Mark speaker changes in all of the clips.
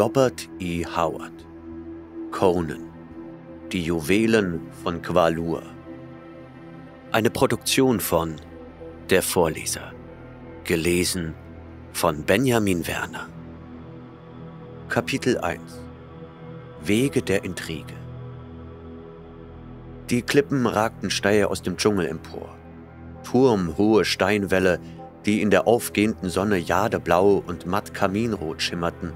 Speaker 1: Robert E. Howard. Conan. Die Juwelen von Qualur. Eine Produktion von Der Vorleser. Gelesen von Benjamin Werner. Kapitel 1 Wege der Intrige. Die Klippen ragten steil aus dem Dschungel empor. Turmhohe Steinwälle, die in der aufgehenden Sonne jadeblau und matt kaminrot schimmerten,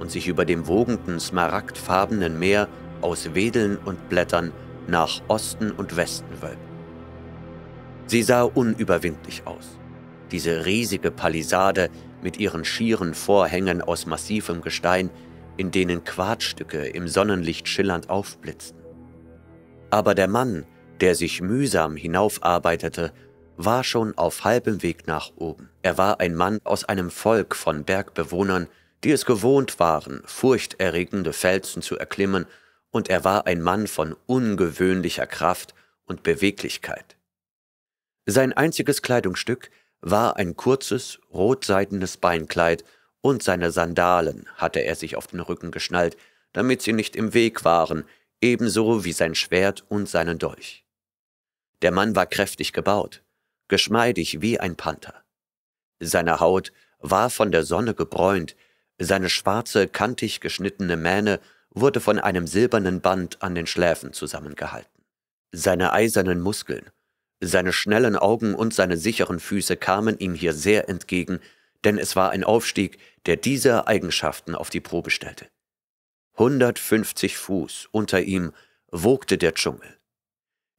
Speaker 1: und sich über dem wogenden, smaragdfarbenen Meer aus Wedeln und Blättern nach Osten und Westen wölbt. Sie sah unüberwindlich aus. Diese riesige Palisade mit ihren schieren Vorhängen aus massivem Gestein, in denen Quarzstücke im Sonnenlicht schillernd aufblitzten. Aber der Mann, der sich mühsam hinaufarbeitete, war schon auf halbem Weg nach oben. Er war ein Mann aus einem Volk von Bergbewohnern, die es gewohnt waren, furchterregende Felsen zu erklimmen, und er war ein Mann von ungewöhnlicher Kraft und Beweglichkeit. Sein einziges Kleidungsstück war ein kurzes, rotseidenes Beinkleid, und seine Sandalen hatte er sich auf den Rücken geschnallt, damit sie nicht im Weg waren, ebenso wie sein Schwert und seinen Dolch. Der Mann war kräftig gebaut, geschmeidig wie ein Panther. Seine Haut war von der Sonne gebräunt, seine schwarze, kantig geschnittene Mähne wurde von einem silbernen Band an den Schläfen zusammengehalten. Seine eisernen Muskeln, seine schnellen Augen und seine sicheren Füße kamen ihm hier sehr entgegen, denn es war ein Aufstieg, der diese Eigenschaften auf die Probe stellte. 150 Fuß unter ihm wogte der Dschungel.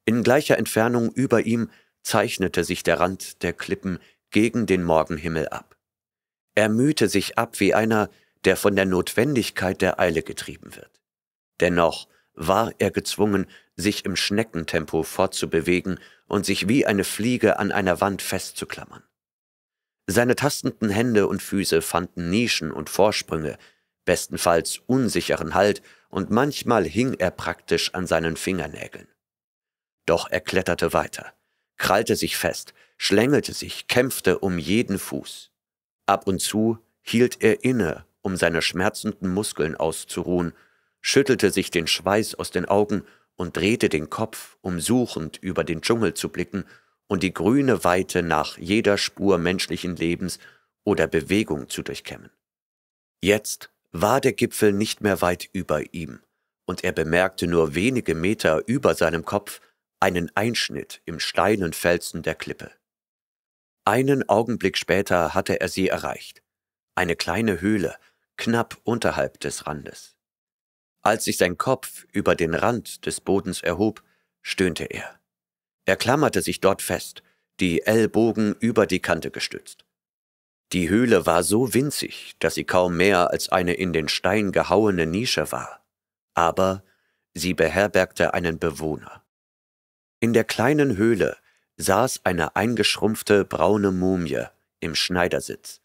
Speaker 1: In gleicher Entfernung über ihm zeichnete sich der Rand der Klippen gegen den Morgenhimmel ab. Er mühte sich ab wie einer, der von der Notwendigkeit der Eile getrieben wird. Dennoch war er gezwungen, sich im Schneckentempo fortzubewegen und sich wie eine Fliege an einer Wand festzuklammern. Seine tastenden Hände und Füße fanden Nischen und Vorsprünge, bestenfalls unsicheren Halt, und manchmal hing er praktisch an seinen Fingernägeln. Doch er kletterte weiter, krallte sich fest, schlängelte sich, kämpfte um jeden Fuß. Ab und zu hielt er inne, um seine schmerzenden Muskeln auszuruhen, schüttelte sich den Schweiß aus den Augen und drehte den Kopf, um suchend über den Dschungel zu blicken und die grüne Weite nach jeder Spur menschlichen Lebens oder Bewegung zu durchkämmen. Jetzt war der Gipfel nicht mehr weit über ihm, und er bemerkte nur wenige Meter über seinem Kopf einen Einschnitt im steilen Felsen der Klippe. Einen Augenblick später hatte er sie erreicht. Eine kleine Höhle, knapp unterhalb des Randes. Als sich sein Kopf über den Rand des Bodens erhob, stöhnte er. Er klammerte sich dort fest, die Ellbogen über die Kante gestützt. Die Höhle war so winzig, dass sie kaum mehr als eine in den Stein gehauene Nische war, aber sie beherbergte einen Bewohner. In der kleinen Höhle saß eine eingeschrumpfte braune Mumie im Schneidersitz,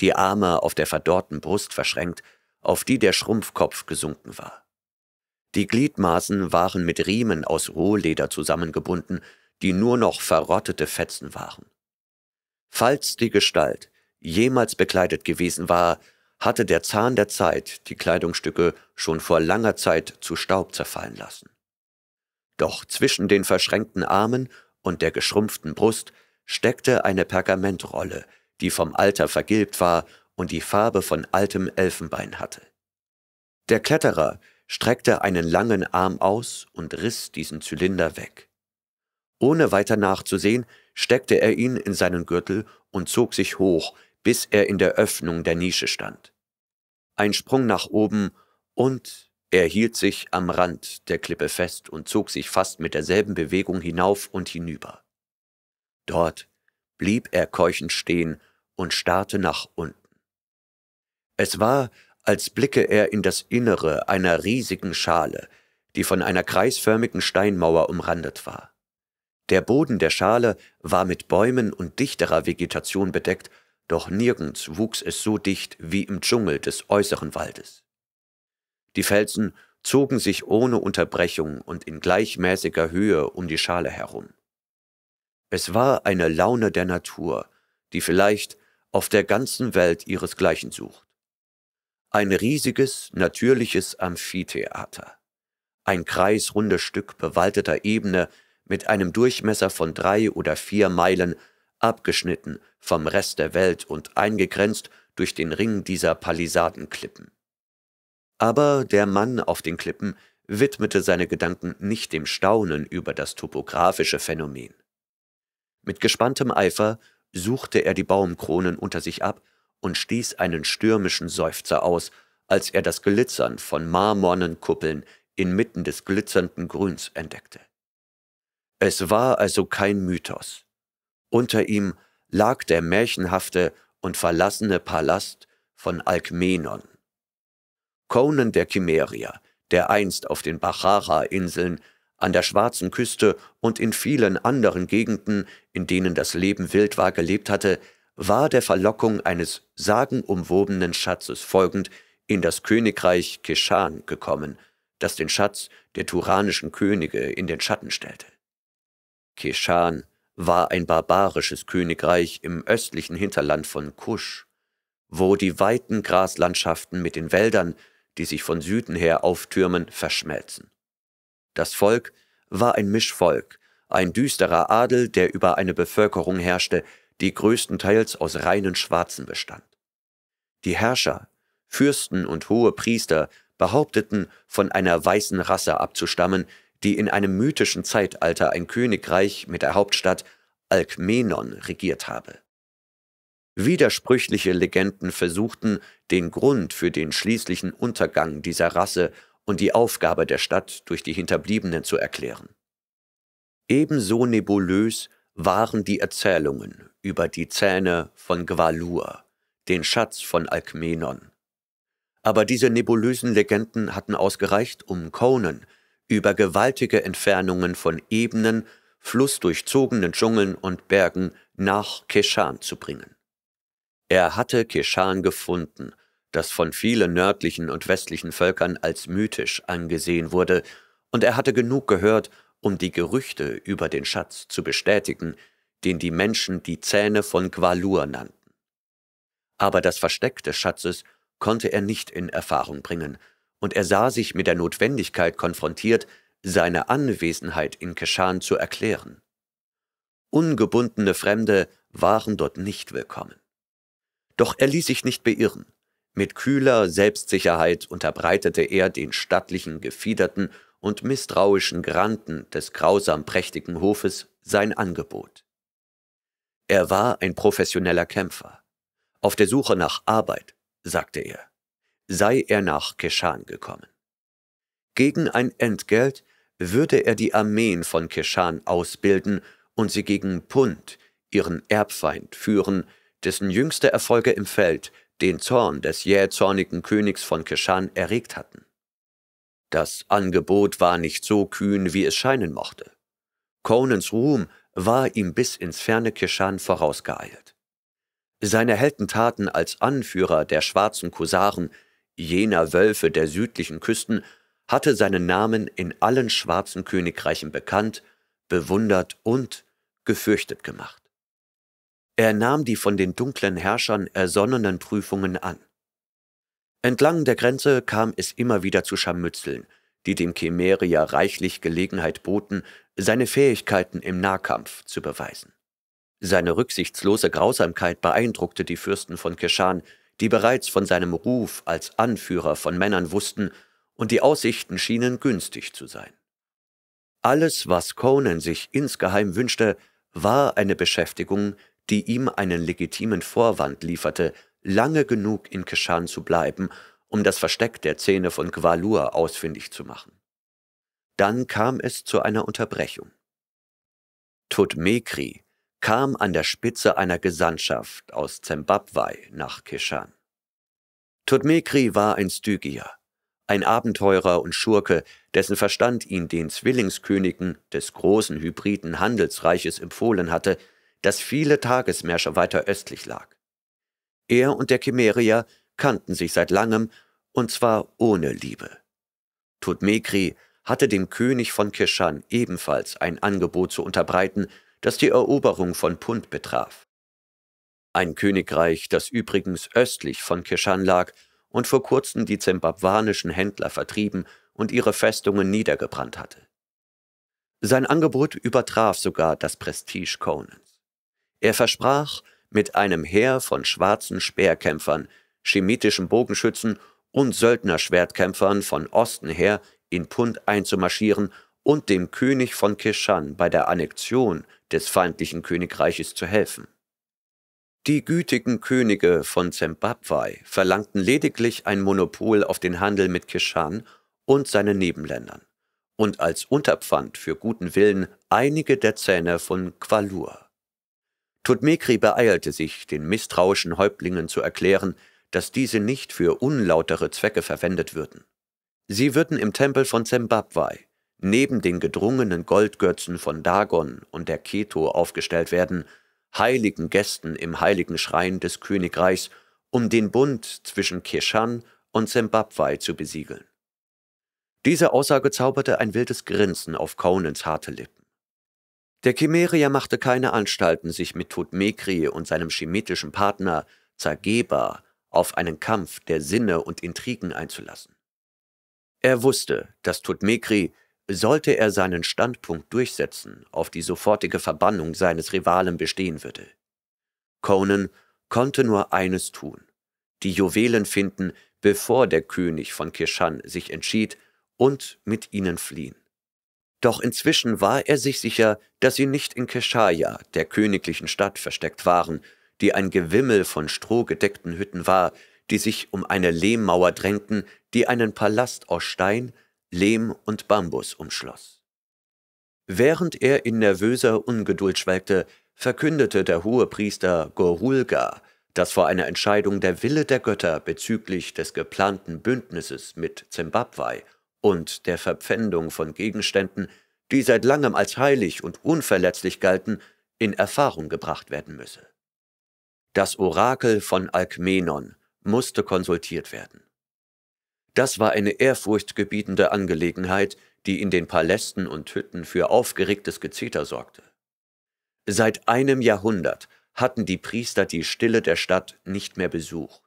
Speaker 1: die Arme auf der verdorrten Brust verschränkt, auf die der Schrumpfkopf gesunken war. Die Gliedmaßen waren mit Riemen aus Rohleder zusammengebunden, die nur noch verrottete Fetzen waren. Falls die Gestalt jemals bekleidet gewesen war, hatte der Zahn der Zeit die Kleidungsstücke schon vor langer Zeit zu Staub zerfallen lassen. Doch zwischen den verschränkten Armen und der geschrumpften Brust steckte eine Pergamentrolle, die vom Alter vergilbt war und die Farbe von altem Elfenbein hatte. Der Kletterer streckte einen langen Arm aus und riss diesen Zylinder weg. Ohne weiter nachzusehen, steckte er ihn in seinen Gürtel und zog sich hoch, bis er in der Öffnung der Nische stand. Ein Sprung nach oben und er hielt sich am Rand der Klippe fest und zog sich fast mit derselben Bewegung hinauf und hinüber. Dort blieb er keuchend stehen und starrte nach unten. Es war, als blicke er in das Innere einer riesigen Schale, die von einer kreisförmigen Steinmauer umrandet war. Der Boden der Schale war mit Bäumen und dichterer Vegetation bedeckt, doch nirgends wuchs es so dicht wie im Dschungel des äußeren Waldes. Die Felsen zogen sich ohne Unterbrechung und in gleichmäßiger Höhe um die Schale herum. Es war eine Laune der Natur, die vielleicht auf der ganzen Welt ihresgleichen sucht. Ein riesiges, natürliches Amphitheater. Ein kreisrundes Stück bewaldeter Ebene mit einem Durchmesser von drei oder vier Meilen, abgeschnitten vom Rest der Welt und eingegrenzt durch den Ring dieser Palisadenklippen. Aber der Mann auf den Klippen widmete seine Gedanken nicht dem Staunen über das topografische Phänomen. Mit gespanntem Eifer suchte er die Baumkronen unter sich ab und stieß einen stürmischen Seufzer aus, als er das Glitzern von marmornen Kuppeln inmitten des glitzernden Grüns entdeckte. Es war also kein Mythos. Unter ihm lag der märchenhafte und verlassene Palast von Alkmenon. Conan der Chimerier, der einst auf den Bachara-Inseln, an der schwarzen Küste und in vielen anderen Gegenden, in denen das Leben wild war, gelebt hatte, war der Verlockung eines sagenumwobenen Schatzes folgend in das Königreich Keshan gekommen, das den Schatz der turanischen Könige in den Schatten stellte. Keshan war ein barbarisches Königreich im östlichen Hinterland von Kusch, wo die weiten Graslandschaften mit den Wäldern die sich von Süden her auftürmen, verschmelzen. Das Volk war ein Mischvolk, ein düsterer Adel, der über eine Bevölkerung herrschte, die größtenteils aus reinen Schwarzen bestand. Die Herrscher, Fürsten und hohe Priester behaupteten, von einer weißen Rasse abzustammen, die in einem mythischen Zeitalter ein Königreich mit der Hauptstadt Alkmenon regiert habe. Widersprüchliche Legenden versuchten, den Grund für den schließlichen Untergang dieser Rasse und die Aufgabe der Stadt durch die Hinterbliebenen zu erklären. Ebenso nebulös waren die Erzählungen über die Zähne von Gvalur, den Schatz von Alkmenon. Aber diese nebulösen Legenden hatten ausgereicht, um Conan über gewaltige Entfernungen von Ebenen, flussdurchzogenen Dschungeln und Bergen nach Keshan zu bringen. Er hatte Keschan gefunden, das von vielen nördlichen und westlichen Völkern als mythisch angesehen wurde, und er hatte genug gehört, um die Gerüchte über den Schatz zu bestätigen, den die Menschen die Zähne von Gwalur nannten. Aber das Versteck des Schatzes konnte er nicht in Erfahrung bringen, und er sah sich mit der Notwendigkeit konfrontiert, seine Anwesenheit in Keschan zu erklären. Ungebundene Fremde waren dort nicht willkommen. Doch er ließ sich nicht beirren. Mit kühler Selbstsicherheit unterbreitete er den stattlichen, gefiederten und misstrauischen Granten des grausam prächtigen Hofes sein Angebot. Er war ein professioneller Kämpfer. Auf der Suche nach Arbeit, sagte er, sei er nach Keshan gekommen. Gegen ein Entgelt würde er die Armeen von Keshan ausbilden und sie gegen Punt, ihren Erbfeind, führen, dessen jüngste Erfolge im Feld den Zorn des jähzornigen Königs von Keschan erregt hatten. Das Angebot war nicht so kühn, wie es scheinen mochte. Conans Ruhm war ihm bis ins ferne Keschan vorausgeeilt. Seine Heldentaten als Anführer der schwarzen Kusaren, jener Wölfe der südlichen Küsten, hatte seinen Namen in allen schwarzen Königreichen bekannt, bewundert und gefürchtet gemacht. Er nahm die von den dunklen Herrschern ersonnenen Prüfungen an. Entlang der Grenze kam es immer wieder zu Scharmützeln, die dem Chimerier reichlich Gelegenheit boten, seine Fähigkeiten im Nahkampf zu beweisen. Seine rücksichtslose Grausamkeit beeindruckte die Fürsten von Keschan, die bereits von seinem Ruf als Anführer von Männern wussten, und die Aussichten schienen günstig zu sein. Alles, was Conan sich insgeheim wünschte, war eine Beschäftigung die ihm einen legitimen Vorwand lieferte, lange genug in Keshan zu bleiben, um das Versteck der Zähne von Gwalur ausfindig zu machen. Dann kam es zu einer Unterbrechung. Tutmekri kam an der Spitze einer Gesandtschaft aus Zimbabwe nach Kishan. Tutmekri war ein Stygier, ein Abenteurer und Schurke, dessen Verstand ihn den Zwillingskönigen des großen hybriden Handelsreiches empfohlen hatte, das viele Tagesmärsche weiter östlich lag. Er und der Chimerier kannten sich seit langem, und zwar ohne Liebe. Tutmekri hatte dem König von Keschan ebenfalls ein Angebot zu unterbreiten, das die Eroberung von Punt betraf. Ein Königreich, das übrigens östlich von Keschan lag und vor kurzem die zimbabwanischen Händler vertrieben und ihre Festungen niedergebrannt hatte. Sein Angebot übertraf sogar das Prestige Conans. Er versprach, mit einem Heer von schwarzen Speerkämpfern, chemitischen Bogenschützen und Söldnerschwertkämpfern von Osten her in Punt einzumarschieren und dem König von Kishan bei der Annexion des feindlichen Königreiches zu helfen. Die gütigen Könige von Zimbabwe verlangten lediglich ein Monopol auf den Handel mit Kishan und seinen Nebenländern und als Unterpfand für guten Willen einige der Zähne von Qualur. Tutmekri beeilte sich, den misstrauischen Häuptlingen zu erklären, dass diese nicht für unlautere Zwecke verwendet würden. Sie würden im Tempel von Zimbabwe neben den gedrungenen Goldgötzen von Dagon und der Keto aufgestellt werden, heiligen Gästen im heiligen Schrein des Königreichs, um den Bund zwischen Keshan und Zimbabwe zu besiegeln. Diese Aussage zauberte ein wildes Grinsen auf Conans harte Lippen. Der Chimeria machte keine Anstalten, sich mit Tutmekri und seinem schemetischen Partner Zageba auf einen Kampf der Sinne und Intrigen einzulassen. Er wusste, dass Tutmekri, sollte er seinen Standpunkt durchsetzen, auf die sofortige Verbannung seines Rivalen bestehen würde. Conan konnte nur eines tun, die Juwelen finden, bevor der König von Kishan sich entschied, und mit ihnen fliehen. Doch inzwischen war er sich sicher, dass sie nicht in Keshaya, der königlichen Stadt, versteckt waren, die ein Gewimmel von strohgedeckten Hütten war, die sich um eine Lehmmauer drängten, die einen Palast aus Stein, Lehm und Bambus umschloss. Während er in nervöser Ungeduld schwelgte, verkündete der Hohepriester Gorulga, dass vor einer Entscheidung der Wille der Götter bezüglich des geplanten Bündnisses mit Zimbabwe und der Verpfändung von Gegenständen, die seit langem als heilig und unverletzlich galten, in Erfahrung gebracht werden müsse. Das Orakel von Alkmenon musste konsultiert werden. Das war eine ehrfurchtgebietende Angelegenheit, die in den Palästen und Hütten für aufgeregtes Gezeter sorgte. Seit einem Jahrhundert hatten die Priester die Stille der Stadt nicht mehr besucht.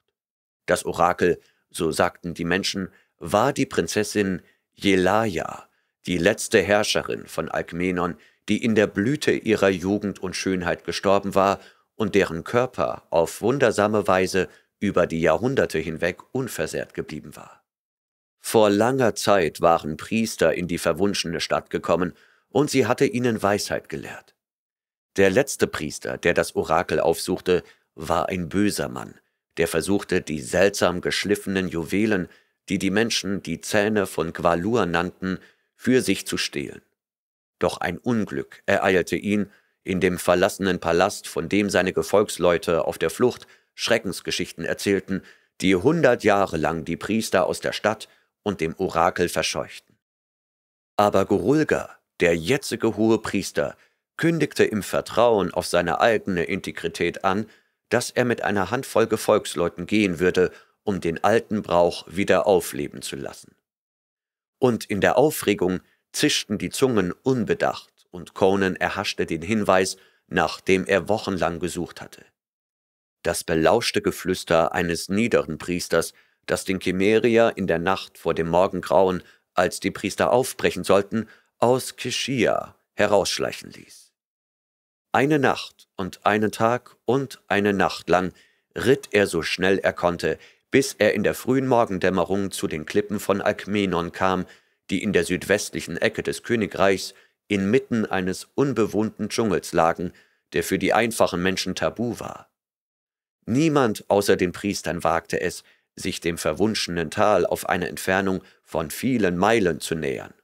Speaker 1: Das Orakel, so sagten die Menschen, war die Prinzessin Jelaja, die letzte Herrscherin von Alkmenon, die in der Blüte ihrer Jugend und Schönheit gestorben war und deren Körper auf wundersame Weise über die Jahrhunderte hinweg unversehrt geblieben war. Vor langer Zeit waren Priester in die verwunschene Stadt gekommen, und sie hatte ihnen Weisheit gelehrt. Der letzte Priester, der das Orakel aufsuchte, war ein böser Mann, der versuchte, die seltsam geschliffenen Juwelen, die die Menschen die Zähne von Gwalur nannten, für sich zu stehlen. Doch ein Unglück ereilte ihn in dem verlassenen Palast, von dem seine Gefolgsleute auf der Flucht Schreckensgeschichten erzählten, die hundert Jahre lang die Priester aus der Stadt und dem Orakel verscheuchten. Aber Gorulga, der jetzige hohe Priester, kündigte im Vertrauen auf seine eigene Integrität an, dass er mit einer Handvoll Gefolgsleuten gehen würde, um den alten Brauch wieder aufleben zu lassen. Und in der Aufregung zischten die Zungen unbedacht, und Conan erhaschte den Hinweis, nach dem er wochenlang gesucht hatte. Das belauschte Geflüster eines niederen Priesters, das den Chimerier in der Nacht vor dem Morgengrauen, als die Priester aufbrechen sollten, aus Kishia herausschleichen ließ. Eine Nacht und einen Tag und eine Nacht lang ritt er so schnell er konnte, bis er in der frühen Morgendämmerung zu den Klippen von Alkmenon kam, die in der südwestlichen Ecke des Königreichs inmitten eines unbewohnten Dschungels lagen, der für die einfachen Menschen tabu war. Niemand außer den Priestern wagte es, sich dem verwunschenen Tal auf eine Entfernung von vielen Meilen zu nähern.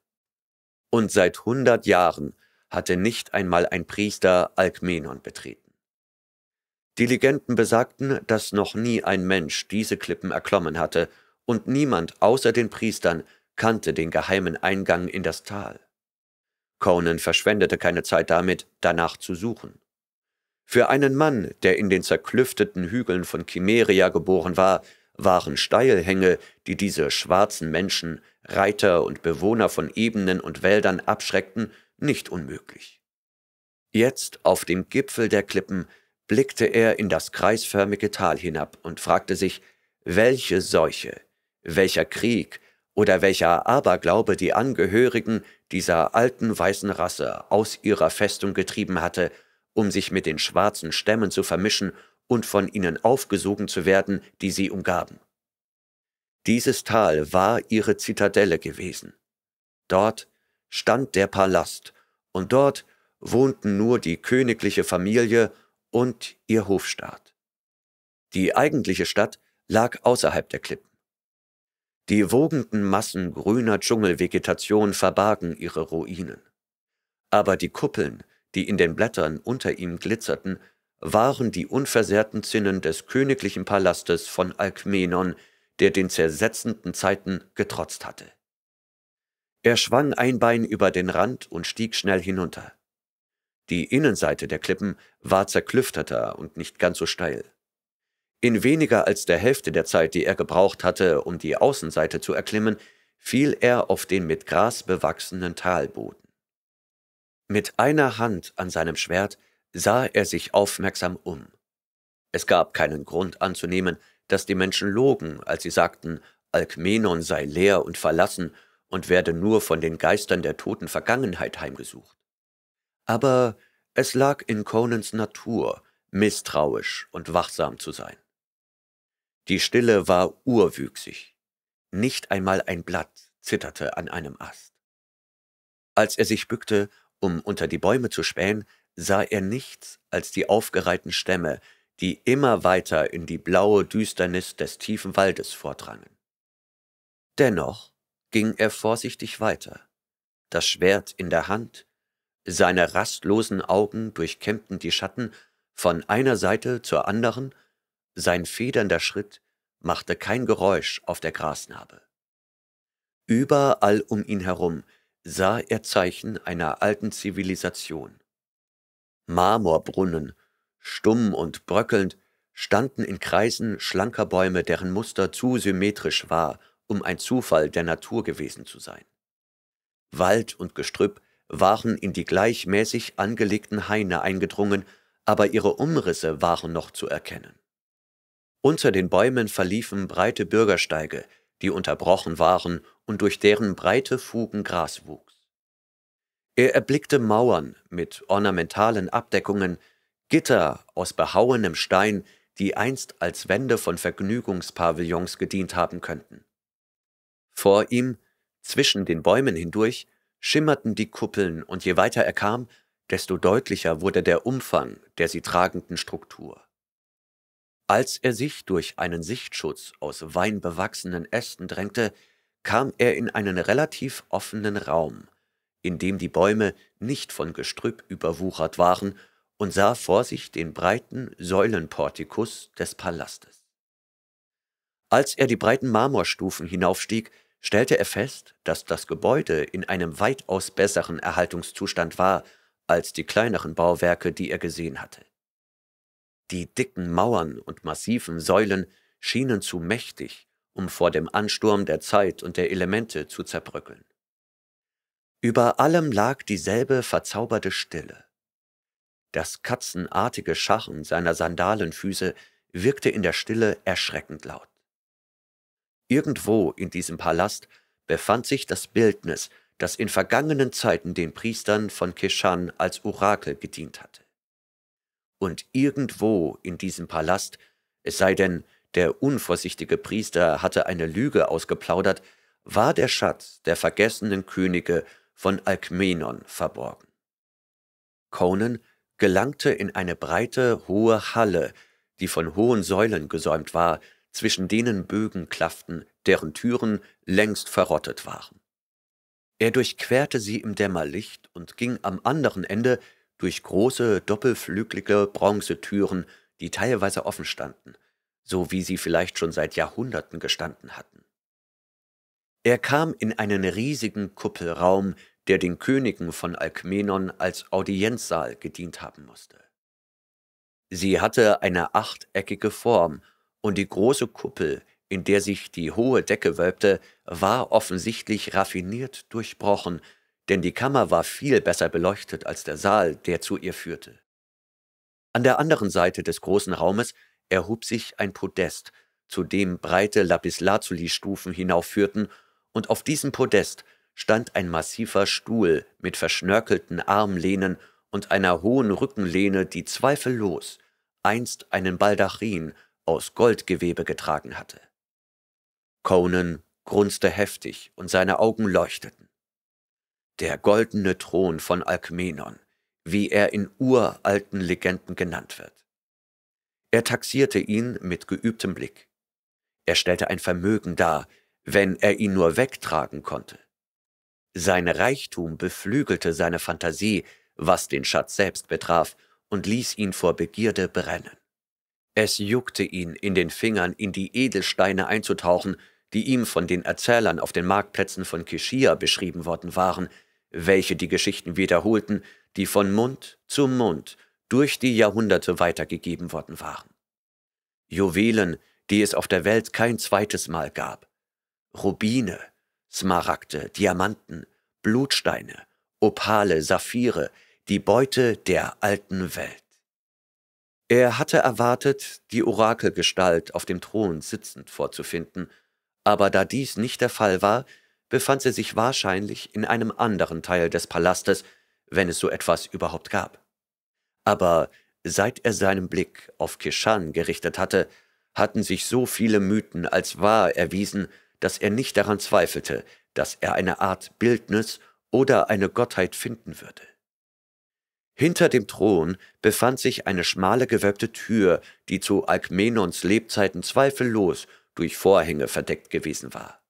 Speaker 1: Und seit hundert Jahren hatte nicht einmal ein Priester Alkmenon betreten. Die Legenden besagten, dass noch nie ein Mensch diese Klippen erklommen hatte, und niemand außer den Priestern kannte den geheimen Eingang in das Tal. Conan verschwendete keine Zeit damit, danach zu suchen. Für einen Mann, der in den zerklüfteten Hügeln von Chimeria geboren war, waren Steilhänge, die diese schwarzen Menschen, Reiter und Bewohner von Ebenen und Wäldern abschreckten, nicht unmöglich. Jetzt, auf dem Gipfel der Klippen, blickte er in das kreisförmige Tal hinab und fragte sich, welche Seuche, welcher Krieg oder welcher Aberglaube die Angehörigen dieser alten weißen Rasse aus ihrer Festung getrieben hatte, um sich mit den schwarzen Stämmen zu vermischen und von ihnen aufgesogen zu werden, die sie umgaben. Dieses Tal war ihre Zitadelle gewesen. Dort stand der Palast, und dort wohnten nur die königliche Familie und ihr Hofstaat. Die eigentliche Stadt lag außerhalb der Klippen. Die wogenden Massen grüner Dschungelvegetation verbargen ihre Ruinen. Aber die Kuppeln, die in den Blättern unter ihm glitzerten, waren die unversehrten Zinnen des königlichen Palastes von Alkmenon, der den zersetzenden Zeiten getrotzt hatte. Er schwang ein Bein über den Rand und stieg schnell hinunter. Die Innenseite der Klippen war zerklüfteter und nicht ganz so steil. In weniger als der Hälfte der Zeit, die er gebraucht hatte, um die Außenseite zu erklimmen, fiel er auf den mit Gras bewachsenen Talboden. Mit einer Hand an seinem Schwert sah er sich aufmerksam um. Es gab keinen Grund anzunehmen, dass die Menschen logen, als sie sagten, Alkmenon sei leer und verlassen und werde nur von den Geistern der toten Vergangenheit heimgesucht aber es lag in Conans Natur, misstrauisch und wachsam zu sein. Die Stille war urwüchsig. Nicht einmal ein Blatt zitterte an einem Ast. Als er sich bückte, um unter die Bäume zu spähen, sah er nichts als die aufgereihten Stämme, die immer weiter in die blaue Düsternis des tiefen Waldes vordrangen. Dennoch ging er vorsichtig weiter, das Schwert in der Hand, seine rastlosen Augen durchkämmten die Schatten von einer Seite zur anderen, sein federnder Schritt machte kein Geräusch auf der Grasnarbe. Überall um ihn herum sah er Zeichen einer alten Zivilisation. Marmorbrunnen, stumm und bröckelnd, standen in Kreisen schlanker Bäume, deren Muster zu symmetrisch war, um ein Zufall der Natur gewesen zu sein. Wald und Gestrüpp waren in die gleichmäßig angelegten Haine eingedrungen, aber ihre Umrisse waren noch zu erkennen. Unter den Bäumen verliefen breite Bürgersteige, die unterbrochen waren und durch deren breite Fugen Gras wuchs. Er erblickte Mauern mit ornamentalen Abdeckungen, Gitter aus behauenem Stein, die einst als Wände von Vergnügungspavillons gedient haben könnten. Vor ihm, zwischen den Bäumen hindurch, schimmerten die Kuppeln, und je weiter er kam, desto deutlicher wurde der Umfang der sie tragenden Struktur. Als er sich durch einen Sichtschutz aus weinbewachsenen Ästen drängte, kam er in einen relativ offenen Raum, in dem die Bäume nicht von Gestrüpp überwuchert waren, und sah vor sich den breiten Säulenportikus des Palastes. Als er die breiten Marmorstufen hinaufstieg, stellte er fest, dass das Gebäude in einem weitaus besseren Erhaltungszustand war als die kleineren Bauwerke, die er gesehen hatte. Die dicken Mauern und massiven Säulen schienen zu mächtig, um vor dem Ansturm der Zeit und der Elemente zu zerbröckeln. Über allem lag dieselbe verzauberte Stille. Das katzenartige Schachen seiner Sandalenfüße wirkte in der Stille erschreckend laut. Irgendwo in diesem Palast befand sich das Bildnis, das in vergangenen Zeiten den Priestern von Keshan als Orakel gedient hatte. Und irgendwo in diesem Palast, es sei denn, der unvorsichtige Priester hatte eine Lüge ausgeplaudert, war der Schatz der vergessenen Könige von Alkmenon verborgen. Conan gelangte in eine breite, hohe Halle, die von hohen Säulen gesäumt war, zwischen denen Bögen klafften, deren Türen längst verrottet waren. Er durchquerte sie im Dämmerlicht und ging am anderen Ende durch große, doppelflügelige Bronzetüren, die teilweise offen standen, so wie sie vielleicht schon seit Jahrhunderten gestanden hatten. Er kam in einen riesigen Kuppelraum, der den Königen von Alkmenon als Audienzsaal gedient haben musste. Sie hatte eine achteckige Form und die große Kuppel, in der sich die hohe Decke wölbte, war offensichtlich raffiniert durchbrochen, denn die Kammer war viel besser beleuchtet als der Saal, der zu ihr führte. An der anderen Seite des großen Raumes erhob sich ein Podest, zu dem breite Lapislazuli-Stufen hinaufführten, und auf diesem Podest stand ein massiver Stuhl mit verschnörkelten Armlehnen und einer hohen Rückenlehne, die zweifellos einst einen Baldachin aus Goldgewebe getragen hatte. Conan grunzte heftig und seine Augen leuchteten. Der goldene Thron von Alkmenon, wie er in uralten Legenden genannt wird. Er taxierte ihn mit geübtem Blick. Er stellte ein Vermögen dar, wenn er ihn nur wegtragen konnte. Sein Reichtum beflügelte seine Fantasie, was den Schatz selbst betraf, und ließ ihn vor Begierde brennen. Es juckte ihn in den Fingern, in die Edelsteine einzutauchen, die ihm von den Erzählern auf den Marktplätzen von Kishia beschrieben worden waren, welche die Geschichten wiederholten, die von Mund zu Mund durch die Jahrhunderte weitergegeben worden waren. Juwelen, die es auf der Welt kein zweites Mal gab. Rubine, Smaragde, Diamanten, Blutsteine, Opale, Saphire, die Beute der alten Welt. Er hatte erwartet, die Orakelgestalt auf dem Thron sitzend vorzufinden, aber da dies nicht der Fall war, befand sie sich wahrscheinlich in einem anderen Teil des Palastes, wenn es so etwas überhaupt gab. Aber seit er seinen Blick auf Kishan gerichtet hatte, hatten sich so viele Mythen als wahr erwiesen, dass er nicht daran zweifelte, dass er eine Art Bildnis oder eine Gottheit finden würde. Hinter dem Thron befand sich eine schmale gewölbte Tür, die zu Alkmenons Lebzeiten zweifellos durch Vorhänge verdeckt gewesen war.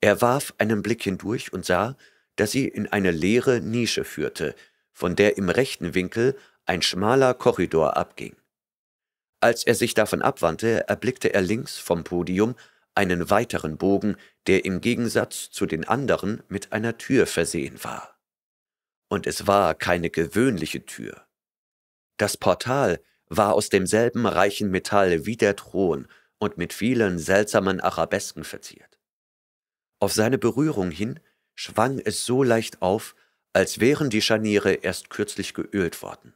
Speaker 1: Er warf einen Blick hindurch und sah, dass sie in eine leere Nische führte, von der im rechten Winkel ein schmaler Korridor abging. Als er sich davon abwandte, erblickte er links vom Podium einen weiteren Bogen, der im Gegensatz zu den anderen mit einer Tür versehen war und es war keine gewöhnliche Tür. Das Portal war aus demselben reichen Metall wie der Thron und mit vielen seltsamen Arabesken verziert. Auf seine Berührung hin schwang es so leicht auf, als wären die Scharniere erst kürzlich geölt worden.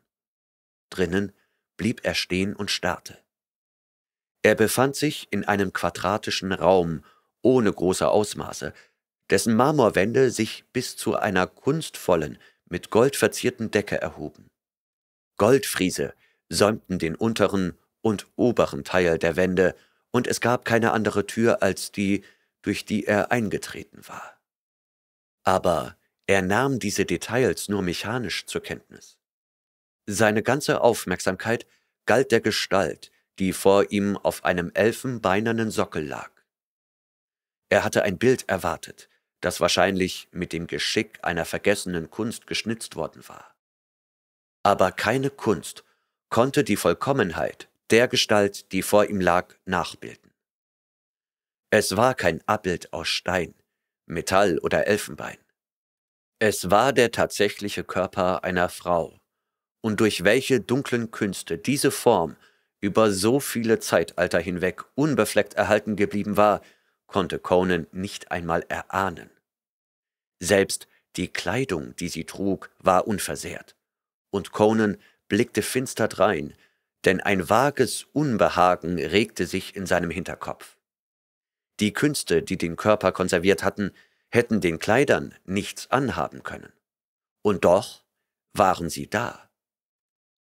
Speaker 1: Drinnen blieb er stehen und starrte. Er befand sich in einem quadratischen Raum ohne große Ausmaße, dessen Marmorwände sich bis zu einer kunstvollen, mit goldverzierten Decke erhoben. Goldfriese säumten den unteren und oberen Teil der Wände, und es gab keine andere Tür als die, durch die er eingetreten war. Aber er nahm diese Details nur mechanisch zur Kenntnis. Seine ganze Aufmerksamkeit galt der Gestalt, die vor ihm auf einem elfenbeinernen Sockel lag. Er hatte ein Bild erwartet, das wahrscheinlich mit dem Geschick einer vergessenen Kunst geschnitzt worden war. Aber keine Kunst konnte die Vollkommenheit der Gestalt, die vor ihm lag, nachbilden. Es war kein Abbild aus Stein, Metall oder Elfenbein. Es war der tatsächliche Körper einer Frau, und durch welche dunklen Künste diese Form über so viele Zeitalter hinweg unbefleckt erhalten geblieben war, konnte Conan nicht einmal erahnen. Selbst die Kleidung, die sie trug, war unversehrt, und Conan blickte finster drein, denn ein vages Unbehagen regte sich in seinem Hinterkopf. Die Künste, die den Körper konserviert hatten, hätten den Kleidern nichts anhaben können. Und doch waren sie da.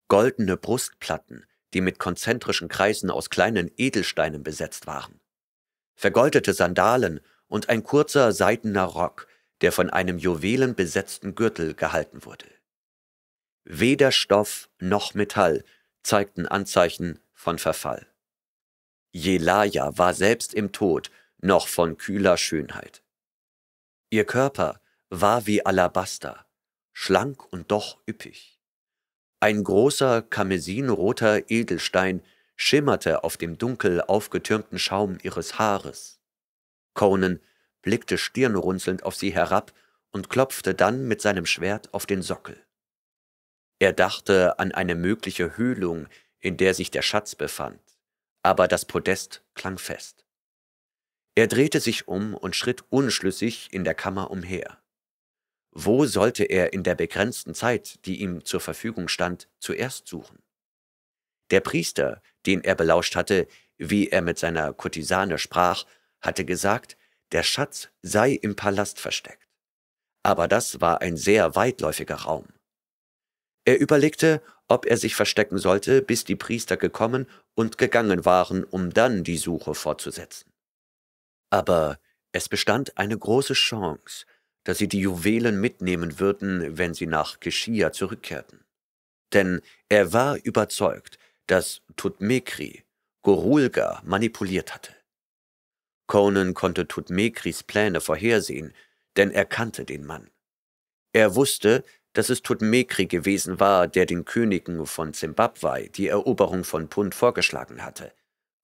Speaker 1: Goldene Brustplatten, die mit konzentrischen Kreisen aus kleinen Edelsteinen besetzt waren vergoldete Sandalen und ein kurzer seidener Rock, der von einem juwelenbesetzten Gürtel gehalten wurde. Weder Stoff noch Metall zeigten Anzeichen von Verfall. Jelaja war selbst im Tod noch von kühler Schönheit. Ihr Körper war wie Alabaster, schlank und doch üppig. Ein großer karmesinroter Edelstein schimmerte auf dem dunkel aufgetürmten Schaum ihres Haares. Conan blickte stirnrunzelnd auf sie herab und klopfte dann mit seinem Schwert auf den Sockel. Er dachte an eine mögliche Höhlung, in der sich der Schatz befand, aber das Podest klang fest. Er drehte sich um und schritt unschlüssig in der Kammer umher. Wo sollte er in der begrenzten Zeit, die ihm zur Verfügung stand, zuerst suchen? Der Priester, den er belauscht hatte, wie er mit seiner Kurtisane sprach, hatte gesagt, der Schatz sei im Palast versteckt. Aber das war ein sehr weitläufiger Raum. Er überlegte, ob er sich verstecken sollte, bis die Priester gekommen und gegangen waren, um dann die Suche fortzusetzen. Aber es bestand eine große Chance, dass sie die Juwelen mitnehmen würden, wenn sie nach Keschia zurückkehrten. Denn er war überzeugt, dass Tutmekri Gorulga manipuliert hatte. Conan konnte Tutmekris Pläne vorhersehen, denn er kannte den Mann. Er wusste, dass es Tutmekri gewesen war, der den Königen von Zimbabwe die Eroberung von Punt vorgeschlagen hatte.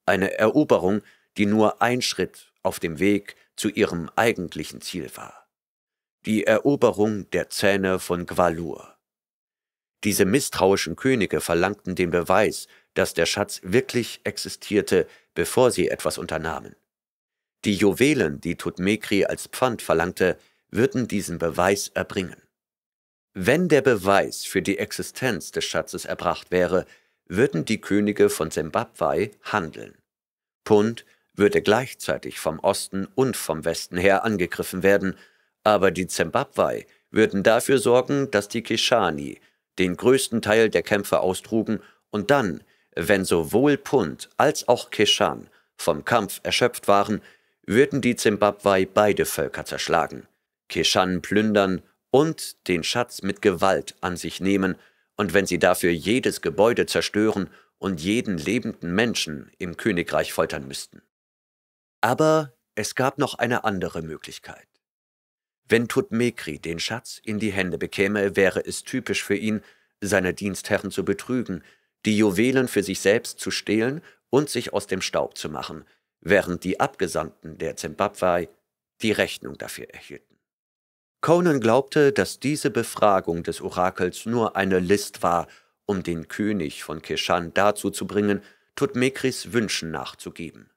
Speaker 1: Eine Eroberung, die nur ein Schritt auf dem Weg zu ihrem eigentlichen Ziel war. Die Eroberung der Zähne von Gwalur. Diese misstrauischen Könige verlangten den Beweis, dass der Schatz wirklich existierte, bevor sie etwas unternahmen. Die Juwelen, die Tutmekri als Pfand verlangte, würden diesen Beweis erbringen. Wenn der Beweis für die Existenz des Schatzes erbracht wäre, würden die Könige von Simbabwe handeln. Punt würde gleichzeitig vom Osten und vom Westen her angegriffen werden, aber die Zimbabwei würden dafür sorgen, dass die Kishani den größten Teil der Kämpfe austrugen und dann, wenn sowohl Punt als auch Kishan vom Kampf erschöpft waren, würden die Zimbabwe beide Völker zerschlagen, Kishan plündern und den Schatz mit Gewalt an sich nehmen, und wenn sie dafür jedes Gebäude zerstören und jeden lebenden Menschen im Königreich foltern müssten. Aber es gab noch eine andere Möglichkeit. Wenn Tutmekri den Schatz in die Hände bekäme, wäre es typisch für ihn, seine Dienstherren zu betrügen, die Juwelen für sich selbst zu stehlen und sich aus dem Staub zu machen, während die Abgesandten der Zimbabwe die Rechnung dafür erhielten. Conan glaubte, dass diese Befragung des Orakels nur eine List war, um den König von Keshan dazu zu bringen, Tutmekris Wünschen nachzugeben.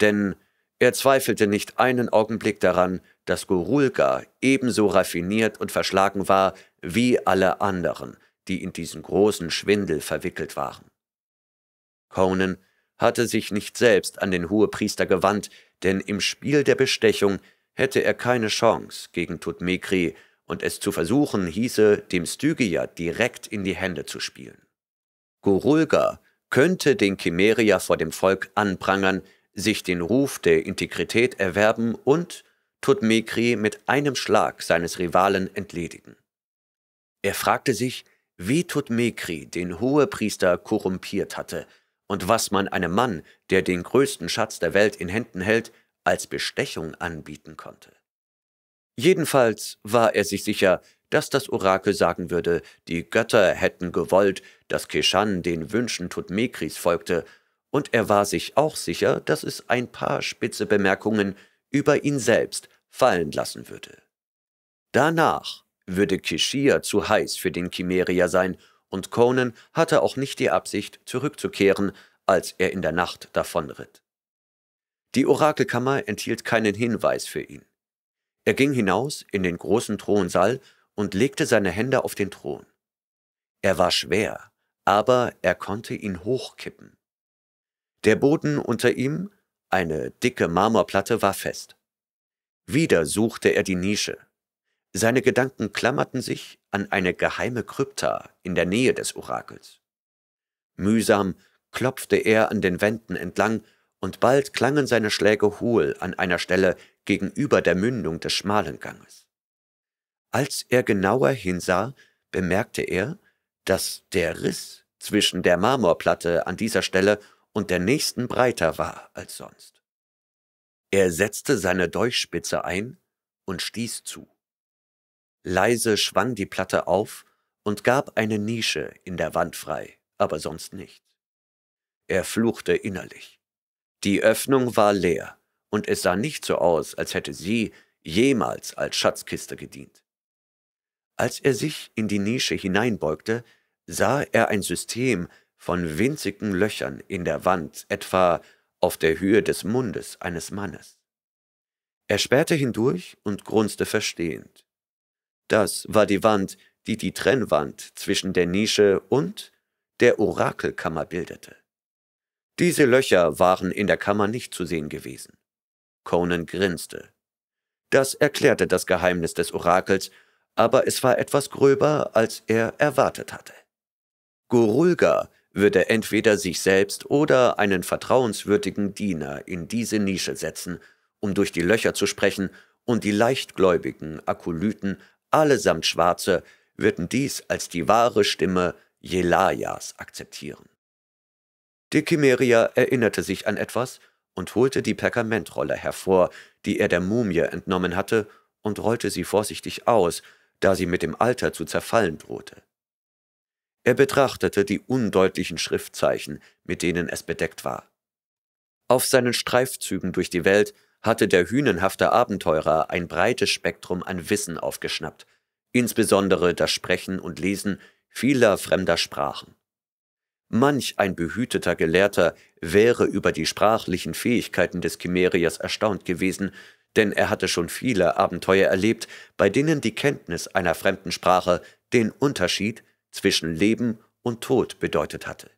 Speaker 1: Denn er zweifelte nicht einen Augenblick daran, dass Gurulka ebenso raffiniert und verschlagen war wie alle anderen, die in diesen großen Schwindel verwickelt waren. Conan hatte sich nicht selbst an den Hohepriester gewandt, denn im Spiel der Bestechung hätte er keine Chance gegen Tutmekri, und es zu versuchen hieße, dem Stygia direkt in die Hände zu spielen. Gurulga könnte den Chimeria vor dem Volk anprangern, sich den Ruf der Integrität erwerben und Tutmekri mit einem Schlag seines Rivalen entledigen. Er fragte sich, wie Tutmekri den Hohepriester korrumpiert hatte und was man einem Mann, der den größten Schatz der Welt in Händen hält, als Bestechung anbieten konnte. Jedenfalls war er sich sicher, dass das Orakel sagen würde, die Götter hätten gewollt, dass Keshan den Wünschen Tutmekris folgte, und er war sich auch sicher, dass es ein paar spitze Bemerkungen über ihn selbst fallen lassen würde. Danach würde Kishia zu heiß für den Chimeria sein, und Conan hatte auch nicht die Absicht, zurückzukehren, als er in der Nacht davonritt. Die Orakelkammer enthielt keinen Hinweis für ihn. Er ging hinaus in den großen Thronsaal und legte seine Hände auf den Thron. Er war schwer, aber er konnte ihn hochkippen. Der Boden unter ihm eine dicke Marmorplatte war fest. Wieder suchte er die Nische. Seine Gedanken klammerten sich an eine geheime Krypta in der Nähe des Orakels. Mühsam klopfte er an den Wänden entlang, und bald klangen seine Schläge hohl an einer Stelle gegenüber der Mündung des schmalen Ganges. Als er genauer hinsah, bemerkte er, dass der Riss zwischen der Marmorplatte an dieser Stelle und der nächsten breiter war als sonst. Er setzte seine Dolchspitze ein und stieß zu. Leise schwang die Platte auf und gab eine Nische in der Wand frei, aber sonst nicht. Er fluchte innerlich. Die Öffnung war leer, und es sah nicht so aus, als hätte sie jemals als Schatzkiste gedient. Als er sich in die Nische hineinbeugte, sah er ein System, von winzigen Löchern in der Wand, etwa auf der Höhe des Mundes eines Mannes. Er sperrte hindurch und grunzte verstehend. Das war die Wand, die die Trennwand zwischen der Nische und der Orakelkammer bildete. Diese Löcher waren in der Kammer nicht zu sehen gewesen. Conan grinste. Das erklärte das Geheimnis des Orakels, aber es war etwas gröber, als er erwartet hatte. Gorulga wird er entweder sich selbst oder einen vertrauenswürdigen Diener in diese Nische setzen, um durch die Löcher zu sprechen, und die leichtgläubigen Akolyten, allesamt Schwarze, würden dies als die wahre Stimme Jelajas akzeptieren. Die Chimeria erinnerte sich an etwas und holte die Pergamentrolle hervor, die er der Mumie entnommen hatte, und rollte sie vorsichtig aus, da sie mit dem Alter zu zerfallen drohte. Er betrachtete die undeutlichen Schriftzeichen, mit denen es bedeckt war. Auf seinen Streifzügen durch die Welt hatte der hünenhafte Abenteurer ein breites Spektrum an Wissen aufgeschnappt, insbesondere das Sprechen und Lesen vieler fremder Sprachen. Manch ein behüteter Gelehrter wäre über die sprachlichen Fähigkeiten des Chimeriers erstaunt gewesen, denn er hatte schon viele Abenteuer erlebt, bei denen die Kenntnis einer fremden Sprache den Unterschied zwischen Leben und Tod bedeutet hatte.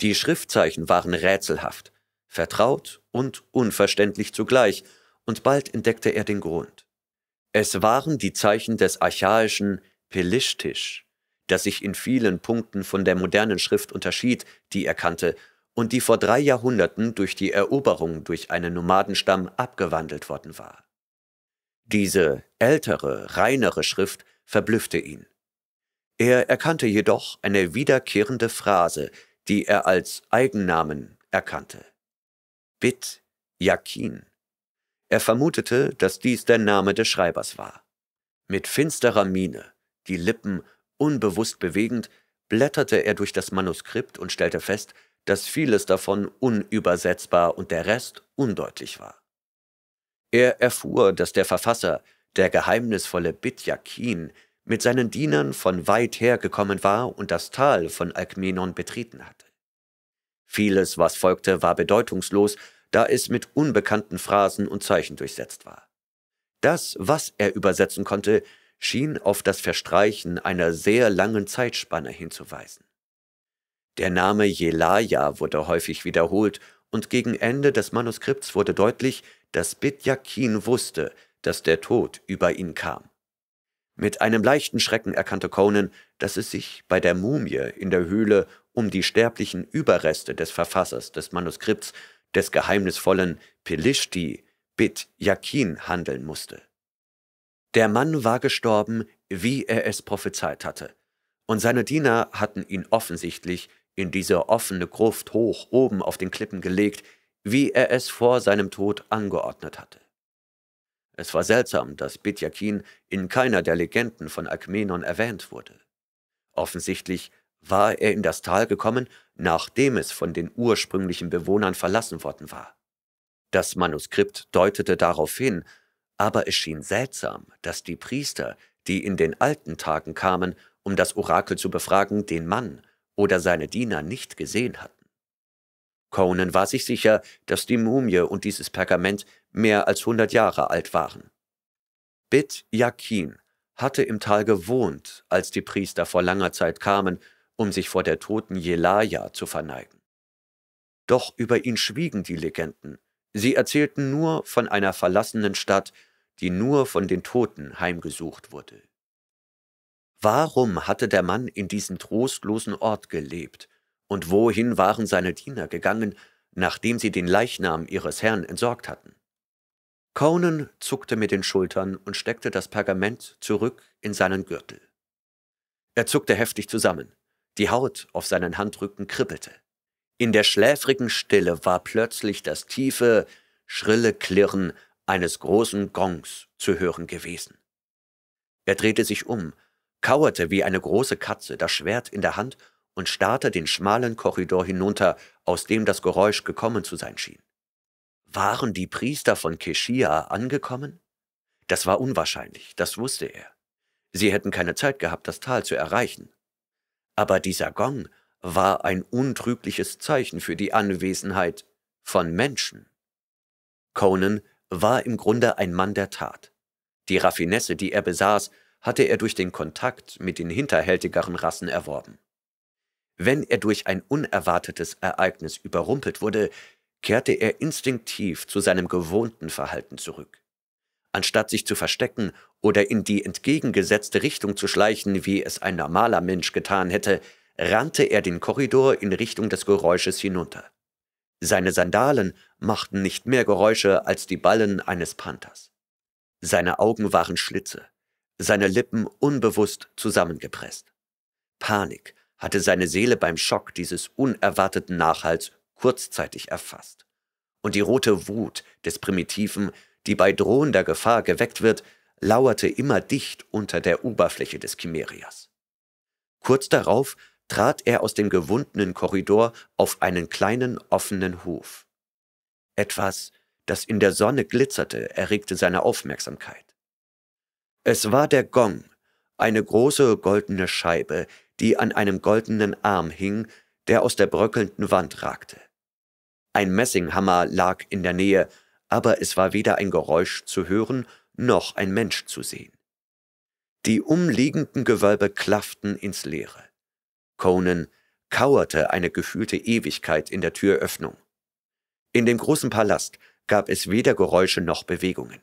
Speaker 1: Die Schriftzeichen waren rätselhaft, vertraut und unverständlich zugleich, und bald entdeckte er den Grund. Es waren die Zeichen des archaischen Pelishtisch, das sich in vielen Punkten von der modernen Schrift unterschied, die er kannte, und die vor drei Jahrhunderten durch die Eroberung durch einen Nomadenstamm abgewandelt worden war. Diese ältere, reinere Schrift verblüffte ihn. Er erkannte jedoch eine wiederkehrende Phrase, die er als Eigennamen erkannte. Bit Jakin. Er vermutete, dass dies der Name des Schreibers war. Mit finsterer Miene, die Lippen unbewusst bewegend, blätterte er durch das Manuskript und stellte fest, dass vieles davon unübersetzbar und der Rest undeutlich war. Er erfuhr, dass der Verfasser, der geheimnisvolle Jakin, mit seinen Dienern von weit her gekommen war und das Tal von Alkmenon betreten hatte. Vieles, was folgte, war bedeutungslos, da es mit unbekannten Phrasen und Zeichen durchsetzt war. Das, was er übersetzen konnte, schien auf das Verstreichen einer sehr langen Zeitspanne hinzuweisen. Der Name Jelaja wurde häufig wiederholt, und gegen Ende des Manuskripts wurde deutlich, dass Bidjakin wusste, dass der Tod über ihn kam. Mit einem leichten Schrecken erkannte Conan, dass es sich bei der Mumie in der Höhle um die sterblichen Überreste des Verfassers des Manuskripts des geheimnisvollen Pelishti Bit Yakin handeln musste. Der Mann war gestorben, wie er es prophezeit hatte, und seine Diener hatten ihn offensichtlich in diese offene Gruft hoch oben auf den Klippen gelegt, wie er es vor seinem Tod angeordnet hatte. Es war seltsam, dass Bityakin in keiner der Legenden von Alkmenon erwähnt wurde. Offensichtlich war er in das Tal gekommen, nachdem es von den ursprünglichen Bewohnern verlassen worden war. Das Manuskript deutete darauf hin, aber es schien seltsam, dass die Priester, die in den alten Tagen kamen, um das Orakel zu befragen, den Mann oder seine Diener nicht gesehen hatten. Conan war sich sicher, dass die Mumie und dieses Pergament mehr als 100 Jahre alt waren. Bit Yakin hatte im Tal gewohnt, als die Priester vor langer Zeit kamen, um sich vor der toten Jelaja zu verneigen. Doch über ihn schwiegen die Legenden. Sie erzählten nur von einer verlassenen Stadt, die nur von den Toten heimgesucht wurde. Warum hatte der Mann in diesem trostlosen Ort gelebt? Und wohin waren seine Diener gegangen, nachdem sie den Leichnam ihres Herrn entsorgt hatten? Conan zuckte mit den Schultern und steckte das Pergament zurück in seinen Gürtel. Er zuckte heftig zusammen. Die Haut auf seinen Handrücken kribbelte. In der schläfrigen Stille war plötzlich das tiefe, schrille Klirren eines großen Gongs zu hören gewesen. Er drehte sich um, kauerte wie eine große Katze, das Schwert in der Hand, und starrte den schmalen Korridor hinunter, aus dem das Geräusch gekommen zu sein schien. Waren die Priester von Keshia angekommen? Das war unwahrscheinlich, das wusste er. Sie hätten keine Zeit gehabt, das Tal zu erreichen. Aber dieser Gong war ein untrügliches Zeichen für die Anwesenheit von Menschen. Conan war im Grunde ein Mann der Tat. Die Raffinesse, die er besaß, hatte er durch den Kontakt mit den hinterhältigeren Rassen erworben. Wenn er durch ein unerwartetes Ereignis überrumpelt wurde, kehrte er instinktiv zu seinem gewohnten Verhalten zurück. Anstatt sich zu verstecken oder in die entgegengesetzte Richtung zu schleichen, wie es ein normaler Mensch getan hätte, rannte er den Korridor in Richtung des Geräusches hinunter. Seine Sandalen machten nicht mehr Geräusche als die Ballen eines Panthers. Seine Augen waren Schlitze, seine Lippen unbewusst zusammengepresst. Panik hatte seine Seele beim Schock dieses unerwarteten Nachhalls kurzzeitig erfasst. Und die rote Wut des Primitiven, die bei drohender Gefahr geweckt wird, lauerte immer dicht unter der Oberfläche des Chimerias. Kurz darauf trat er aus dem gewundenen Korridor auf einen kleinen offenen Hof. Etwas, das in der Sonne glitzerte, erregte seine Aufmerksamkeit. Es war der Gong, eine große goldene Scheibe, die an einem goldenen Arm hing, der aus der bröckelnden Wand ragte. Ein Messinghammer lag in der Nähe, aber es war weder ein Geräusch zu hören noch ein Mensch zu sehen. Die umliegenden Gewölbe klafften ins Leere. Conan kauerte eine gefühlte Ewigkeit in der Türöffnung. In dem großen Palast gab es weder Geräusche noch Bewegungen.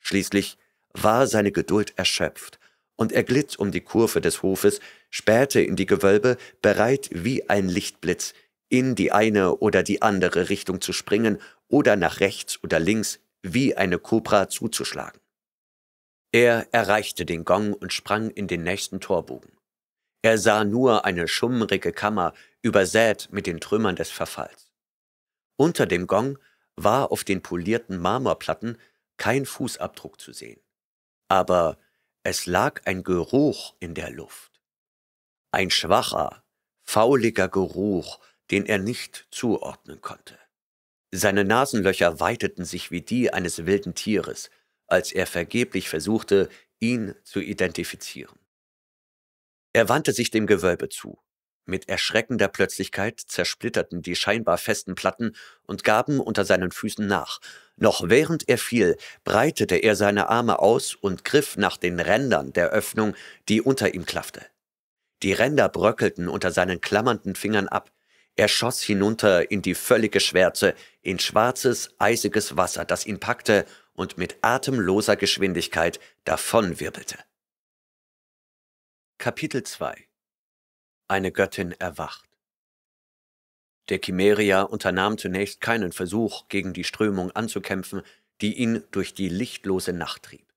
Speaker 1: Schließlich war seine Geduld erschöpft und er glitt um die Kurve des Hofes, spähte in die Gewölbe, bereit wie ein Lichtblitz, in die eine oder die andere Richtung zu springen oder nach rechts oder links wie eine Kobra zuzuschlagen. Er erreichte den Gong und sprang in den nächsten Torbogen. Er sah nur eine schummrige Kammer, übersät mit den Trümmern des Verfalls. Unter dem Gong war auf den polierten Marmorplatten kein Fußabdruck zu sehen. Aber es lag ein Geruch in der Luft. Ein schwacher, fauliger Geruch, den er nicht zuordnen konnte. Seine Nasenlöcher weiteten sich wie die eines wilden Tieres, als er vergeblich versuchte, ihn zu identifizieren. Er wandte sich dem Gewölbe zu. Mit erschreckender Plötzlichkeit zersplitterten die scheinbar festen Platten und gaben unter seinen Füßen nach, noch während er fiel, breitete er seine Arme aus und griff nach den Rändern der Öffnung, die unter ihm klaffte. Die Ränder bröckelten unter seinen klammernden Fingern ab. Er schoss hinunter in die völlige Schwärze, in schwarzes, eisiges Wasser, das ihn packte und mit atemloser Geschwindigkeit davonwirbelte. Kapitel 2 Eine Göttin erwacht der Chimeria unternahm zunächst keinen Versuch, gegen die Strömung anzukämpfen, die ihn durch die lichtlose Nacht trieb.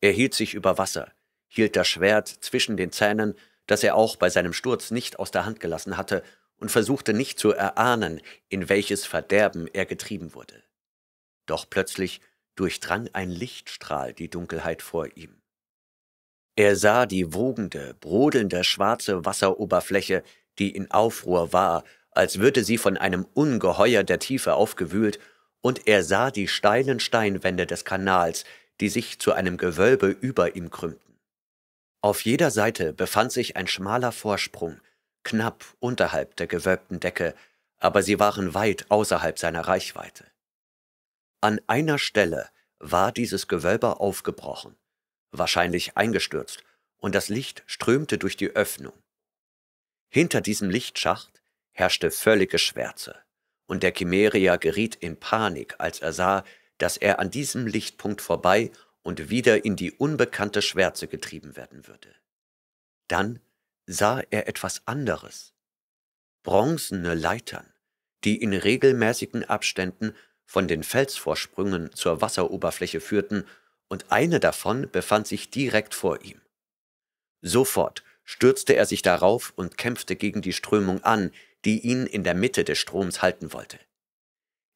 Speaker 1: Er hielt sich über Wasser, hielt das Schwert zwischen den Zähnen, das er auch bei seinem Sturz nicht aus der Hand gelassen hatte, und versuchte nicht zu erahnen, in welches Verderben er getrieben wurde. Doch plötzlich durchdrang ein Lichtstrahl die Dunkelheit vor ihm. Er sah die wogende, brodelnde schwarze Wasseroberfläche, die in Aufruhr war als würde sie von einem Ungeheuer der Tiefe aufgewühlt, und er sah die steilen Steinwände des Kanals, die sich zu einem Gewölbe über ihm krümmten. Auf jeder Seite befand sich ein schmaler Vorsprung, knapp unterhalb der gewölbten Decke, aber sie waren weit außerhalb seiner Reichweite. An einer Stelle war dieses Gewölbe aufgebrochen, wahrscheinlich eingestürzt, und das Licht strömte durch die Öffnung. Hinter diesem Lichtschacht herrschte völlige Schwärze, und der Chimeria geriet in Panik, als er sah, dass er an diesem Lichtpunkt vorbei und wieder in die unbekannte Schwärze getrieben werden würde. Dann sah er etwas anderes. Bronzene Leitern, die in regelmäßigen Abständen von den Felsvorsprüngen zur Wasseroberfläche führten, und eine davon befand sich direkt vor ihm. Sofort stürzte er sich darauf und kämpfte gegen die Strömung an, die ihn in der Mitte des Stroms halten wollte.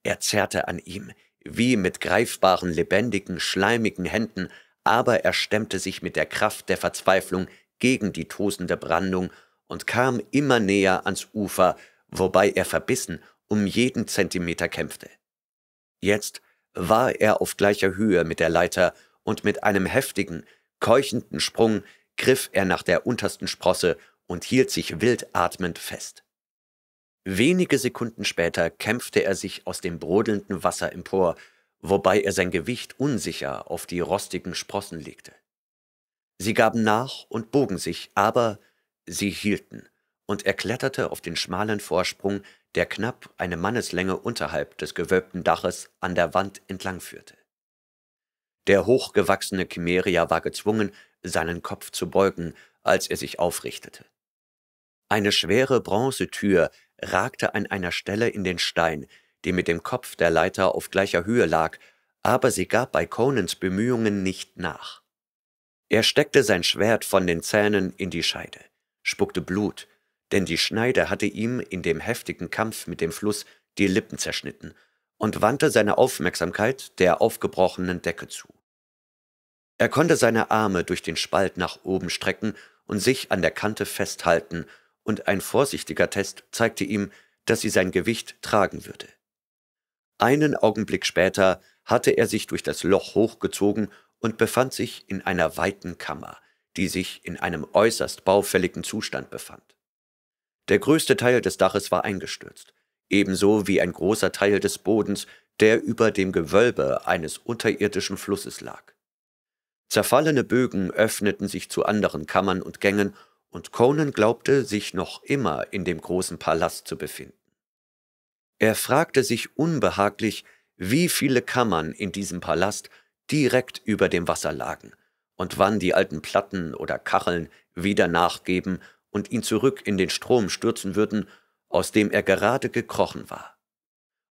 Speaker 1: Er zerrte an ihm, wie mit greifbaren, lebendigen, schleimigen Händen, aber er stemmte sich mit der Kraft der Verzweiflung gegen die tosende Brandung und kam immer näher ans Ufer, wobei er verbissen um jeden Zentimeter kämpfte. Jetzt war er auf gleicher Höhe mit der Leiter und mit einem heftigen, keuchenden Sprung griff er nach der untersten Sprosse und hielt sich wild atmend fest. Wenige Sekunden später kämpfte er sich aus dem brodelnden Wasser empor, wobei er sein Gewicht unsicher auf die rostigen Sprossen legte. Sie gaben nach und bogen sich, aber sie hielten, und er kletterte auf den schmalen Vorsprung, der knapp eine Manneslänge unterhalb des gewölbten Daches an der Wand entlangführte. Der hochgewachsene Chimeria war gezwungen, seinen Kopf zu beugen, als er sich aufrichtete. Eine schwere Bronzetür, ragte an einer Stelle in den Stein, die mit dem Kopf der Leiter auf gleicher Höhe lag, aber sie gab bei Conans Bemühungen nicht nach. Er steckte sein Schwert von den Zähnen in die Scheide, spuckte Blut, denn die Schneide hatte ihm in dem heftigen Kampf mit dem Fluss die Lippen zerschnitten, und wandte seine Aufmerksamkeit der aufgebrochenen Decke zu. Er konnte seine Arme durch den Spalt nach oben strecken und sich an der Kante festhalten und ein vorsichtiger Test zeigte ihm, dass sie sein Gewicht tragen würde. Einen Augenblick später hatte er sich durch das Loch hochgezogen und befand sich in einer weiten Kammer, die sich in einem äußerst baufälligen Zustand befand. Der größte Teil des Daches war eingestürzt, ebenso wie ein großer Teil des Bodens, der über dem Gewölbe eines unterirdischen Flusses lag. Zerfallene Bögen öffneten sich zu anderen Kammern und Gängen und Conan glaubte sich noch immer in dem großen Palast zu befinden. Er fragte sich unbehaglich, wie viele Kammern in diesem Palast direkt über dem Wasser lagen und wann die alten Platten oder Kacheln wieder nachgeben und ihn zurück in den Strom stürzen würden, aus dem er gerade gekrochen war.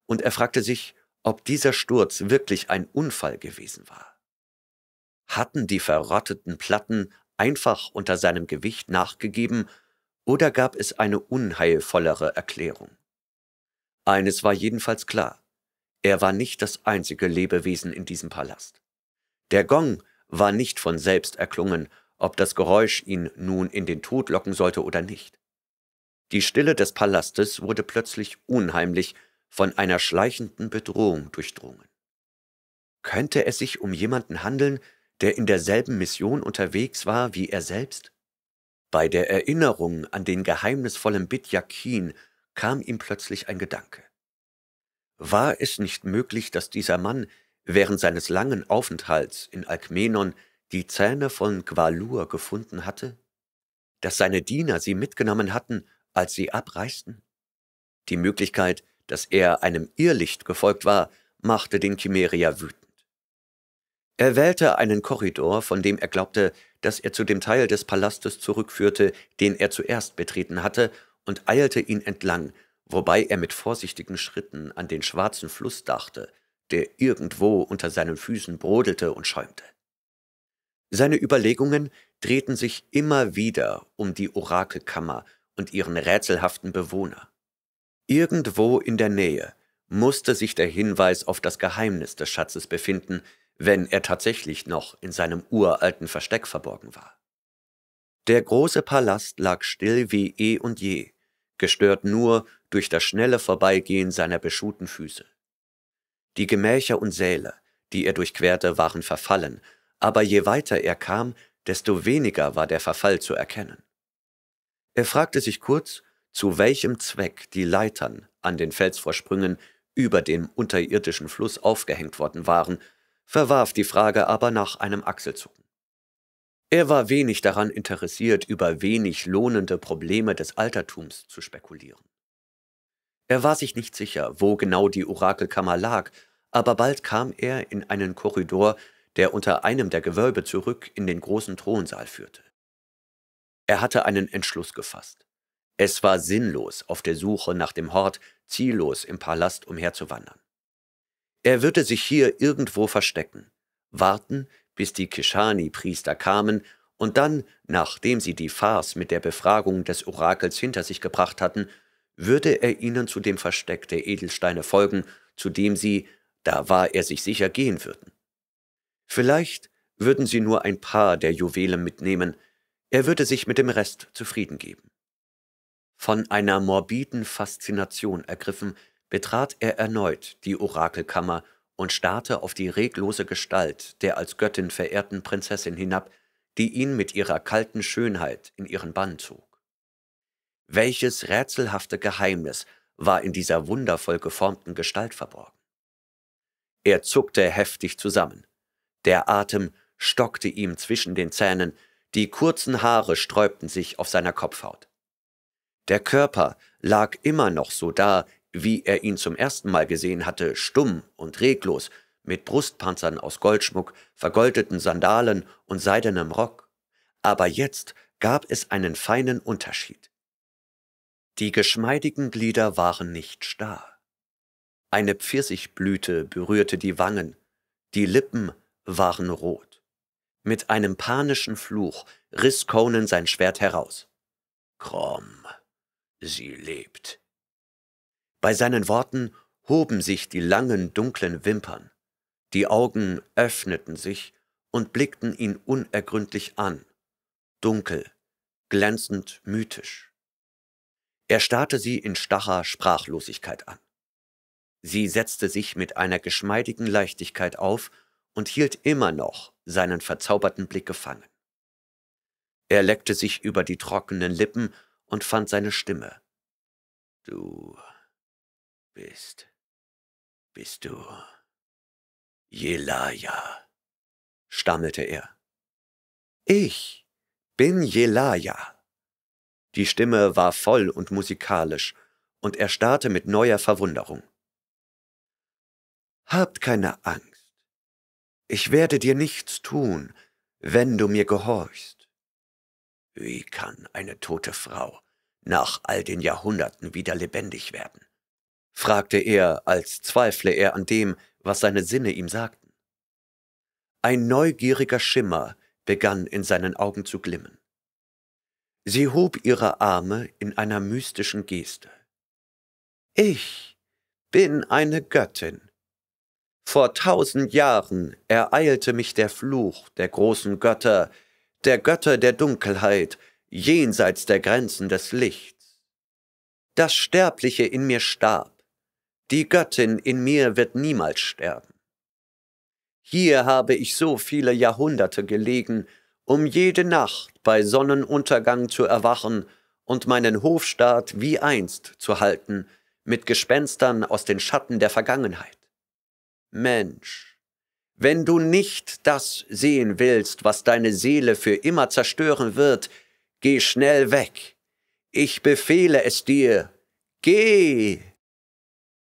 Speaker 1: Und er fragte sich, ob dieser Sturz wirklich ein Unfall gewesen war. Hatten die verrotteten Platten einfach unter seinem Gewicht nachgegeben oder gab es eine unheilvollere Erklärung. Eines war jedenfalls klar, er war nicht das einzige Lebewesen in diesem Palast. Der Gong war nicht von selbst erklungen, ob das Geräusch ihn nun in den Tod locken sollte oder nicht. Die Stille des Palastes wurde plötzlich unheimlich von einer schleichenden Bedrohung durchdrungen. Könnte es sich um jemanden handeln, der in derselben Mission unterwegs war wie er selbst? Bei der Erinnerung an den geheimnisvollen Bidjakin kam ihm plötzlich ein Gedanke. War es nicht möglich, dass dieser Mann während seines langen Aufenthalts in Alkmenon die Zähne von Gwalur gefunden hatte? Dass seine Diener sie mitgenommen hatten, als sie abreisten? Die Möglichkeit, dass er einem Irrlicht gefolgt war, machte den Chimeria wütend. Er wählte einen Korridor, von dem er glaubte, dass er zu dem Teil des Palastes zurückführte, den er zuerst betreten hatte, und eilte ihn entlang, wobei er mit vorsichtigen Schritten an den schwarzen Fluss dachte, der irgendwo unter seinen Füßen brodelte und schäumte. Seine Überlegungen drehten sich immer wieder um die Orakelkammer und ihren rätselhaften Bewohner. Irgendwo in der Nähe musste sich der Hinweis auf das Geheimnis des Schatzes befinden, wenn er tatsächlich noch in seinem uralten Versteck verborgen war. Der große Palast lag still wie eh und je, gestört nur durch das schnelle Vorbeigehen seiner beschuhten Füße. Die Gemächer und Säle, die er durchquerte, waren verfallen, aber je weiter er kam, desto weniger war der Verfall zu erkennen. Er fragte sich kurz, zu welchem Zweck die Leitern an den Felsvorsprüngen über dem unterirdischen Fluss aufgehängt worden waren verwarf die Frage aber nach einem Achselzucken. Er war wenig daran interessiert, über wenig lohnende Probleme des Altertums zu spekulieren. Er war sich nicht sicher, wo genau die Orakelkammer lag, aber bald kam er in einen Korridor, der unter einem der Gewölbe zurück in den großen Thronsaal führte. Er hatte einen Entschluss gefasst. Es war sinnlos, auf der Suche nach dem Hort ziellos im Palast umherzuwandern. Er würde sich hier irgendwo verstecken, warten, bis die Kishani-Priester kamen und dann, nachdem sie die Farce mit der Befragung des Orakels hinter sich gebracht hatten, würde er ihnen zu dem Versteck der Edelsteine folgen, zu dem sie, da war er sich sicher, gehen würden. Vielleicht würden sie nur ein paar der Juwelen mitnehmen, er würde sich mit dem Rest zufrieden geben. Von einer morbiden Faszination ergriffen, betrat er erneut die Orakelkammer und starrte auf die reglose Gestalt der als Göttin verehrten Prinzessin hinab, die ihn mit ihrer kalten Schönheit in ihren Bann zog. Welches rätselhafte Geheimnis war in dieser wundervoll geformten Gestalt verborgen? Er zuckte heftig zusammen. Der Atem stockte ihm zwischen den Zähnen, die kurzen Haare sträubten sich auf seiner Kopfhaut. Der Körper lag immer noch so da, wie er ihn zum ersten Mal gesehen hatte, stumm und reglos, mit Brustpanzern aus Goldschmuck, vergoldeten Sandalen und seidenem Rock. Aber jetzt gab es einen feinen Unterschied. Die geschmeidigen Glieder waren nicht starr. Eine Pfirsichblüte berührte die Wangen, die Lippen waren rot. Mit einem panischen Fluch riss Conan sein Schwert heraus. Krom, sie lebt. Bei seinen Worten hoben sich die langen, dunklen Wimpern. Die Augen öffneten sich und blickten ihn unergründlich an. Dunkel, glänzend, mythisch. Er starrte sie in starrer Sprachlosigkeit an. Sie setzte sich mit einer geschmeidigen Leichtigkeit auf und hielt immer noch seinen verzauberten Blick gefangen. Er leckte sich über die trockenen Lippen und fand seine Stimme. Du bist, bist du Jelaja, stammelte er. Ich bin Jelaja. Die Stimme war voll und musikalisch, und er starrte mit neuer Verwunderung. Habt keine Angst. Ich werde dir nichts tun, wenn du mir gehorchst. Wie kann eine tote Frau nach all den Jahrhunderten wieder lebendig werden? fragte er, als zweifle er an dem, was seine Sinne ihm sagten. Ein neugieriger Schimmer begann in seinen Augen zu glimmen. Sie hob ihre Arme in einer mystischen Geste. Ich bin eine Göttin. Vor tausend Jahren ereilte mich der Fluch der großen Götter, der Götter der Dunkelheit, jenseits der Grenzen des Lichts. Das Sterbliche in mir starb, die Göttin in mir wird niemals sterben. Hier habe ich so viele Jahrhunderte gelegen, um jede Nacht bei Sonnenuntergang zu erwachen und meinen Hofstaat wie einst zu halten, mit Gespenstern aus den Schatten der Vergangenheit. Mensch, wenn du nicht das sehen willst, was deine Seele für immer zerstören wird, geh schnell weg. Ich befehle es dir. Geh!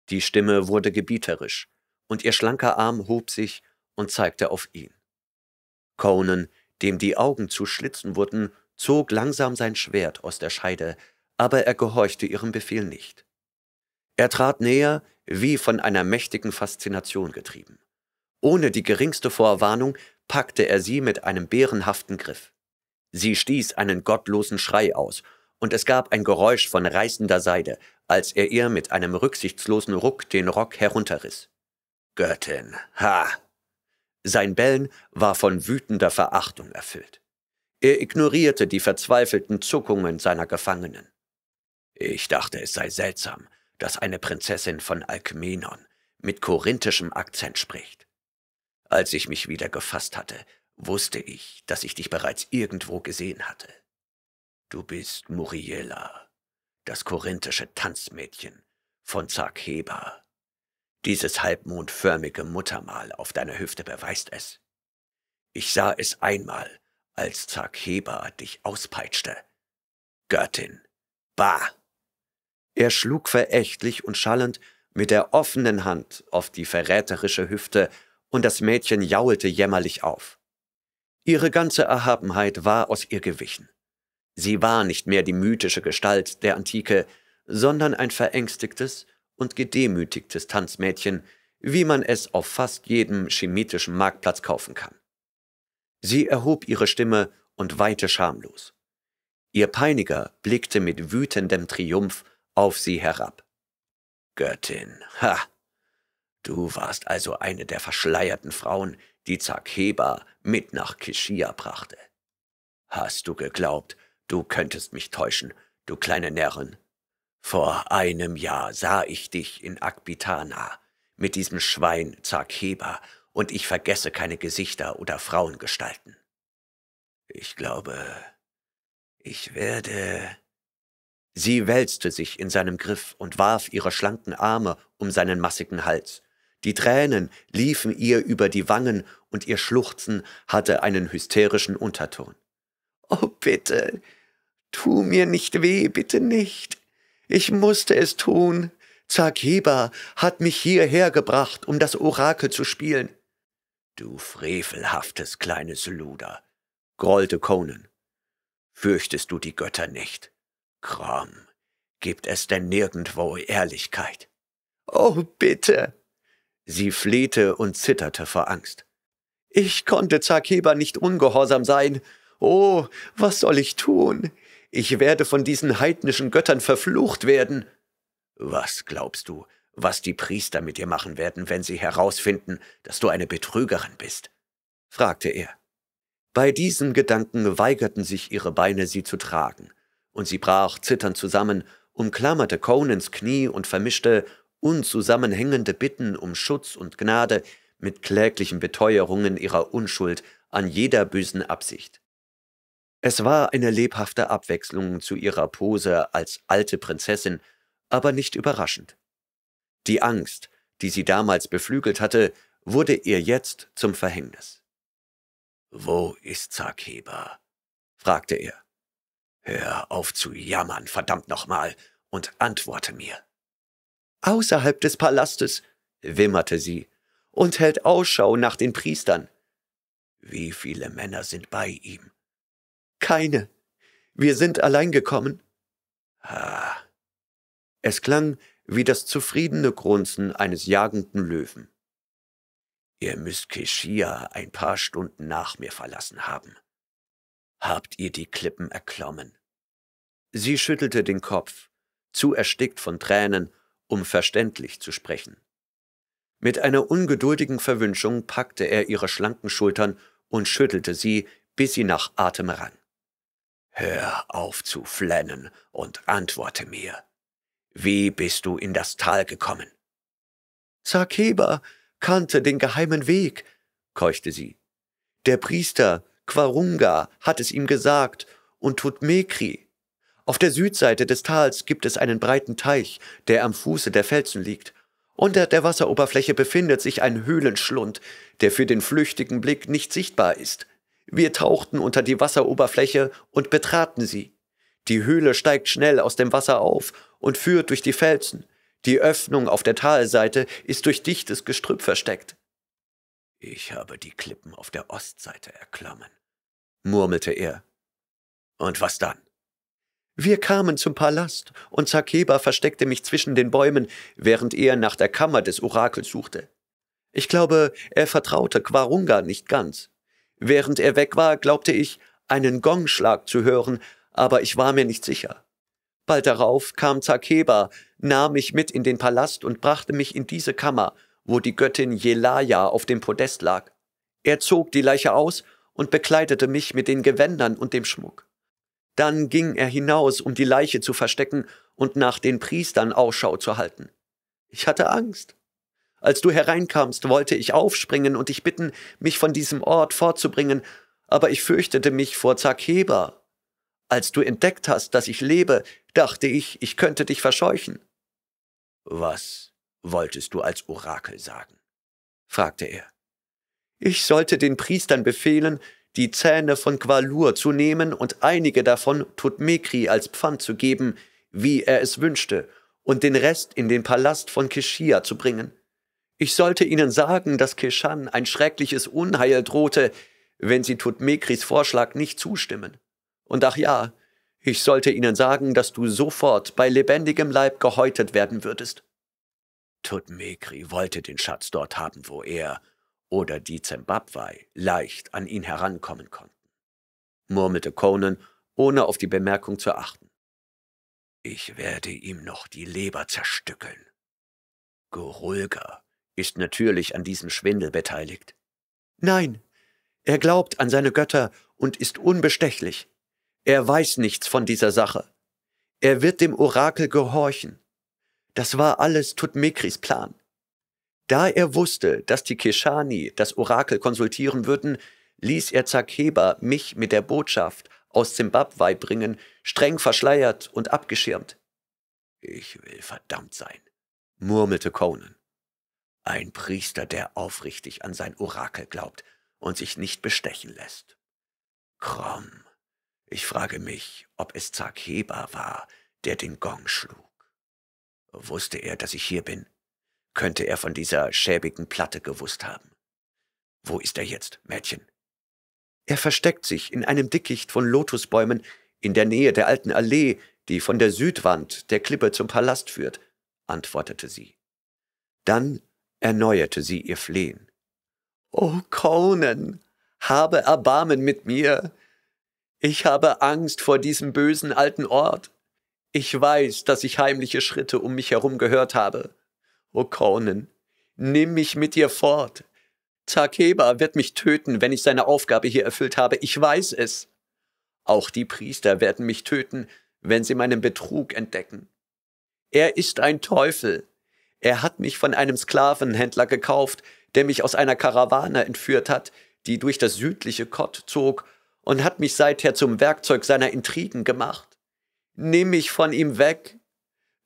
Speaker 1: Die Stimme wurde gebieterisch, und ihr schlanker Arm hob sich und zeigte auf ihn. Conan, dem die Augen zu Schlitzen wurden, zog langsam sein Schwert aus der Scheide, aber er gehorchte ihrem Befehl nicht. Er trat näher, wie von einer mächtigen Faszination getrieben. Ohne die geringste Vorwarnung packte er sie mit einem bärenhaften Griff. Sie stieß einen gottlosen Schrei aus und es gab ein Geräusch von reißender Seide, als er ihr mit einem rücksichtslosen Ruck den Rock herunterriss. Göttin, ha! Sein Bellen war von wütender Verachtung erfüllt. Er ignorierte die verzweifelten Zuckungen seiner Gefangenen. Ich dachte, es sei seltsam, dass eine Prinzessin von Alkmenon mit korinthischem Akzent spricht. Als ich mich wieder gefasst hatte, wusste ich, dass ich dich bereits irgendwo gesehen hatte. Du bist Muriela, das korinthische Tanzmädchen von Zarkheba. Dieses halbmondförmige Muttermal auf deiner Hüfte beweist es. Ich sah es einmal, als Zarkheba dich auspeitschte. Göttin, bah! Er schlug verächtlich und schallend mit der offenen Hand auf die verräterische Hüfte, und das Mädchen jaulte jämmerlich auf. Ihre ganze Erhabenheit war aus ihr gewichen. Sie war nicht mehr die mythische Gestalt der Antike, sondern ein verängstigtes und gedemütigtes Tanzmädchen, wie man es auf fast jedem chemitischen Marktplatz kaufen kann. Sie erhob ihre Stimme und weinte schamlos. Ihr Peiniger blickte mit wütendem Triumph auf sie herab. Göttin, ha! Du warst also eine der verschleierten Frauen, die Zakeba mit nach Kishia brachte. Hast du geglaubt, Du könntest mich täuschen, du kleine Närrin. Vor einem Jahr sah ich dich in Akbitana mit diesem Schwein Zarkheba, und ich vergesse keine Gesichter oder Frauengestalten. Ich glaube, ich werde. Sie wälzte sich in seinem Griff und warf ihre schlanken Arme um seinen massigen Hals. Die Tränen liefen ihr über die Wangen und ihr Schluchzen hatte einen hysterischen Unterton. Oh bitte, Tu mir nicht weh, bitte nicht. Ich musste es tun. Zakeba hat mich hierher gebracht, um das Orakel zu spielen. Du frevelhaftes kleines Luder, grollte Conan. Fürchtest du die Götter nicht? Kram, gibt es denn nirgendwo Ehrlichkeit? Oh, bitte! Sie flehte und zitterte vor Angst. Ich konnte Zakeba nicht ungehorsam sein. Oh, was soll ich tun? ich werde von diesen heidnischen Göttern verflucht werden. Was glaubst du, was die Priester mit dir machen werden, wenn sie herausfinden, dass du eine Betrügerin bist? fragte er. Bei diesem Gedanken weigerten sich ihre Beine, sie zu tragen, und sie brach zitternd zusammen, umklammerte Conans Knie und vermischte unzusammenhängende Bitten um Schutz und Gnade mit kläglichen Beteuerungen ihrer Unschuld an jeder bösen Absicht. Es war eine lebhafte Abwechslung zu ihrer Pose als alte Prinzessin, aber nicht überraschend. Die Angst, die sie damals beflügelt hatte, wurde ihr jetzt zum Verhängnis. Wo ist Zakeba? fragte er. Hör auf zu jammern, verdammt nochmal, und antworte mir. Außerhalb des Palastes, wimmerte sie, und hält Ausschau nach den Priestern. Wie viele Männer sind bei ihm? Keine. Wir sind allein gekommen. Ah. Es klang wie das zufriedene Grunzen eines jagenden Löwen. Ihr müsst Keschia ein paar Stunden nach mir verlassen haben. Habt ihr die Klippen erklommen? Sie schüttelte den Kopf, zu erstickt von Tränen, um verständlich zu sprechen. Mit einer ungeduldigen Verwünschung packte er ihre schlanken Schultern und schüttelte sie, bis sie nach Atem rang. Hör auf zu flennen und antworte mir. Wie bist du in das Tal gekommen? Zakeba kannte den geheimen Weg, keuchte sie. Der Priester Quarunga hat es ihm gesagt und Tutmekri. Auf der Südseite des Tals gibt es einen breiten Teich, der am Fuße der Felsen liegt. Unter der Wasseroberfläche befindet sich ein Höhlenschlund, der für den flüchtigen Blick nicht sichtbar ist. Wir tauchten unter die Wasseroberfläche und betraten sie. Die Höhle steigt schnell aus dem Wasser auf und führt durch die Felsen. Die Öffnung auf der Talseite ist durch dichtes Gestrüpp versteckt. Ich habe die Klippen auf der Ostseite erklommen, murmelte er. Und was dann? Wir kamen zum Palast, und Zakeba versteckte mich zwischen den Bäumen, während er nach der Kammer des Orakels suchte. Ich glaube, er vertraute Quarunga nicht ganz. Während er weg war, glaubte ich, einen Gongschlag zu hören, aber ich war mir nicht sicher. Bald darauf kam Zakeba, nahm mich mit in den Palast und brachte mich in diese Kammer, wo die Göttin Jelaya auf dem Podest lag. Er zog die Leiche aus und bekleidete mich mit den Gewändern und dem Schmuck. Dann ging er hinaus, um die Leiche zu verstecken und nach den Priestern Ausschau zu halten. Ich hatte Angst. Als du hereinkamst, wollte ich aufspringen und dich bitten, mich von diesem Ort fortzubringen, aber ich fürchtete mich vor Zakheba. Als du entdeckt hast, dass ich lebe, dachte ich, ich könnte dich verscheuchen. Was wolltest du als Orakel sagen? fragte er. Ich sollte den Priestern befehlen, die Zähne von Qualur zu nehmen und einige davon Tutmekri als Pfand zu geben, wie er es wünschte, und den Rest in den Palast von Keschia zu bringen. Ich sollte ihnen sagen, dass Keshan ein schreckliches Unheil drohte, wenn sie Tutmekris Vorschlag nicht zustimmen. Und ach ja, ich sollte ihnen sagen, dass du sofort bei lebendigem Leib gehäutet werden würdest. Tutmekri wollte den Schatz dort haben, wo er oder die Zimbabwei leicht an ihn herankommen konnten, murmelte Conan, ohne auf die Bemerkung zu achten. Ich werde ihm noch die Leber zerstückeln. Gerulger ist natürlich an diesem Schwindel beteiligt. Nein, er glaubt an seine Götter und ist unbestechlich. Er weiß nichts von dieser Sache. Er wird dem Orakel gehorchen. Das war alles Tutmekris Plan. Da er wusste, dass die Keshani das Orakel konsultieren würden, ließ er Zakeba mich mit der Botschaft aus Zimbabwe bringen, streng verschleiert und abgeschirmt. Ich will verdammt sein, murmelte Conan ein Priester, der aufrichtig an sein Orakel glaubt und sich nicht bestechen lässt. Krumm. Ich frage mich, ob es Zakeba war, der den Gong schlug. Wusste er, dass ich hier bin? Könnte er von dieser schäbigen Platte gewusst haben? Wo ist er jetzt, Mädchen? Er versteckt sich in einem Dickicht von Lotusbäumen in der Nähe der alten Allee, die von der Südwand der Klippe zum Palast führt, antwortete sie. Dann erneuerte sie ihr Flehen. O Conan, habe Erbarmen mit mir. Ich habe Angst vor diesem bösen alten Ort. Ich weiß, dass ich heimliche Schritte um mich herum gehört habe. O Conan, nimm mich mit dir fort. Takeba wird mich töten, wenn ich seine Aufgabe hier erfüllt habe. Ich weiß es. Auch die Priester werden mich töten, wenn sie meinen Betrug entdecken. Er ist ein Teufel. Er hat mich von einem Sklavenhändler gekauft, der mich aus einer Karawane entführt hat, die durch das südliche Kott zog, und hat mich seither zum Werkzeug seiner Intrigen gemacht. Nimm mich von ihm weg.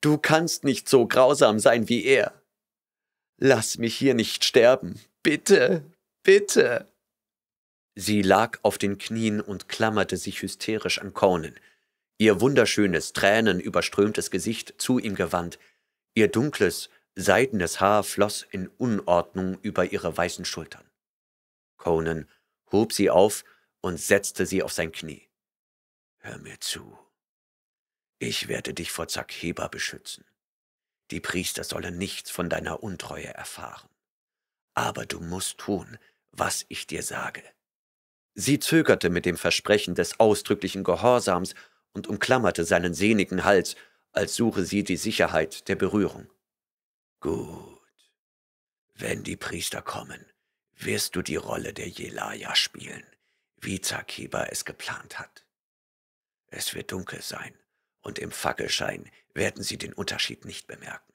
Speaker 1: Du kannst nicht so grausam sein wie er. Lass mich hier nicht sterben. Bitte, bitte. Sie lag auf den Knien und klammerte sich hysterisch an Conan, ihr wunderschönes, tränenüberströmtes Gesicht zu ihm gewandt, ihr dunkles, Seidenes Haar floss in Unordnung über ihre weißen Schultern. Conan hob sie auf und setzte sie auf sein Knie. Hör mir zu. Ich werde dich vor Zakheba beschützen. Die Priester sollen nichts von deiner Untreue erfahren. Aber du musst tun, was ich dir sage. Sie zögerte mit dem Versprechen des ausdrücklichen Gehorsams und umklammerte seinen sehnigen Hals, als suche sie die Sicherheit der Berührung. Gut. Wenn die Priester kommen, wirst du die Rolle der Jelaya spielen, wie Zakiba es geplant hat. Es wird dunkel sein, und im Fackelschein werden sie den Unterschied nicht bemerken.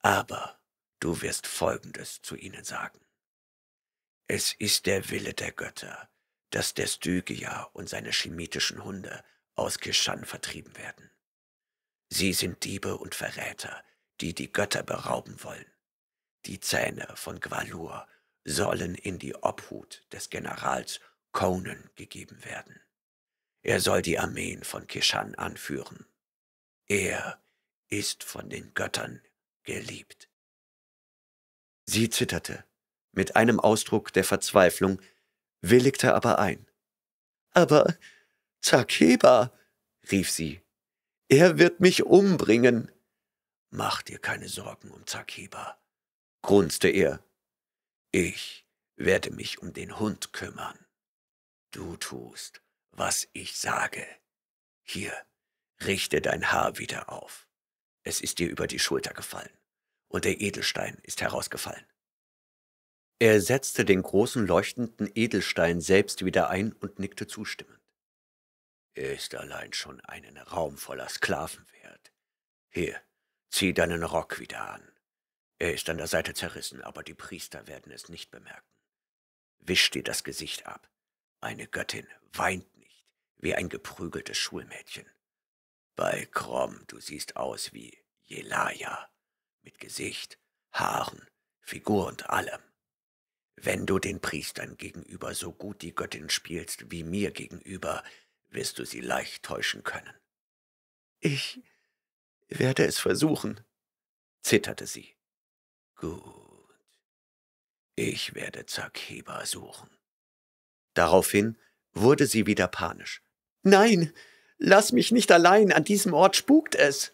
Speaker 1: Aber du wirst Folgendes zu ihnen sagen. Es ist der Wille der Götter, dass der Stygia und seine schemitischen Hunde aus Kishan vertrieben werden. Sie sind Diebe und Verräter, die die Götter berauben wollen. Die Zähne von Gwalur sollen in die Obhut des Generals Conan gegeben werden. Er soll die Armeen von Kishan anführen. Er ist von den Göttern geliebt. Sie zitterte, mit einem Ausdruck der Verzweiflung, willigte aber ein. Aber Takeba, rief sie, er wird mich umbringen. Mach dir keine Sorgen um Zakiba, grunzte er. Ich werde mich um den Hund kümmern. Du tust, was ich sage. Hier, richte dein Haar wieder auf. Es ist dir über die Schulter gefallen, und der Edelstein ist herausgefallen. Er setzte den großen leuchtenden Edelstein selbst wieder ein und nickte zustimmend. ist allein schon einen Raum voller Sklaven wert. Hier, Zieh deinen Rock wieder an. Er ist an der Seite zerrissen, aber die Priester werden es nicht bemerken. Wisch dir das Gesicht ab. Eine Göttin weint nicht, wie ein geprügeltes Schulmädchen. Bei Krom, du siehst aus wie Jelaya, mit Gesicht, Haaren, Figur und allem. Wenn du den Priestern gegenüber so gut die Göttin spielst wie mir gegenüber, wirst du sie leicht täuschen können. Ich werde es versuchen, zitterte sie. Gut. Ich werde Zakiba suchen. Daraufhin wurde sie wieder panisch. Nein, lass mich nicht allein, an diesem Ort spukt es.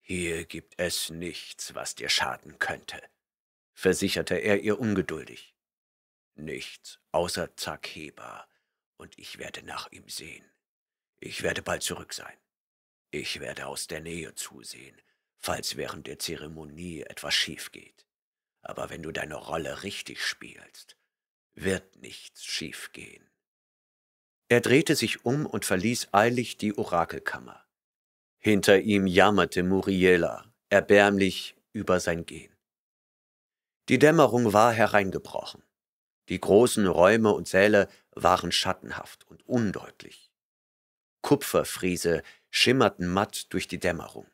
Speaker 1: Hier gibt es nichts, was dir schaden könnte, versicherte er ihr ungeduldig. Nichts außer Zakheba, und ich werde nach ihm sehen. Ich werde bald zurück sein. Ich werde aus der Nähe zusehen, falls während der Zeremonie etwas schief geht. Aber wenn du deine Rolle richtig spielst, wird nichts schiefgehen. Er drehte sich um und verließ eilig die Orakelkammer. Hinter ihm jammerte Muriela, erbärmlich über sein Gehen. Die Dämmerung war hereingebrochen. Die großen Räume und Säle waren schattenhaft und undeutlich. Kupferfriese schimmerten matt durch die Dämmerung.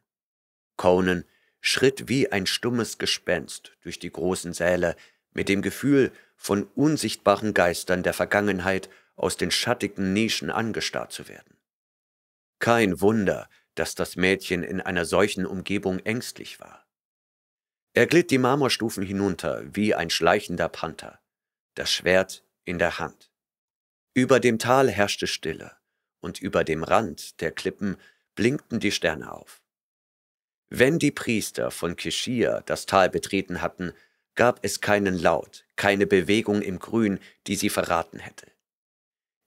Speaker 1: Conan schritt wie ein stummes Gespenst durch die großen Säle, mit dem Gefühl, von unsichtbaren Geistern der Vergangenheit aus den schattigen Nischen angestarrt zu werden. Kein Wunder, dass das Mädchen in einer solchen Umgebung ängstlich war. Er glitt die Marmorstufen hinunter wie ein schleichender Panther, das Schwert in der Hand. Über dem Tal herrschte Stille und über dem Rand der Klippen blinkten die Sterne auf. Wenn die Priester von Kishir das Tal betreten hatten, gab es keinen Laut, keine Bewegung im Grün, die sie verraten hätte.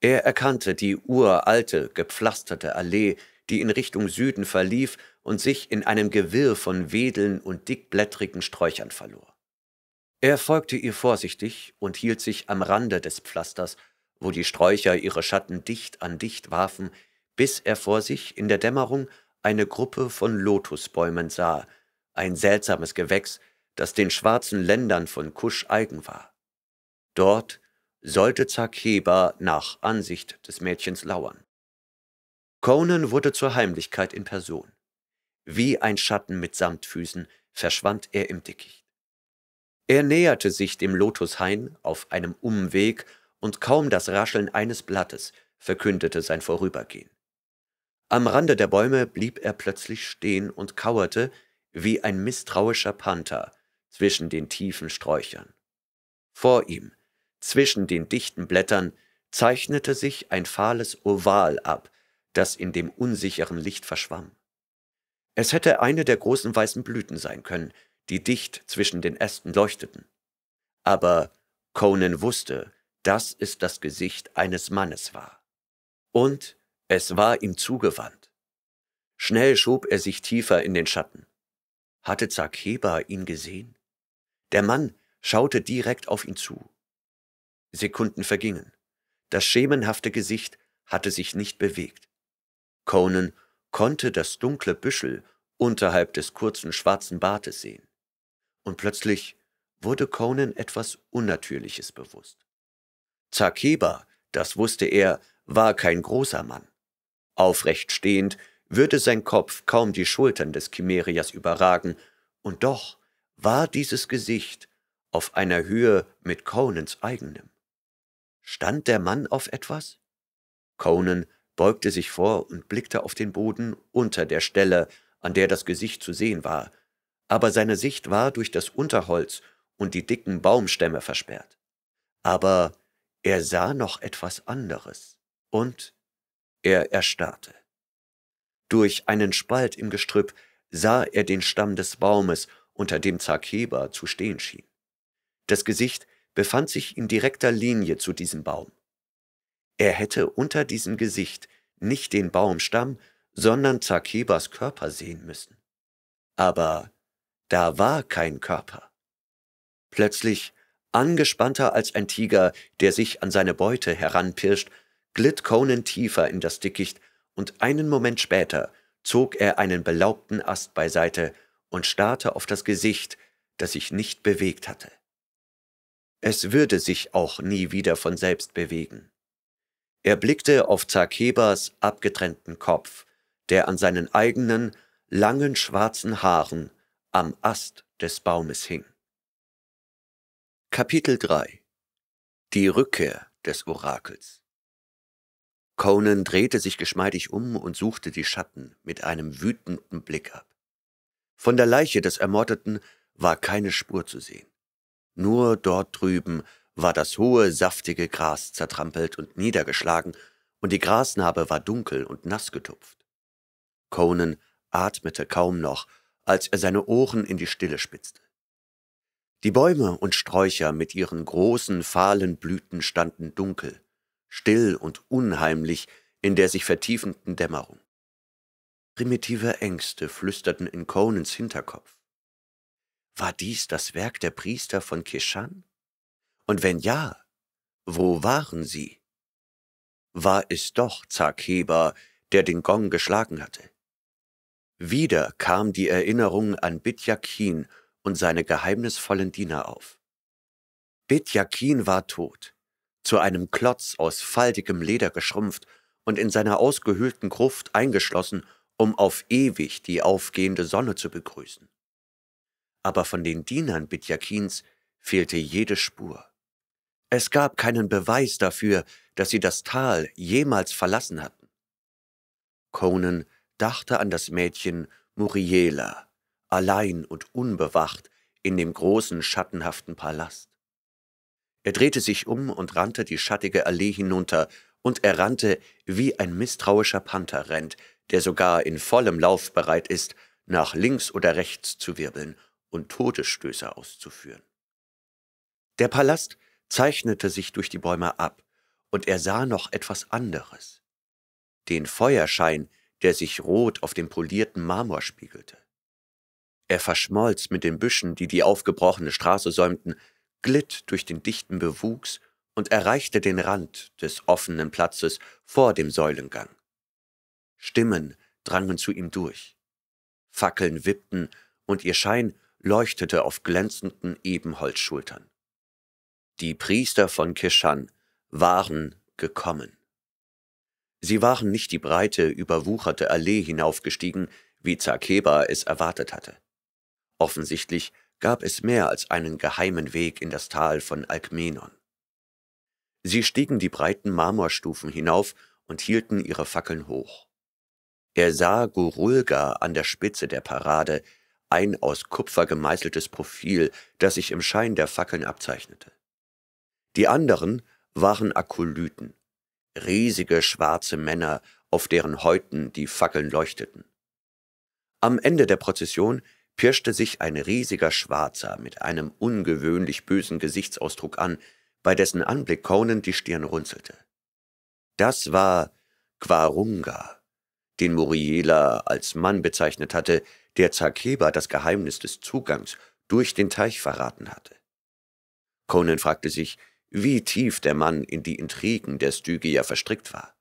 Speaker 1: Er erkannte die uralte, gepflasterte Allee, die in Richtung Süden verlief und sich in einem Gewirr von Wedeln und dickblättrigen Sträuchern verlor. Er folgte ihr vorsichtig und hielt sich am Rande des Pflasters, wo die Sträucher ihre Schatten dicht an dicht warfen, bis er vor sich in der Dämmerung eine Gruppe von Lotusbäumen sah, ein seltsames Gewächs, das den schwarzen Ländern von Kusch eigen war. Dort sollte Zakheba nach Ansicht des Mädchens lauern. Conan wurde zur Heimlichkeit in Person. Wie ein Schatten mit Samtfüßen verschwand er im Dickicht. Er näherte sich dem Lotushain auf einem Umweg und kaum das Rascheln eines Blattes verkündete sein Vorübergehen. Am Rande der Bäume blieb er plötzlich stehen und kauerte wie ein misstrauischer Panther zwischen den tiefen Sträuchern. Vor ihm, zwischen den dichten Blättern, zeichnete sich ein fahles Oval ab, das in dem unsicheren Licht verschwamm. Es hätte eine der großen weißen Blüten sein können, die dicht zwischen den Ästen leuchteten. Aber Conan wusste, dass es das Gesicht eines Mannes war. Und es war ihm zugewandt. Schnell schob er sich tiefer in den Schatten. Hatte Zakeba ihn gesehen? Der Mann schaute direkt auf ihn zu. Sekunden vergingen. Das schemenhafte Gesicht hatte sich nicht bewegt. Conan konnte das dunkle Büschel unterhalb des kurzen schwarzen Bartes sehen. Und plötzlich wurde Conan etwas Unnatürliches bewusst. Zakeba, das wusste er, war kein großer Mann. Aufrecht stehend würde sein Kopf kaum die Schultern des Chimerias überragen, und doch war dieses Gesicht auf einer Höhe mit Conans eigenem. Stand der Mann auf etwas? Conan beugte sich vor und blickte auf den Boden unter der Stelle, an der das Gesicht zu sehen war, aber seine Sicht war durch das Unterholz und die dicken Baumstämme versperrt. Aber er sah noch etwas anderes und er erstarrte. Durch einen Spalt im Gestrüpp sah er den Stamm des Baumes, unter dem Zakeba zu stehen schien. Das Gesicht befand sich in direkter Linie zu diesem Baum. Er hätte unter diesem Gesicht nicht den Baumstamm, sondern Zakebas Körper sehen müssen. Aber da war kein Körper. Plötzlich Angespannter als ein Tiger, der sich an seine Beute heranpirscht, glitt Conan tiefer in das Dickicht, und einen Moment später zog er einen belaubten Ast beiseite und starrte auf das Gesicht, das sich nicht bewegt hatte. Es würde sich auch nie wieder von selbst bewegen. Er blickte auf Zakebas abgetrennten Kopf, der an seinen eigenen, langen schwarzen Haaren am Ast des Baumes hing. Kapitel 3 Die Rückkehr des Orakels Conan drehte sich geschmeidig um und suchte die Schatten mit einem wütenden Blick ab. Von der Leiche des Ermordeten war keine Spur zu sehen. Nur dort drüben war das hohe, saftige Gras zertrampelt und niedergeschlagen, und die Grasnarbe war dunkel und nass getupft. Conan atmete kaum noch, als er seine Ohren in die Stille spitzte. Die Bäume und Sträucher mit ihren großen, fahlen Blüten standen dunkel, still und unheimlich in der sich vertiefenden Dämmerung. Primitive Ängste flüsterten in Conans Hinterkopf. War dies das Werk der Priester von Kishan? Und wenn ja, wo waren sie? War es doch Zakheber, der den Gong geschlagen hatte? Wieder kam die Erinnerung an Bityakin und seine geheimnisvollen Diener auf. Betjakin war tot, zu einem Klotz aus faltigem Leder geschrumpft und in seiner ausgehöhlten Gruft eingeschlossen, um auf ewig die aufgehende Sonne zu begrüßen. Aber von den Dienern Betjakins fehlte jede Spur. Es gab keinen Beweis dafür, dass sie das Tal jemals verlassen hatten. Conan dachte an das Mädchen Muriela, allein und unbewacht in dem großen, schattenhaften Palast. Er drehte sich um und rannte die schattige Allee hinunter, und er rannte wie ein misstrauischer Panther rennt, der sogar in vollem Lauf bereit ist, nach links oder rechts zu wirbeln und Todesstöße auszuführen. Der Palast zeichnete sich durch die Bäume ab, und er sah noch etwas anderes. Den Feuerschein, der sich rot auf dem polierten Marmor spiegelte. Er verschmolz mit den Büschen, die die aufgebrochene Straße säumten, glitt durch den dichten Bewuchs und erreichte den Rand des offenen Platzes vor dem Säulengang. Stimmen drangen zu ihm durch. Fackeln wippten und ihr Schein leuchtete auf glänzenden Ebenholzschultern. Die Priester von Kishan waren gekommen. Sie waren nicht die breite, überwucherte Allee hinaufgestiegen, wie Zakeba es erwartet hatte. Offensichtlich gab es mehr als einen geheimen Weg in das Tal von Alkmenon. Sie stiegen die breiten Marmorstufen hinauf und hielten ihre Fackeln hoch. Er sah Gurulga an der Spitze der Parade, ein aus Kupfer gemeißeltes Profil, das sich im Schein der Fackeln abzeichnete. Die anderen waren Akolyten, riesige schwarze Männer, auf deren Häuten die Fackeln leuchteten. Am Ende der Prozession pirschte sich ein riesiger Schwarzer mit einem ungewöhnlich bösen Gesichtsausdruck an, bei dessen Anblick Conan die Stirn runzelte. Das war Quarunga, den Muriela als Mann bezeichnet hatte, der Zakeba das Geheimnis des Zugangs durch den Teich verraten hatte. Conan fragte sich, wie tief der Mann in die Intrigen der Stygia verstrickt war.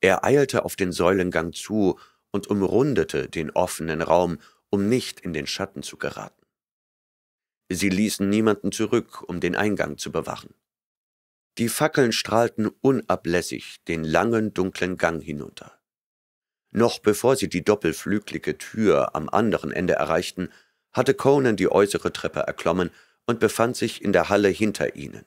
Speaker 1: Er eilte auf den Säulengang zu und umrundete den offenen Raum, um nicht in den Schatten zu geraten. Sie ließen niemanden zurück, um den Eingang zu bewachen. Die Fackeln strahlten unablässig den langen, dunklen Gang hinunter. Noch bevor sie die doppelflügelige Tür am anderen Ende erreichten, hatte Conan die äußere Treppe erklommen und befand sich in der Halle hinter ihnen.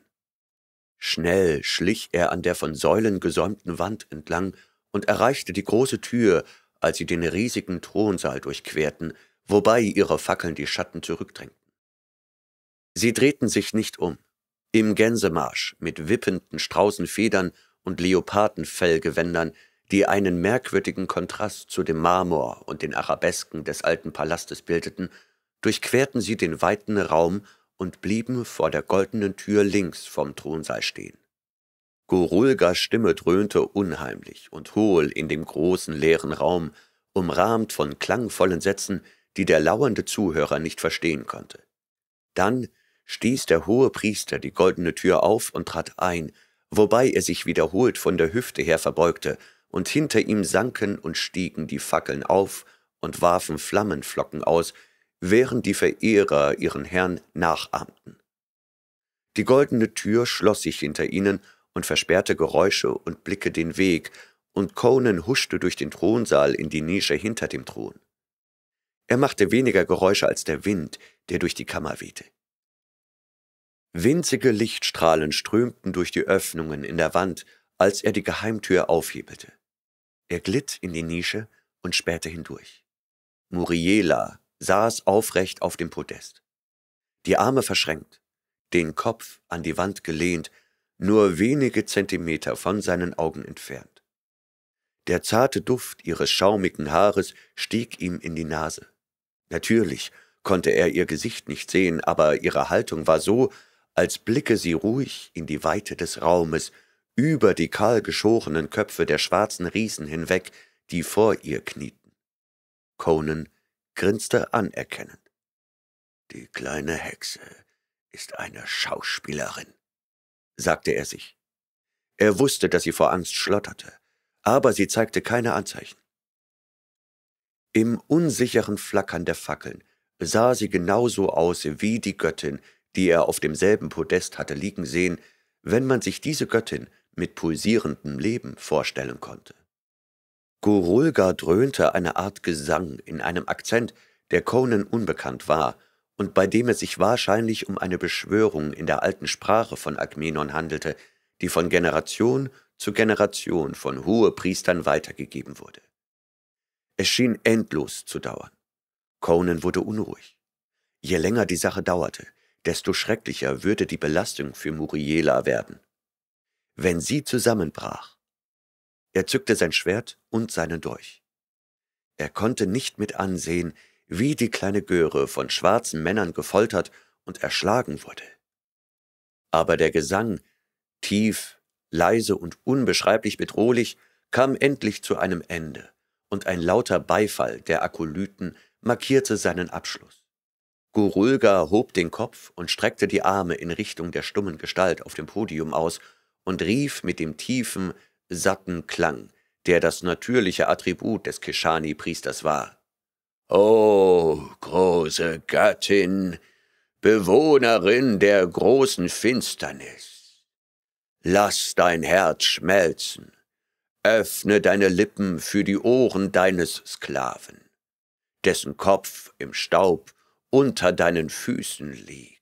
Speaker 1: Schnell schlich er an der von Säulen gesäumten Wand entlang und erreichte die große Tür, als sie den riesigen Thronsaal durchquerten, wobei ihre Fackeln die Schatten zurückdrängten. Sie drehten sich nicht um. Im Gänsemarsch mit wippenden Straußenfedern und Leopardenfellgewändern, die einen merkwürdigen Kontrast zu dem Marmor und den Arabesken des alten Palastes bildeten, durchquerten sie den weiten Raum und blieben vor der goldenen Tür links vom Thronsaal stehen. Gorulgas Stimme dröhnte unheimlich und hohl in dem großen leeren Raum, umrahmt von klangvollen Sätzen, die der lauernde Zuhörer nicht verstehen konnte. Dann stieß der hohe Priester die goldene Tür auf und trat ein, wobei er sich wiederholt von der Hüfte her verbeugte, und hinter ihm sanken und stiegen die Fackeln auf und warfen Flammenflocken aus, während die Verehrer ihren Herrn nachahmten. Die goldene Tür schloss sich hinter ihnen und versperrte Geräusche und Blicke den Weg, und Conan huschte durch den Thronsaal in die Nische hinter dem Thron. Er machte weniger Geräusche als der Wind, der durch die Kammer wehte. Winzige Lichtstrahlen strömten durch die Öffnungen in der Wand, als er die Geheimtür aufhebelte. Er glitt in die Nische und spähte hindurch. Muriela saß aufrecht auf dem Podest. Die Arme verschränkt, den Kopf an die Wand gelehnt, nur wenige Zentimeter von seinen Augen entfernt. Der zarte Duft ihres schaumigen Haares stieg ihm in die Nase. Natürlich konnte er ihr Gesicht nicht sehen, aber ihre Haltung war so, als blicke sie ruhig in die Weite des Raumes, über die kahl geschorenen Köpfe der schwarzen Riesen hinweg, die vor ihr knieten. Conan grinste anerkennend. Die kleine Hexe ist eine Schauspielerin, sagte er sich. Er wusste, dass sie vor Angst schlotterte, aber sie zeigte keine Anzeichen. Im unsicheren Flackern der Fackeln sah sie genauso aus wie die Göttin, die er auf demselben Podest hatte liegen sehen, wenn man sich diese Göttin mit pulsierendem Leben vorstellen konnte. Gurulga dröhnte eine Art Gesang in einem Akzent, der Conan unbekannt war und bei dem es sich wahrscheinlich um eine Beschwörung in der alten Sprache von Alkmenon handelte, die von Generation zu Generation von Hohepriestern weitergegeben wurde. Es schien endlos zu dauern. Conan wurde unruhig. Je länger die Sache dauerte, desto schrecklicher würde die Belastung für Muriela werden. Wenn sie zusammenbrach. Er zückte sein Schwert und seinen Dolch. Er konnte nicht mit ansehen, wie die kleine Göre von schwarzen Männern gefoltert und erschlagen wurde. Aber der Gesang, tief, leise und unbeschreiblich bedrohlich, kam endlich zu einem Ende und ein lauter Beifall der Akolyten markierte seinen Abschluss. Gurulga hob den Kopf und streckte die Arme in Richtung der stummen Gestalt auf dem Podium aus und rief mit dem tiefen, satten Klang, der das natürliche Attribut des Keshani-Priesters war. O große Gattin, Bewohnerin der großen Finsternis, lass dein Herz schmelzen öffne deine Lippen für die Ohren deines Sklaven, dessen Kopf im Staub unter deinen Füßen liegt.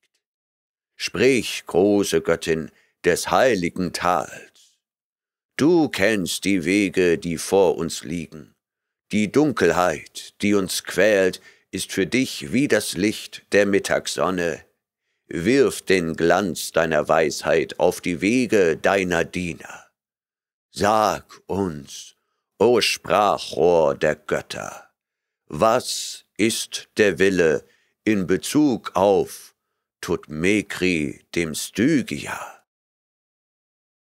Speaker 1: Sprich, große Göttin des heiligen Tals. Du kennst die Wege, die vor uns liegen. Die Dunkelheit, die uns quält, ist für dich wie das Licht der Mittagssonne. Wirf den Glanz deiner Weisheit auf die Wege deiner Diener. Sag uns, o Sprachrohr der Götter, was ist der Wille in Bezug auf Tutmekri dem Stygia?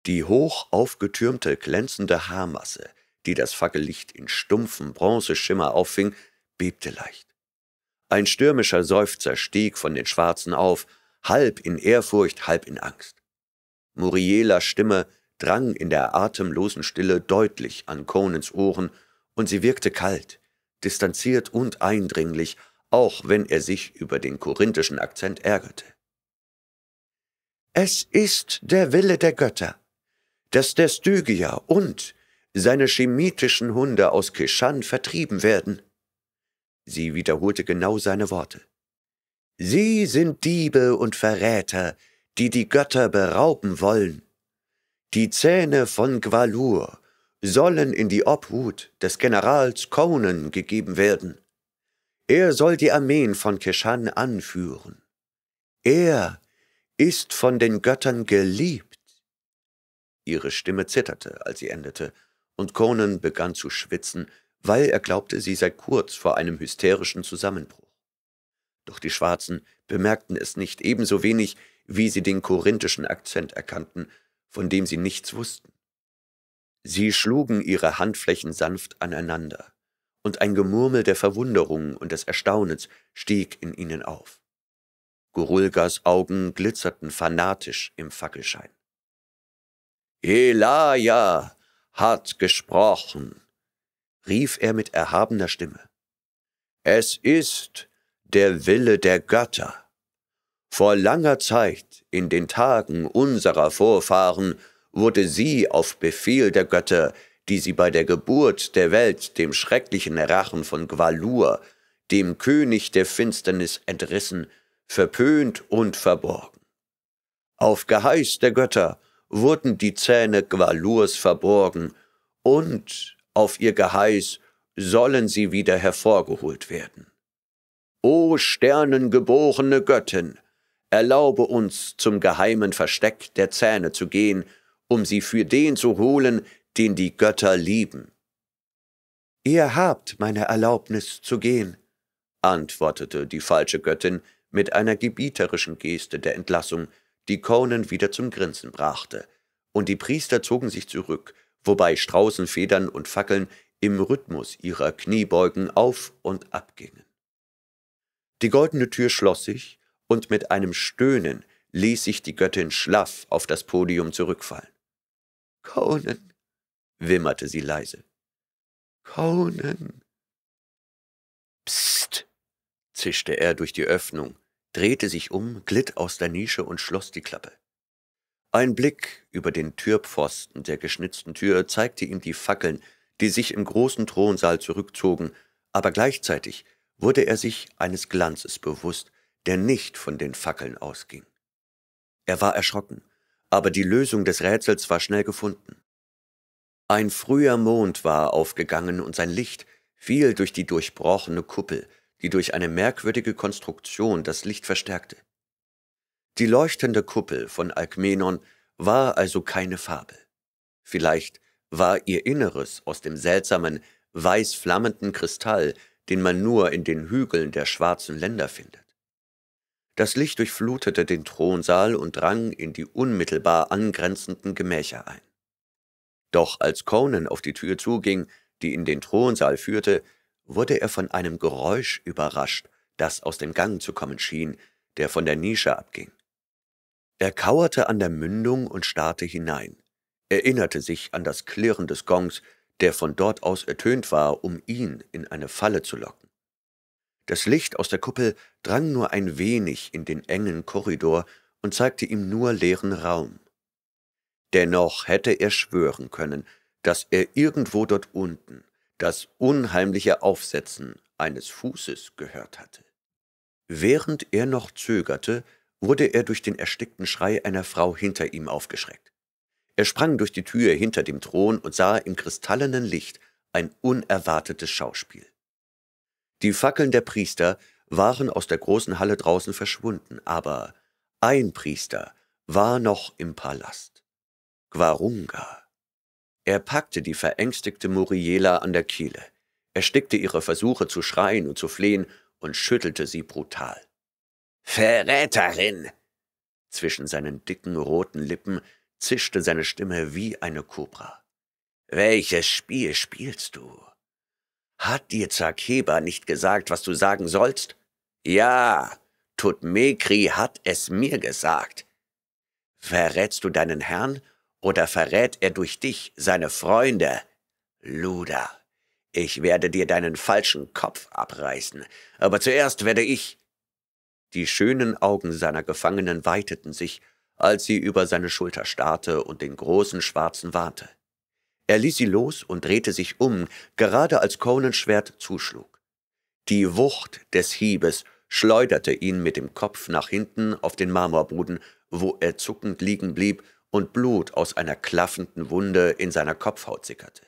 Speaker 1: Die hoch aufgetürmte, glänzende Haarmasse, die das Fackellicht in stumpfem Bronzeschimmer auffing, bebte leicht. Ein stürmischer Seufzer stieg von den Schwarzen auf, halb in Ehrfurcht, halb in Angst. Muriela Stimme drang in der atemlosen Stille deutlich an Conans Ohren, und sie wirkte kalt, distanziert und eindringlich, auch wenn er sich über den korinthischen Akzent ärgerte. Es ist der Wille der Götter, dass der Stygia und seine chemitischen Hunde aus Kishan vertrieben werden. Sie wiederholte genau seine Worte. Sie sind Diebe und Verräter, die die Götter berauben wollen. Die Zähne von Gwalur sollen in die Obhut des Generals Conan gegeben werden. Er soll die Armeen von Keshan anführen. Er ist von den Göttern geliebt. Ihre Stimme zitterte, als sie endete, und Conan begann zu schwitzen, weil er glaubte, sie sei kurz vor einem hysterischen Zusammenbruch. Doch die Schwarzen bemerkten es nicht ebenso wenig, wie sie den korinthischen Akzent erkannten, von dem sie nichts wussten. Sie schlugen ihre Handflächen sanft aneinander, und ein Gemurmel der Verwunderung und des Erstaunens stieg in ihnen auf. Gurulgas Augen glitzerten fanatisch im Fackelschein. Elaja hat gesprochen, rief er mit erhabener Stimme. Es ist der Wille der Götter. Vor langer Zeit, in den Tagen unserer Vorfahren, wurde sie auf Befehl der Götter, die sie bei der Geburt der Welt dem schrecklichen Rachen von Gwalur, dem König der Finsternis, entrissen, verpönt und verborgen. Auf Geheiß der Götter wurden die Zähne Gwalurs verborgen, und auf ihr Geheiß sollen sie wieder hervorgeholt werden. O sternengeborene Göttin, Erlaube uns, zum geheimen Versteck der Zähne zu gehen, um sie für den zu holen, den die Götter lieben. Ihr habt meine Erlaubnis zu gehen, antwortete die falsche Göttin mit einer gebieterischen Geste der Entlassung, die Conan wieder zum Grinsen brachte, und die Priester zogen sich zurück, wobei Straußenfedern und Fackeln im Rhythmus ihrer Kniebeugen auf und abgingen. Die goldene Tür schloss sich, und mit einem Stöhnen ließ sich die Göttin schlaff auf das Podium zurückfallen. Conan, wimmerte sie leise. Conan. Psst, zischte er durch die Öffnung, drehte sich um, glitt aus der Nische und schloss die Klappe. Ein Blick über den Türpfosten der geschnitzten Tür zeigte ihm die Fackeln, die sich im großen Thronsaal zurückzogen, aber gleichzeitig wurde er sich eines Glanzes bewusst, der nicht von den Fackeln ausging. Er war erschrocken, aber die Lösung des Rätsels war schnell gefunden. Ein früher Mond war aufgegangen und sein Licht fiel durch die durchbrochene Kuppel, die durch eine merkwürdige Konstruktion das Licht verstärkte. Die leuchtende Kuppel von Alkmenon war also keine Fabel. Vielleicht war ihr Inneres aus dem seltsamen, weiß flammenden Kristall, den man nur in den Hügeln der schwarzen Länder findet. Das Licht durchflutete den Thronsaal und drang in die unmittelbar angrenzenden Gemächer ein. Doch als Conan auf die Tür zuging, die in den Thronsaal führte, wurde er von einem Geräusch überrascht, das aus dem Gang zu kommen schien, der von der Nische abging. Er kauerte an der Mündung und starrte hinein, erinnerte sich an das Klirren des Gongs, der von dort aus ertönt war, um ihn in eine Falle zu locken. Das Licht aus der Kuppel drang nur ein wenig in den engen Korridor und zeigte ihm nur leeren Raum. Dennoch hätte er schwören können, dass er irgendwo dort unten das unheimliche Aufsetzen eines Fußes gehört hatte. Während er noch zögerte, wurde er durch den erstickten Schrei einer Frau hinter ihm aufgeschreckt. Er sprang durch die Tür hinter dem Thron und sah im kristallenen Licht ein unerwartetes Schauspiel. Die Fackeln der Priester waren aus der großen Halle draußen verschwunden, aber ein Priester war noch im Palast. Quarunga. Er packte die verängstigte Muriela an der Kehle, erstickte ihre Versuche zu schreien und zu flehen und schüttelte sie brutal. Verräterin! Zwischen seinen dicken roten Lippen zischte seine Stimme wie eine Kobra. Welches Spiel spielst du? Hat dir Zakeba nicht gesagt, was du sagen sollst? Ja, Tutmekri hat es mir gesagt. Verrätst du deinen Herrn oder verrät er durch dich seine Freunde? Luda, ich werde dir deinen falschen Kopf abreißen, aber zuerst werde ich. Die schönen Augen seiner Gefangenen weiteten sich, als sie über seine Schulter starrte und den großen schwarzen warnte. Er ließ sie los und drehte sich um, gerade als Conans Schwert zuschlug. Die Wucht des Hiebes schleuderte ihn mit dem Kopf nach hinten auf den Marmorboden, wo er zuckend liegen blieb und Blut aus einer klaffenden Wunde in seiner Kopfhaut sickerte.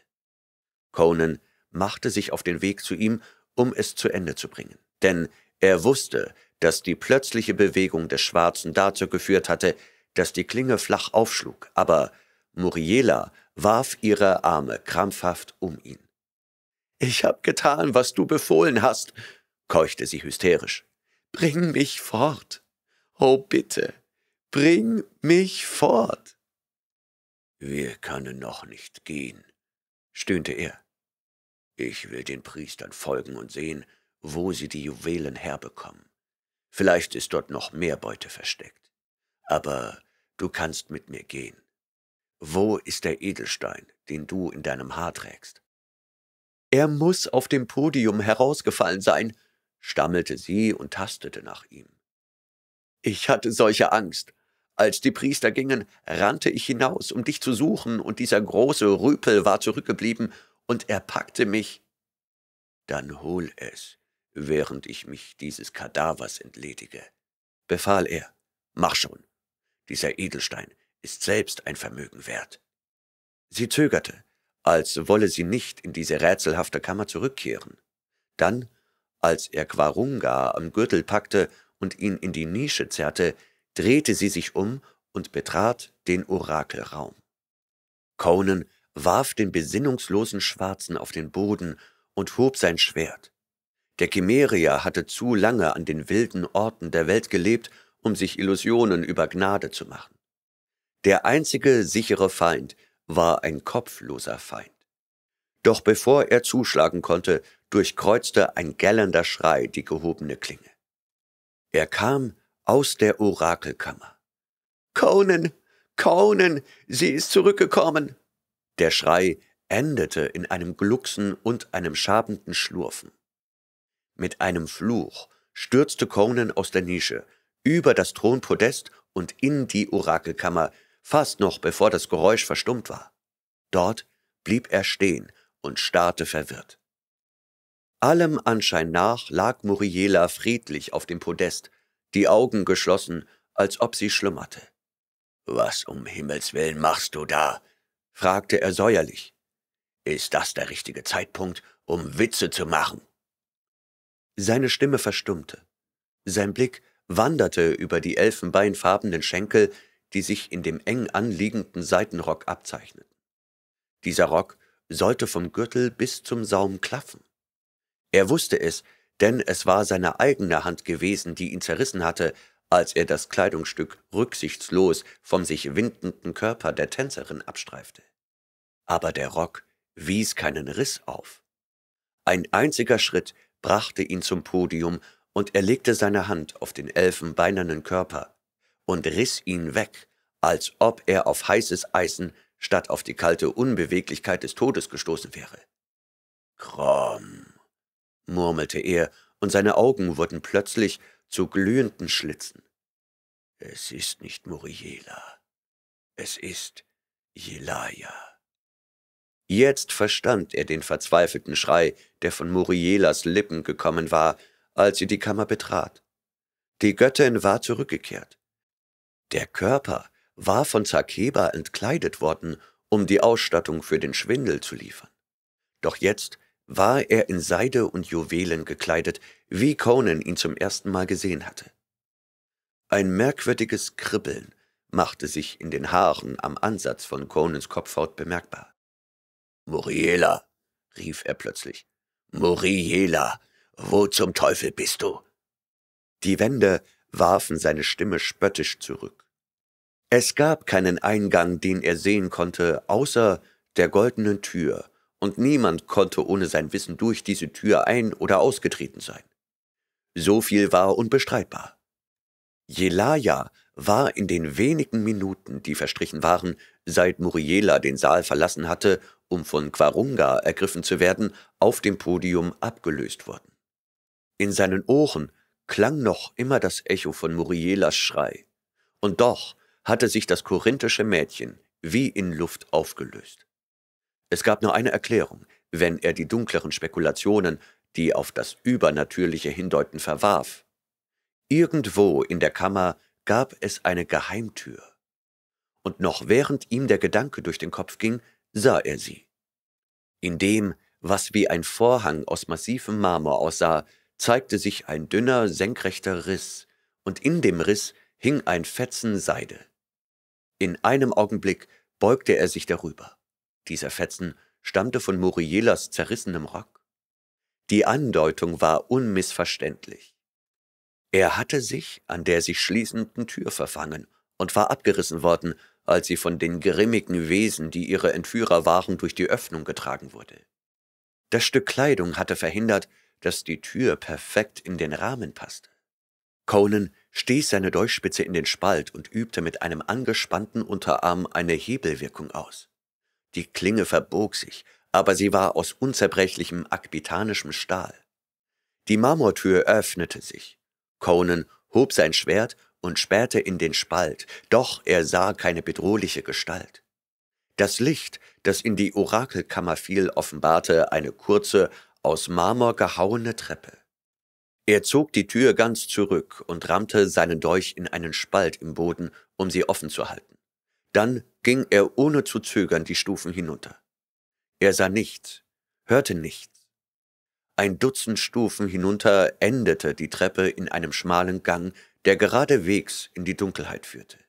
Speaker 1: Conan machte sich auf den Weg zu ihm, um es zu Ende zu bringen, denn er wusste, dass die plötzliche Bewegung des Schwarzen dazu geführt hatte, dass die Klinge flach aufschlug, aber Muriela warf ihre Arme krampfhaft um ihn. Ich hab getan, was du befohlen hast, keuchte sie hysterisch. Bring mich fort. Oh bitte, bring mich fort. Wir können noch nicht gehen, stöhnte er. Ich will den Priestern folgen und sehen, wo sie die Juwelen herbekommen. Vielleicht ist dort noch mehr Beute versteckt. Aber du kannst mit mir gehen. Wo ist der Edelstein, den du in deinem Haar trägst? Er muß auf dem Podium herausgefallen sein, stammelte sie und tastete nach ihm. Ich hatte solche Angst. Als die Priester gingen, rannte ich hinaus, um dich zu suchen, und dieser große Rüpel war zurückgeblieben, und er packte mich. Dann hol es, während ich mich dieses Kadavers entledige, befahl er. Mach schon. Dieser Edelstein ist selbst ein Vermögen wert. Sie zögerte, als wolle sie nicht in diese rätselhafte Kammer zurückkehren. Dann, als er Quarunga am Gürtel packte und ihn in die Nische zerrte, drehte sie sich um und betrat den Orakelraum. Conan warf den besinnungslosen Schwarzen auf den Boden und hob sein Schwert. Der Chimeria hatte zu lange an den wilden Orten der Welt gelebt, um sich Illusionen über Gnade zu machen. Der einzige sichere Feind war ein kopfloser Feind. Doch bevor er zuschlagen konnte, durchkreuzte ein gellender Schrei die gehobene Klinge. Er kam aus der Orakelkammer. Conan! Conan! Sie ist zurückgekommen! Der Schrei endete in einem Glucksen und einem schabenden Schlurfen. Mit einem Fluch stürzte Conan aus der Nische, über das Thronpodest und in die Orakelkammer, fast noch bevor das Geräusch verstummt war. Dort blieb er stehen und starrte verwirrt. Allem Anschein nach lag Muriela friedlich auf dem Podest, die Augen geschlossen, als ob sie schlummerte. Was um Himmels willen machst du da? fragte er säuerlich. Ist das der richtige Zeitpunkt, um Witze zu machen? Seine Stimme verstummte. Sein Blick wanderte über die elfenbeinfarbenen Schenkel, die sich in dem eng anliegenden Seitenrock abzeichneten. Dieser Rock sollte vom Gürtel bis zum Saum klaffen. Er wusste es, denn es war seine eigene Hand gewesen, die ihn zerrissen hatte, als er das Kleidungsstück rücksichtslos vom sich windenden Körper der Tänzerin abstreifte. Aber der Rock wies keinen Riss auf. Ein einziger Schritt brachte ihn zum Podium, und er legte seine Hand auf den elfenbeinernen Körper, und riss ihn weg, als ob er auf heißes Eisen statt auf die kalte Unbeweglichkeit des Todes gestoßen wäre. Krom, murmelte er, und seine Augen wurden plötzlich zu glühenden Schlitzen. Es ist nicht Muriela, es ist Jelaya. Jetzt verstand er den verzweifelten Schrei, der von Murielas Lippen gekommen war, als sie die Kammer betrat. Die Göttin war zurückgekehrt. Der Körper war von Zakeba entkleidet worden, um die Ausstattung für den Schwindel zu liefern. Doch jetzt war er in Seide und Juwelen gekleidet, wie Conan ihn zum ersten Mal gesehen hatte. Ein merkwürdiges Kribbeln machte sich in den Haaren am Ansatz von Conans Kopfhaut bemerkbar. Muriela, rief er plötzlich. Muriela, wo zum Teufel bist du? Die Wände warfen seine Stimme spöttisch zurück. Es gab keinen Eingang, den er sehen konnte, außer der goldenen Tür, und niemand konnte ohne sein Wissen durch diese Tür ein- oder ausgetreten sein. So viel war unbestreitbar. Jelaya war in den wenigen Minuten, die verstrichen waren, seit Muriela den Saal verlassen hatte, um von Quarunga ergriffen zu werden, auf dem Podium abgelöst worden. In seinen Ohren klang noch immer das Echo von Murielas Schrei. Und doch hatte sich das korinthische Mädchen wie in Luft aufgelöst. Es gab nur eine Erklärung, wenn er die dunkleren Spekulationen, die auf das Übernatürliche hindeuten, verwarf. Irgendwo in der Kammer gab es eine Geheimtür. Und noch während ihm der Gedanke durch den Kopf ging, sah er sie. In dem, was wie ein Vorhang aus massivem Marmor aussah, zeigte sich ein dünner, senkrechter Riss, und in dem Riss hing ein Fetzen Seide. In einem Augenblick beugte er sich darüber. Dieser Fetzen stammte von Murielas zerrissenem Rock. Die Andeutung war unmissverständlich. Er hatte sich an der sich schließenden Tür verfangen und war abgerissen worden, als sie von den grimmigen Wesen, die ihre Entführer waren, durch die Öffnung getragen wurde. Das Stück Kleidung hatte verhindert, dass die Tür perfekt in den Rahmen passte. Conan stieß seine Dolchspitze in den Spalt und übte mit einem angespannten Unterarm eine Hebelwirkung aus. Die Klinge verbog sich, aber sie war aus unzerbrechlichem akbitanischem Stahl. Die Marmortür öffnete sich. Conan hob sein Schwert und spähte in den Spalt, doch er sah keine bedrohliche Gestalt. Das Licht, das in die Orakelkammer fiel, offenbarte eine kurze, aus Marmor gehauene Treppe. Er zog die Tür ganz zurück und rammte seinen Dolch in einen Spalt im Boden, um sie offen zu halten. Dann ging er ohne zu zögern die Stufen hinunter. Er sah nichts, hörte nichts. Ein Dutzend Stufen hinunter endete die Treppe in einem schmalen Gang, der geradewegs in die Dunkelheit führte.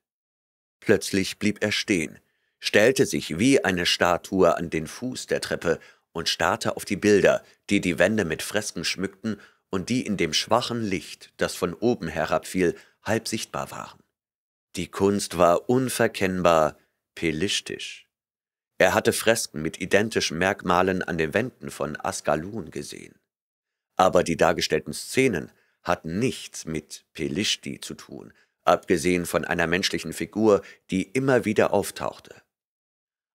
Speaker 1: Plötzlich blieb er stehen, stellte sich wie eine Statue an den Fuß der Treppe und starrte auf die Bilder, die die Wände mit Fresken schmückten und die in dem schwachen Licht, das von oben herabfiel, halb sichtbar waren. Die Kunst war unverkennbar pelistisch. Er hatte Fresken mit identischen Merkmalen an den Wänden von Askalun gesehen. Aber die dargestellten Szenen hatten nichts mit Pelishti zu tun, abgesehen von einer menschlichen Figur, die immer wieder auftauchte.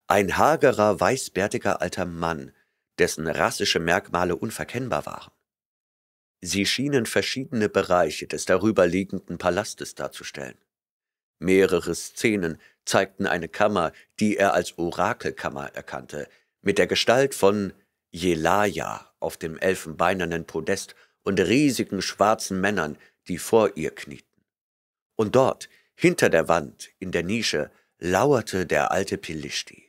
Speaker 1: Ein hagerer, weißbärtiger alter Mann, dessen rassische Merkmale unverkennbar waren. Sie schienen verschiedene Bereiche des darüberliegenden Palastes darzustellen. Mehrere Szenen zeigten eine Kammer, die er als Orakelkammer erkannte, mit der Gestalt von Jelaya auf dem elfenbeinernen Podest und riesigen schwarzen Männern, die vor ihr knieten. Und dort, hinter der Wand, in der Nische, lauerte der alte Pilishti.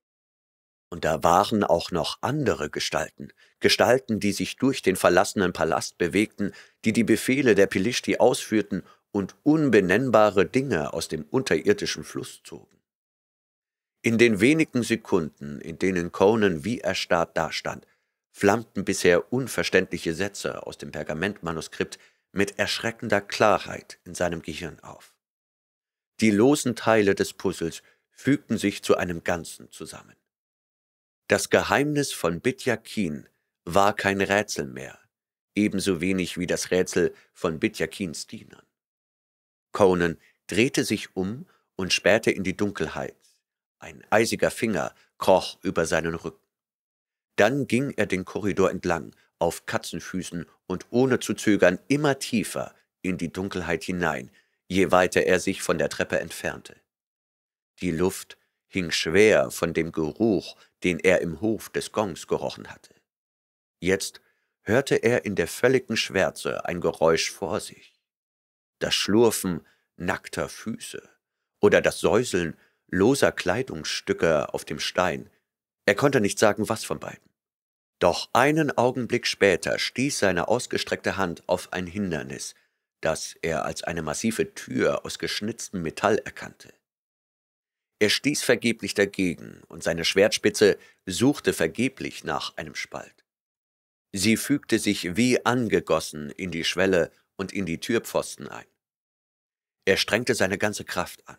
Speaker 1: Und da waren auch noch andere Gestalten, Gestalten, die sich durch den verlassenen Palast bewegten, die die Befehle der Pilishti ausführten und unbenennbare Dinge aus dem unterirdischen Fluss zogen. In den wenigen Sekunden, in denen Conan wie erstarrt dastand, flammten bisher unverständliche Sätze aus dem Pergamentmanuskript mit erschreckender Klarheit in seinem Gehirn auf. Die losen Teile des Puzzles fügten sich zu einem Ganzen zusammen. Das Geheimnis von Bitjakin war kein Rätsel mehr, ebenso wenig wie das Rätsel von Bitjakins Dienern. Conan drehte sich um und spähte in die Dunkelheit. Ein eisiger Finger kroch über seinen Rücken. Dann ging er den Korridor entlang, auf Katzenfüßen und ohne zu zögern immer tiefer in die Dunkelheit hinein, je weiter er sich von der Treppe entfernte. Die Luft hing schwer von dem Geruch, den er im Hof des Gongs gerochen hatte. Jetzt hörte er in der völligen Schwärze ein Geräusch vor sich. Das Schlurfen nackter Füße oder das Säuseln loser Kleidungsstücke auf dem Stein. Er konnte nicht sagen, was von beiden. Doch einen Augenblick später stieß seine ausgestreckte Hand auf ein Hindernis, das er als eine massive Tür aus geschnitztem Metall erkannte. Er stieß vergeblich dagegen, und seine Schwertspitze suchte vergeblich nach einem Spalt. Sie fügte sich wie angegossen in die Schwelle und in die Türpfosten ein. Er strengte seine ganze Kraft an.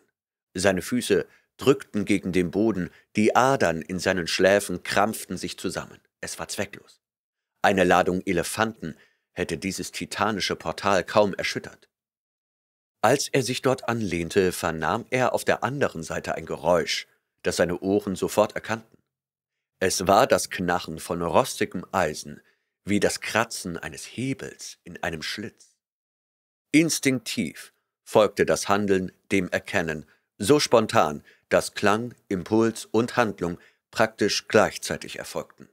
Speaker 1: Seine Füße drückten gegen den Boden, die Adern in seinen Schläfen krampften sich zusammen. Es war zwecklos. Eine Ladung Elefanten hätte dieses titanische Portal kaum erschüttert. Als er sich dort anlehnte, vernahm er auf der anderen Seite ein Geräusch, das seine Ohren sofort erkannten. Es war das Knarren von rostigem Eisen, wie das Kratzen eines Hebels in einem Schlitz. Instinktiv folgte das Handeln dem Erkennen, so spontan, dass Klang, Impuls und Handlung praktisch gleichzeitig erfolgten.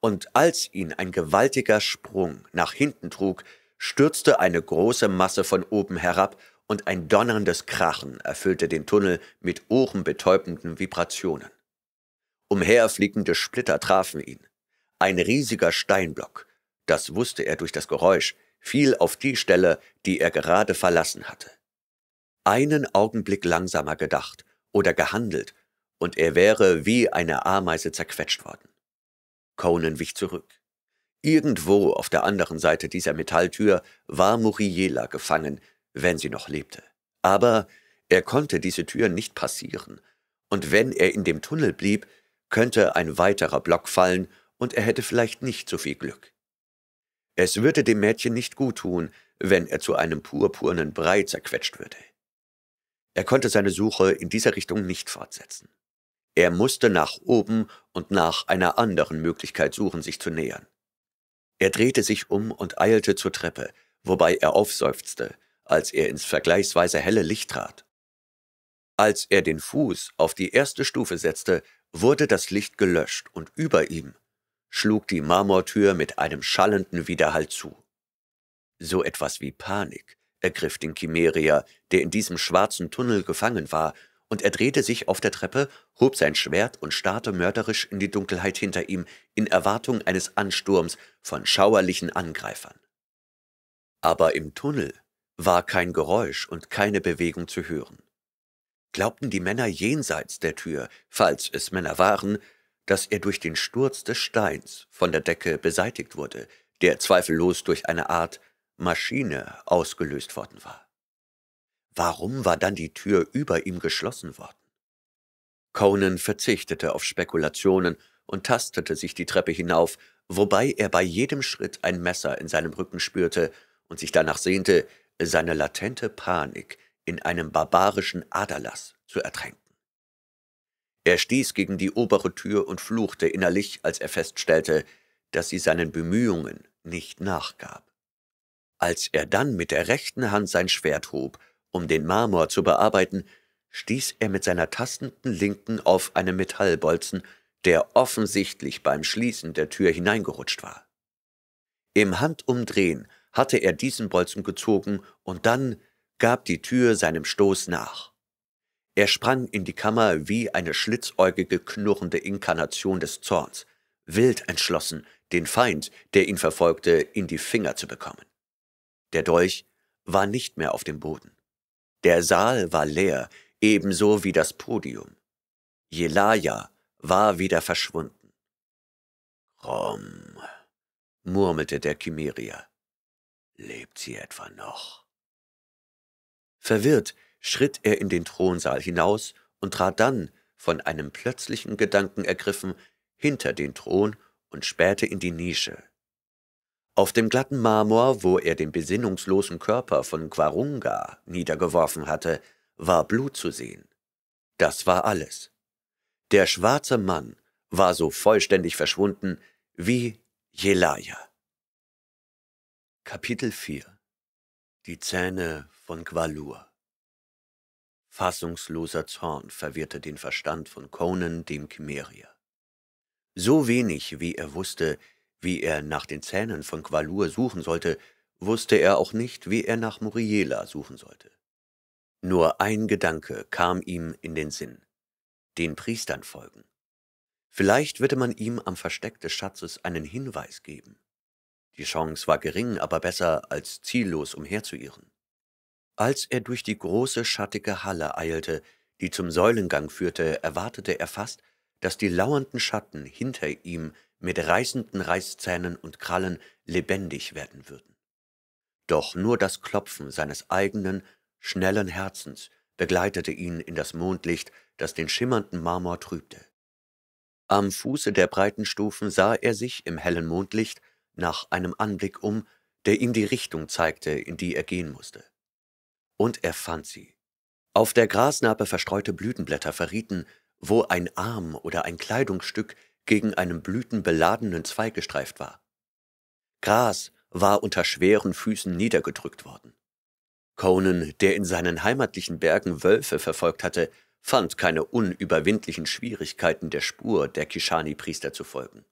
Speaker 1: Und als ihn ein gewaltiger Sprung nach hinten trug, stürzte eine große Masse von oben herab und ein donnerndes Krachen erfüllte den Tunnel mit ohrenbetäubenden Vibrationen. Umherfliegende Splitter trafen ihn. Ein riesiger Steinblock, das wusste er durch das Geräusch, fiel auf die Stelle, die er gerade verlassen hatte. Einen Augenblick langsamer gedacht oder gehandelt, und er wäre wie eine Ameise zerquetscht worden. Conan wich zurück. Irgendwo auf der anderen Seite dieser Metalltür war Muriela gefangen, wenn sie noch lebte. Aber er konnte diese Tür nicht passieren, und wenn er in dem Tunnel blieb, könnte ein weiterer Block fallen und er hätte vielleicht nicht so viel Glück. Es würde dem Mädchen nicht gut tun, wenn er zu einem purpurnen Brei zerquetscht würde. Er konnte seine Suche in dieser Richtung nicht fortsetzen. Er musste nach oben und nach einer anderen Möglichkeit suchen, sich zu nähern. Er drehte sich um und eilte zur Treppe, wobei er aufseufzte, als er ins vergleichsweise helle Licht trat. Als er den Fuß auf die erste Stufe setzte, wurde das Licht gelöscht und über ihm schlug die Marmortür mit einem schallenden Widerhall zu. So etwas wie Panik ergriff den Chimerier, der in diesem schwarzen Tunnel gefangen war und er drehte sich auf der Treppe, hob sein Schwert und starrte mörderisch in die Dunkelheit hinter ihm, in Erwartung eines Ansturms von schauerlichen Angreifern. Aber im Tunnel war kein Geräusch und keine Bewegung zu hören. Glaubten die Männer jenseits der Tür, falls es Männer waren, dass er durch den Sturz des Steins von der Decke beseitigt wurde, der zweifellos durch eine Art Maschine ausgelöst worden war. Warum war dann die Tür über ihm geschlossen worden? Conan verzichtete auf Spekulationen und tastete sich die Treppe hinauf, wobei er bei jedem Schritt ein Messer in seinem Rücken spürte und sich danach sehnte, seine latente Panik in einem barbarischen Aderlass zu ertränken. Er stieß gegen die obere Tür und fluchte innerlich, als er feststellte, dass sie seinen Bemühungen nicht nachgab. Als er dann mit der rechten Hand sein Schwert hob um den Marmor zu bearbeiten, stieß er mit seiner tastenden Linken auf einen Metallbolzen, der offensichtlich beim Schließen der Tür hineingerutscht war. Im Handumdrehen hatte er diesen Bolzen gezogen und dann gab die Tür seinem Stoß nach. Er sprang in die Kammer wie eine schlitzäugige, knurrende Inkarnation des Zorns, wild entschlossen, den Feind, der ihn verfolgte, in die Finger zu bekommen. Der Dolch war nicht mehr auf dem Boden. Der Saal war leer, ebenso wie das Podium. Jelaja war wieder verschwunden. Rom, murmelte der Chimeria. Lebt sie etwa noch? Verwirrt schritt er in den Thronsaal hinaus und trat dann, von einem plötzlichen Gedanken ergriffen, hinter den Thron und spähte in die Nische, auf dem glatten Marmor, wo er den besinnungslosen Körper von Quarunga niedergeworfen hatte, war Blut zu sehen. Das war alles. Der schwarze Mann war so vollständig verschwunden wie Jelaya. Kapitel 4 Die Zähne von Qualur Fassungsloser Zorn verwirrte den Verstand von Conan dem Chimerier. So wenig, wie er wusste, wie er nach den Zähnen von Qualur suchen sollte, wusste er auch nicht, wie er nach Muriela suchen sollte. Nur ein Gedanke kam ihm in den Sinn. Den Priestern folgen. Vielleicht würde man ihm am Versteck des Schatzes einen Hinweis geben. Die Chance war gering, aber besser, als ziellos umherzuirren. Als er durch die große, schattige Halle eilte, die zum Säulengang führte, erwartete er fast, dass die lauernden Schatten hinter ihm mit reißenden Reißzähnen und Krallen lebendig werden würden. Doch nur das Klopfen seines eigenen, schnellen Herzens begleitete ihn in das Mondlicht, das den schimmernden Marmor trübte. Am Fuße der breiten Stufen sah er sich im hellen Mondlicht nach einem Anblick um, der ihm die Richtung zeigte, in die er gehen musste. Und er fand sie. Auf der Grasnarbe verstreute Blütenblätter verrieten, wo ein Arm oder ein Kleidungsstück gegen einen blütenbeladenen Zweig gestreift war. Gras war unter schweren Füßen niedergedrückt worden. Conan, der in seinen heimatlichen Bergen Wölfe verfolgt hatte, fand keine unüberwindlichen Schwierigkeiten der Spur der Kishani-Priester zu folgen.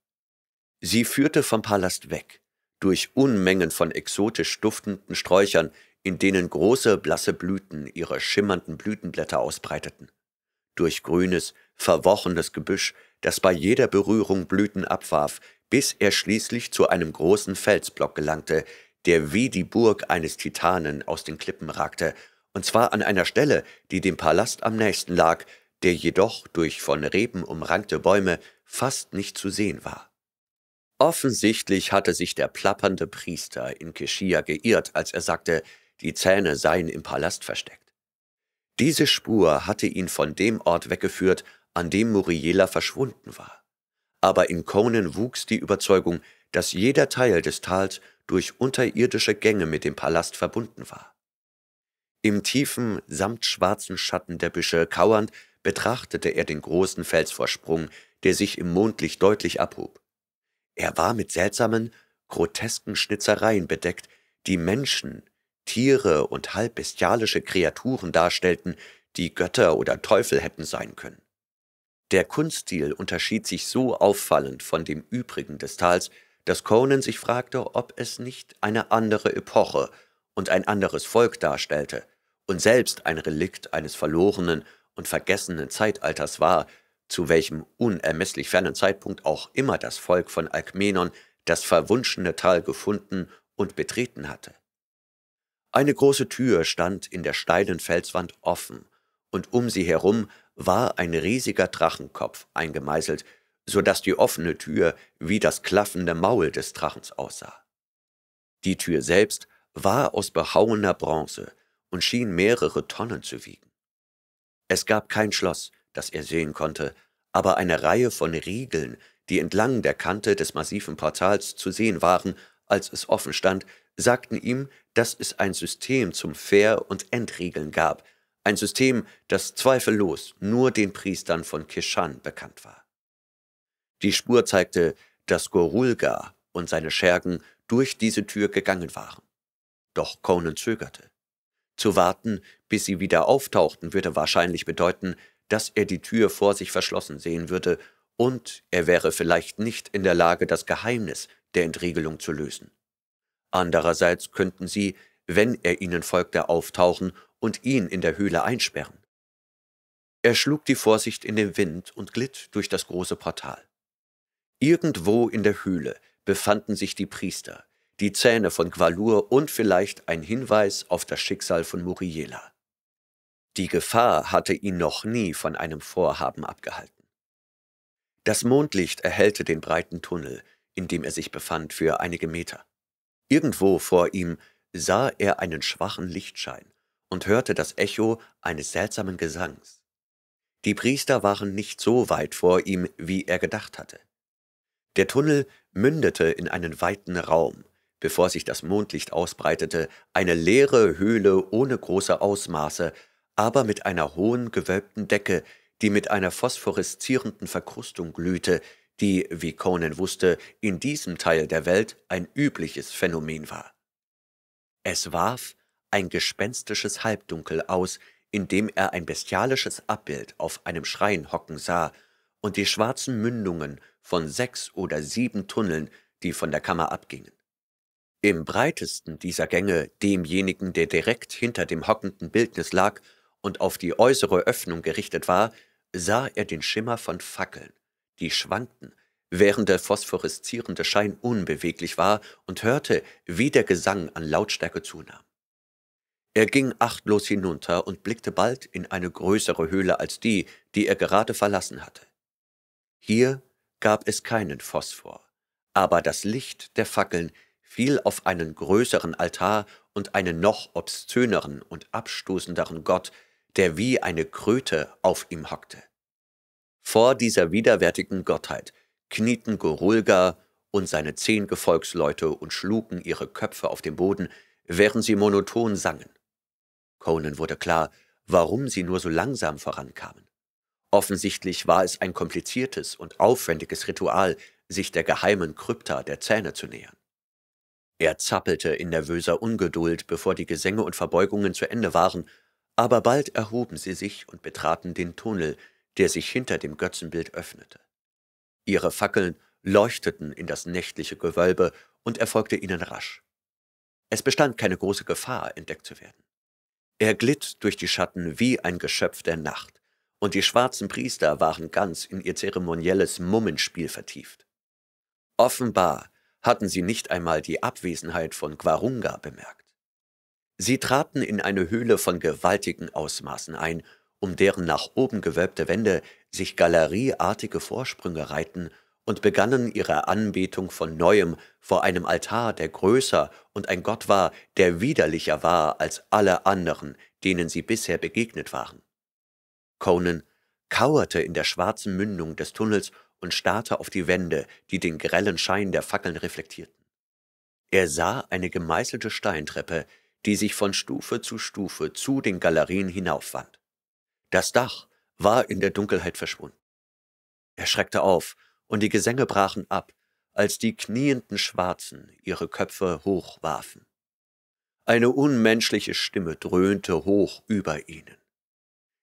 Speaker 1: Sie führte vom Palast weg, durch Unmengen von exotisch duftenden Sträuchern, in denen große blasse Blüten ihre schimmernden Blütenblätter ausbreiteten, durch grünes, verwochenes Gebüsch, das bei jeder Berührung Blüten abwarf, bis er schließlich zu einem großen Felsblock gelangte, der wie die Burg eines Titanen aus den Klippen ragte, und zwar an einer Stelle, die dem Palast am nächsten lag, der jedoch durch von Reben umrankte Bäume fast nicht zu sehen war. Offensichtlich hatte sich der plappernde Priester in Keschia geirrt, als er sagte, die Zähne seien im Palast versteckt. Diese Spur hatte ihn von dem Ort weggeführt, an dem Muriela verschwunden war. Aber in Conan wuchs die Überzeugung, dass jeder Teil des Tals durch unterirdische Gänge mit dem Palast verbunden war. Im tiefen, samtschwarzen Schatten der Büsche kauernd, betrachtete er den großen Felsvorsprung, der sich im Mondlicht deutlich abhob. Er war mit seltsamen, grotesken Schnitzereien bedeckt, die Menschen, Tiere und halb bestialische Kreaturen darstellten, die Götter oder Teufel hätten sein können. Der Kunststil unterschied sich so auffallend von dem übrigen des Tals, dass Conan sich fragte, ob es nicht eine andere Epoche und ein anderes Volk darstellte und selbst ein Relikt eines verlorenen und vergessenen Zeitalters war, zu welchem unermesslich fernen Zeitpunkt auch immer das Volk von Alkmenon das verwunschene Tal gefunden und betreten hatte. Eine große Tür stand in der steilen Felswand offen, und um sie herum war ein riesiger Drachenkopf eingemeißelt, so dass die offene Tür wie das klaffende Maul des Drachens aussah. Die Tür selbst war aus behauener Bronze und schien mehrere Tonnen zu wiegen. Es gab kein Schloss, das er sehen konnte, aber eine Reihe von Riegeln, die entlang der Kante des massiven Portals zu sehen waren, als es offen stand, sagten ihm, dass es ein System zum Fähr- und Entriegeln gab, ein System, das zweifellos nur den Priestern von Kishan bekannt war. Die Spur zeigte, dass Gorulga und seine Schergen durch diese Tür gegangen waren. Doch Conan zögerte. Zu warten, bis sie wieder auftauchten, würde wahrscheinlich bedeuten, dass er die Tür vor sich verschlossen sehen würde und er wäre vielleicht nicht in der Lage, das Geheimnis der Entriegelung zu lösen. Andererseits könnten sie, wenn er ihnen folgte, auftauchen und ihn in der Höhle einsperren. Er schlug die Vorsicht in den Wind und glitt durch das große Portal. Irgendwo in der Höhle befanden sich die Priester, die Zähne von Gvalur und vielleicht ein Hinweis auf das Schicksal von Muriela. Die Gefahr hatte ihn noch nie von einem Vorhaben abgehalten. Das Mondlicht erhellte den breiten Tunnel, in dem er sich befand, für einige Meter. Irgendwo vor ihm sah er einen schwachen Lichtschein und hörte das Echo eines seltsamen Gesangs. Die Priester waren nicht so weit vor ihm, wie er gedacht hatte. Der Tunnel mündete in einen weiten Raum, bevor sich das Mondlicht ausbreitete, eine leere Höhle ohne große Ausmaße, aber mit einer hohen gewölbten Decke, die mit einer phosphoreszierenden Verkrustung glühte, die, wie Conan wusste, in diesem Teil der Welt ein übliches Phänomen war. Es warf ein gespenstisches Halbdunkel aus, in dem er ein bestialisches Abbild auf einem Schrein hocken sah und die schwarzen Mündungen von sechs oder sieben Tunneln, die von der Kammer abgingen. Im breitesten dieser Gänge, demjenigen, der direkt hinter dem hockenden Bildnis lag und auf die äußere Öffnung gerichtet war, sah er den Schimmer von Fackeln, die schwankten, während der phosphoreszierende Schein unbeweglich war und hörte, wie der Gesang an Lautstärke zunahm. Er ging achtlos hinunter und blickte bald in eine größere Höhle als die, die er gerade verlassen hatte. Hier gab es keinen Phosphor, aber das Licht der Fackeln fiel auf einen größeren Altar und einen noch obszöneren und abstoßenderen Gott, der wie eine Kröte auf ihm hockte. Vor dieser widerwärtigen Gottheit knieten Gorulga und seine zehn Gefolgsleute und schlugen ihre Köpfe auf den Boden, während sie monoton sangen. Conan wurde klar, warum sie nur so langsam vorankamen. Offensichtlich war es ein kompliziertes und aufwendiges Ritual, sich der geheimen Krypta der Zähne zu nähern. Er zappelte in nervöser Ungeduld, bevor die Gesänge und Verbeugungen zu Ende waren, aber bald erhoben sie sich und betraten den Tunnel, der sich hinter dem Götzenbild öffnete. Ihre Fackeln leuchteten in das nächtliche Gewölbe und erfolgte ihnen rasch. Es bestand keine große Gefahr, entdeckt zu werden. Er glitt durch die Schatten wie ein Geschöpf der Nacht, und die schwarzen Priester waren ganz in ihr zeremonielles Mummenspiel vertieft. Offenbar hatten sie nicht einmal die Abwesenheit von Quarunga bemerkt. Sie traten in eine Höhle von gewaltigen Ausmaßen ein, um deren nach oben gewölbte Wände sich galerieartige Vorsprünge reihten und begannen ihre Anbetung von neuem vor einem Altar, der größer und ein Gott war, der widerlicher war als alle anderen, denen sie bisher begegnet waren. Conan kauerte in der schwarzen Mündung des Tunnels und starrte auf die Wände, die den grellen Schein der Fackeln reflektierten. Er sah eine gemeißelte Steintreppe, die sich von Stufe zu Stufe zu den Galerien hinaufwand. Das Dach war in der Dunkelheit verschwunden. Er schreckte auf und die Gesänge brachen ab, als die knienden Schwarzen ihre Köpfe hochwarfen. Eine unmenschliche Stimme dröhnte hoch über ihnen.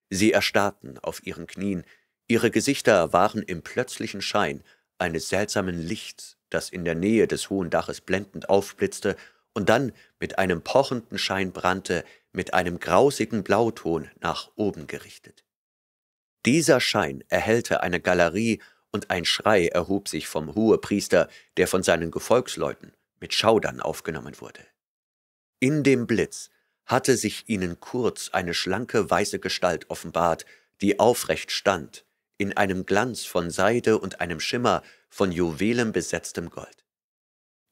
Speaker 1: Sie erstarrten auf ihren Knien, ihre Gesichter waren im plötzlichen Schein eines seltsamen Lichts, das in der Nähe des hohen Daches blendend aufblitzte und dann mit einem pochenden Schein brannte, mit einem grausigen Blauton nach oben gerichtet. Dieser Schein erhellte eine Galerie und ein Schrei erhob sich vom Hohepriester, der von seinen Gefolgsleuten mit Schaudern aufgenommen wurde. In dem Blitz hatte sich ihnen kurz eine schlanke weiße Gestalt offenbart, die aufrecht stand, in einem Glanz von Seide und einem Schimmer von Juwelen besetztem Gold.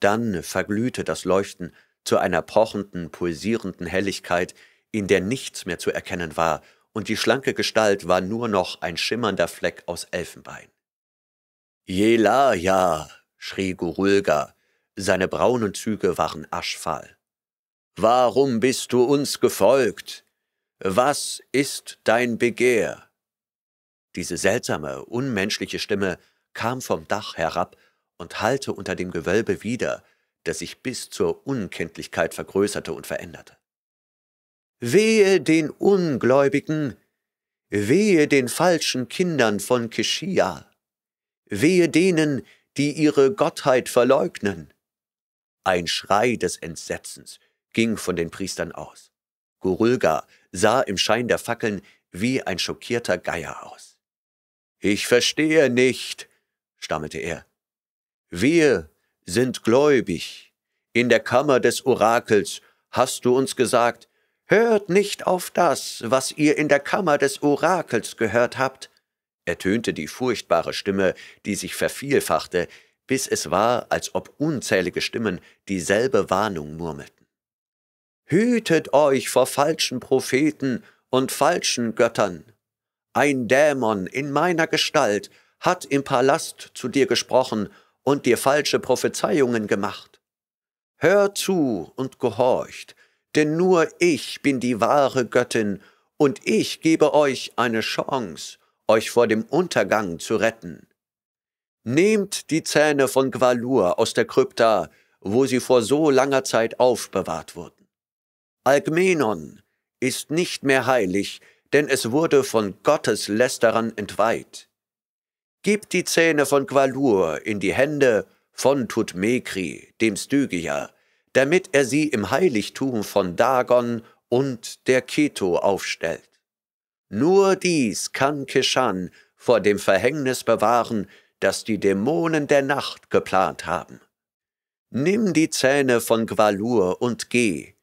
Speaker 1: Dann verglühte das Leuchten zu einer pochenden, pulsierenden Helligkeit, in der nichts mehr zu erkennen war, und die schlanke Gestalt war nur noch ein schimmernder Fleck aus Elfenbein. Jelaja, schrie Gurulga, seine braunen Züge waren aschfahl. Warum bist du uns gefolgt? Was ist dein Begehr? Diese seltsame, unmenschliche Stimme kam vom Dach herab und hallte unter dem Gewölbe wieder, das sich bis zur Unkenntlichkeit vergrößerte und veränderte. Wehe den Ungläubigen, wehe den falschen Kindern von Kishia. Wehe denen, die ihre Gottheit verleugnen. Ein Schrei des Entsetzens ging von den Priestern aus. Gurulga sah im Schein der Fackeln wie ein schockierter Geier aus. Ich verstehe nicht, stammelte er. Wir sind gläubig. In der Kammer des Orakels hast du uns gesagt, hört nicht auf das, was ihr in der Kammer des Orakels gehört habt ertönte die furchtbare Stimme, die sich vervielfachte, bis es war, als ob unzählige Stimmen dieselbe Warnung murmelten. Hütet euch vor falschen Propheten und falschen Göttern. Ein Dämon in meiner Gestalt hat im Palast zu dir gesprochen und dir falsche Prophezeiungen gemacht. Hör zu und gehorcht, denn nur ich bin die wahre Göttin, und ich gebe euch eine Chance euch vor dem Untergang zu retten. Nehmt die Zähne von Gvalur aus der Krypta, wo sie vor so langer Zeit aufbewahrt wurden. Algmenon ist nicht mehr heilig, denn es wurde von Gottes Lästerern entweiht. Gebt die Zähne von Gvalur in die Hände von Tutmekri, dem Stygier, damit er sie im Heiligtum von Dagon und der Keto aufstellt. Nur dies kann Kishan vor dem Verhängnis bewahren, das die Dämonen der Nacht geplant haben. Nimm die Zähne von Gwalur und geh.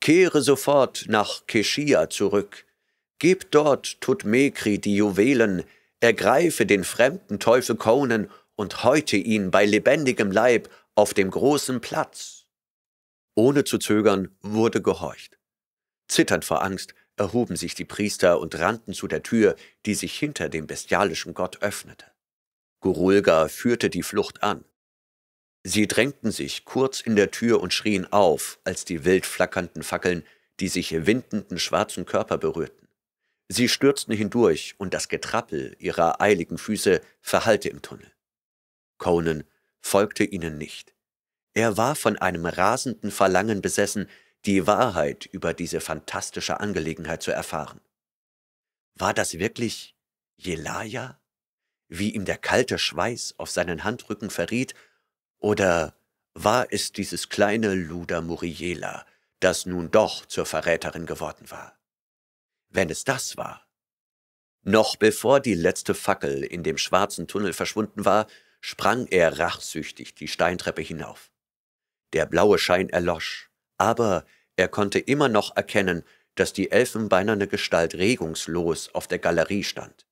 Speaker 1: Kehre sofort nach Keshia zurück. Gib dort Tutmekri die Juwelen, ergreife den fremden Teufel Conan und häute ihn bei lebendigem Leib auf dem großen Platz. Ohne zu zögern wurde gehorcht. Zitternd vor Angst erhoben sich die Priester und rannten zu der Tür, die sich hinter dem bestialischen Gott öffnete. Gurulga führte die Flucht an. Sie drängten sich kurz in der Tür und schrien auf, als die wild flackernden Fackeln die sich windenden schwarzen Körper berührten. Sie stürzten hindurch und das Getrappel ihrer eiligen Füße verhallte im Tunnel. Conan folgte ihnen nicht. Er war von einem rasenden Verlangen besessen, die Wahrheit über diese fantastische Angelegenheit zu erfahren. War das wirklich Jelaya, wie ihm der kalte Schweiß auf seinen Handrücken verriet, oder war es dieses kleine Luder Muriela, das nun doch zur Verräterin geworden war? Wenn es das war, noch bevor die letzte Fackel in dem schwarzen Tunnel verschwunden war, sprang er rachsüchtig die Steintreppe hinauf. Der blaue Schein erlosch, aber er konnte immer noch erkennen, dass die elfenbeinerne Gestalt regungslos auf der Galerie stand.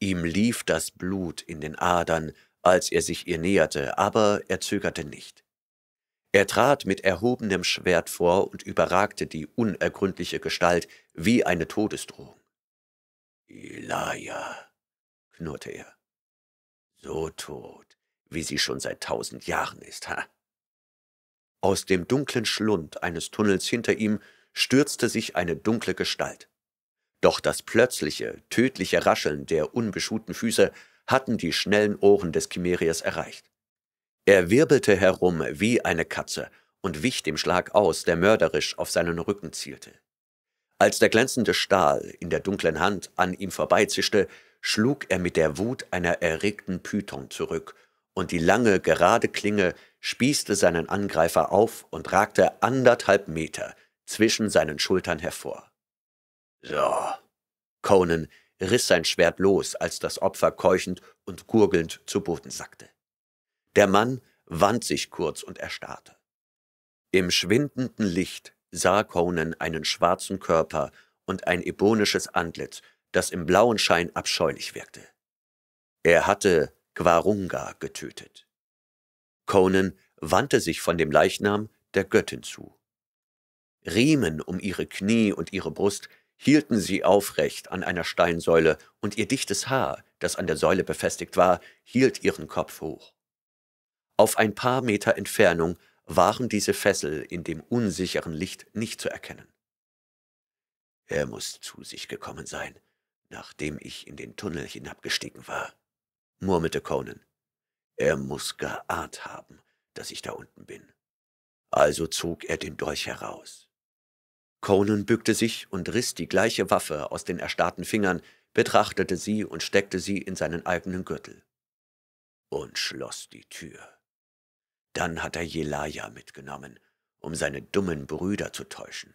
Speaker 1: Ihm lief das Blut in den Adern, als er sich ihr näherte, aber er zögerte nicht. Er trat mit erhobenem Schwert vor und überragte die unergründliche Gestalt wie eine Todesdrohung. Ilaia, knurrte er. So tot, wie sie schon seit tausend Jahren ist, ha? Aus dem dunklen Schlund eines Tunnels hinter ihm stürzte sich eine dunkle Gestalt. Doch das plötzliche, tödliche Rascheln der unbeschuhten Füße hatten die schnellen Ohren des Chimeriers erreicht. Er wirbelte herum wie eine Katze und wich dem Schlag aus, der mörderisch auf seinen Rücken zielte. Als der glänzende Stahl in der dunklen Hand an ihm vorbeizischte, schlug er mit der Wut einer erregten Python zurück, und die lange, gerade Klinge spießte seinen Angreifer auf und ragte anderthalb Meter zwischen seinen Schultern hervor. So. Conan riss sein Schwert los, als das Opfer keuchend und gurgelnd zu Boden sackte. Der Mann wand sich kurz und erstarrte. Im schwindenden Licht sah Conan einen schwarzen Körper und ein ebonisches Antlitz, das im blauen Schein abscheulich wirkte. Er hatte Quarunga getötet. Conan wandte sich von dem Leichnam der Göttin zu. Riemen um ihre Knie und ihre Brust hielten sie aufrecht an einer Steinsäule, und ihr dichtes Haar, das an der Säule befestigt war, hielt ihren Kopf hoch. Auf ein paar Meter Entfernung waren diese Fessel in dem unsicheren Licht nicht zu erkennen. Er muß zu sich gekommen sein, nachdem ich in den Tunnel hinabgestiegen war, murmelte Conan. Er muß geahnt haben, dass ich da unten bin. Also zog er den Dolch heraus. Conan bückte sich und riss die gleiche Waffe aus den erstarrten Fingern, betrachtete sie und steckte sie in seinen eigenen Gürtel. Und schloss die Tür. Dann hat er Jelaya mitgenommen, um seine dummen Brüder zu täuschen.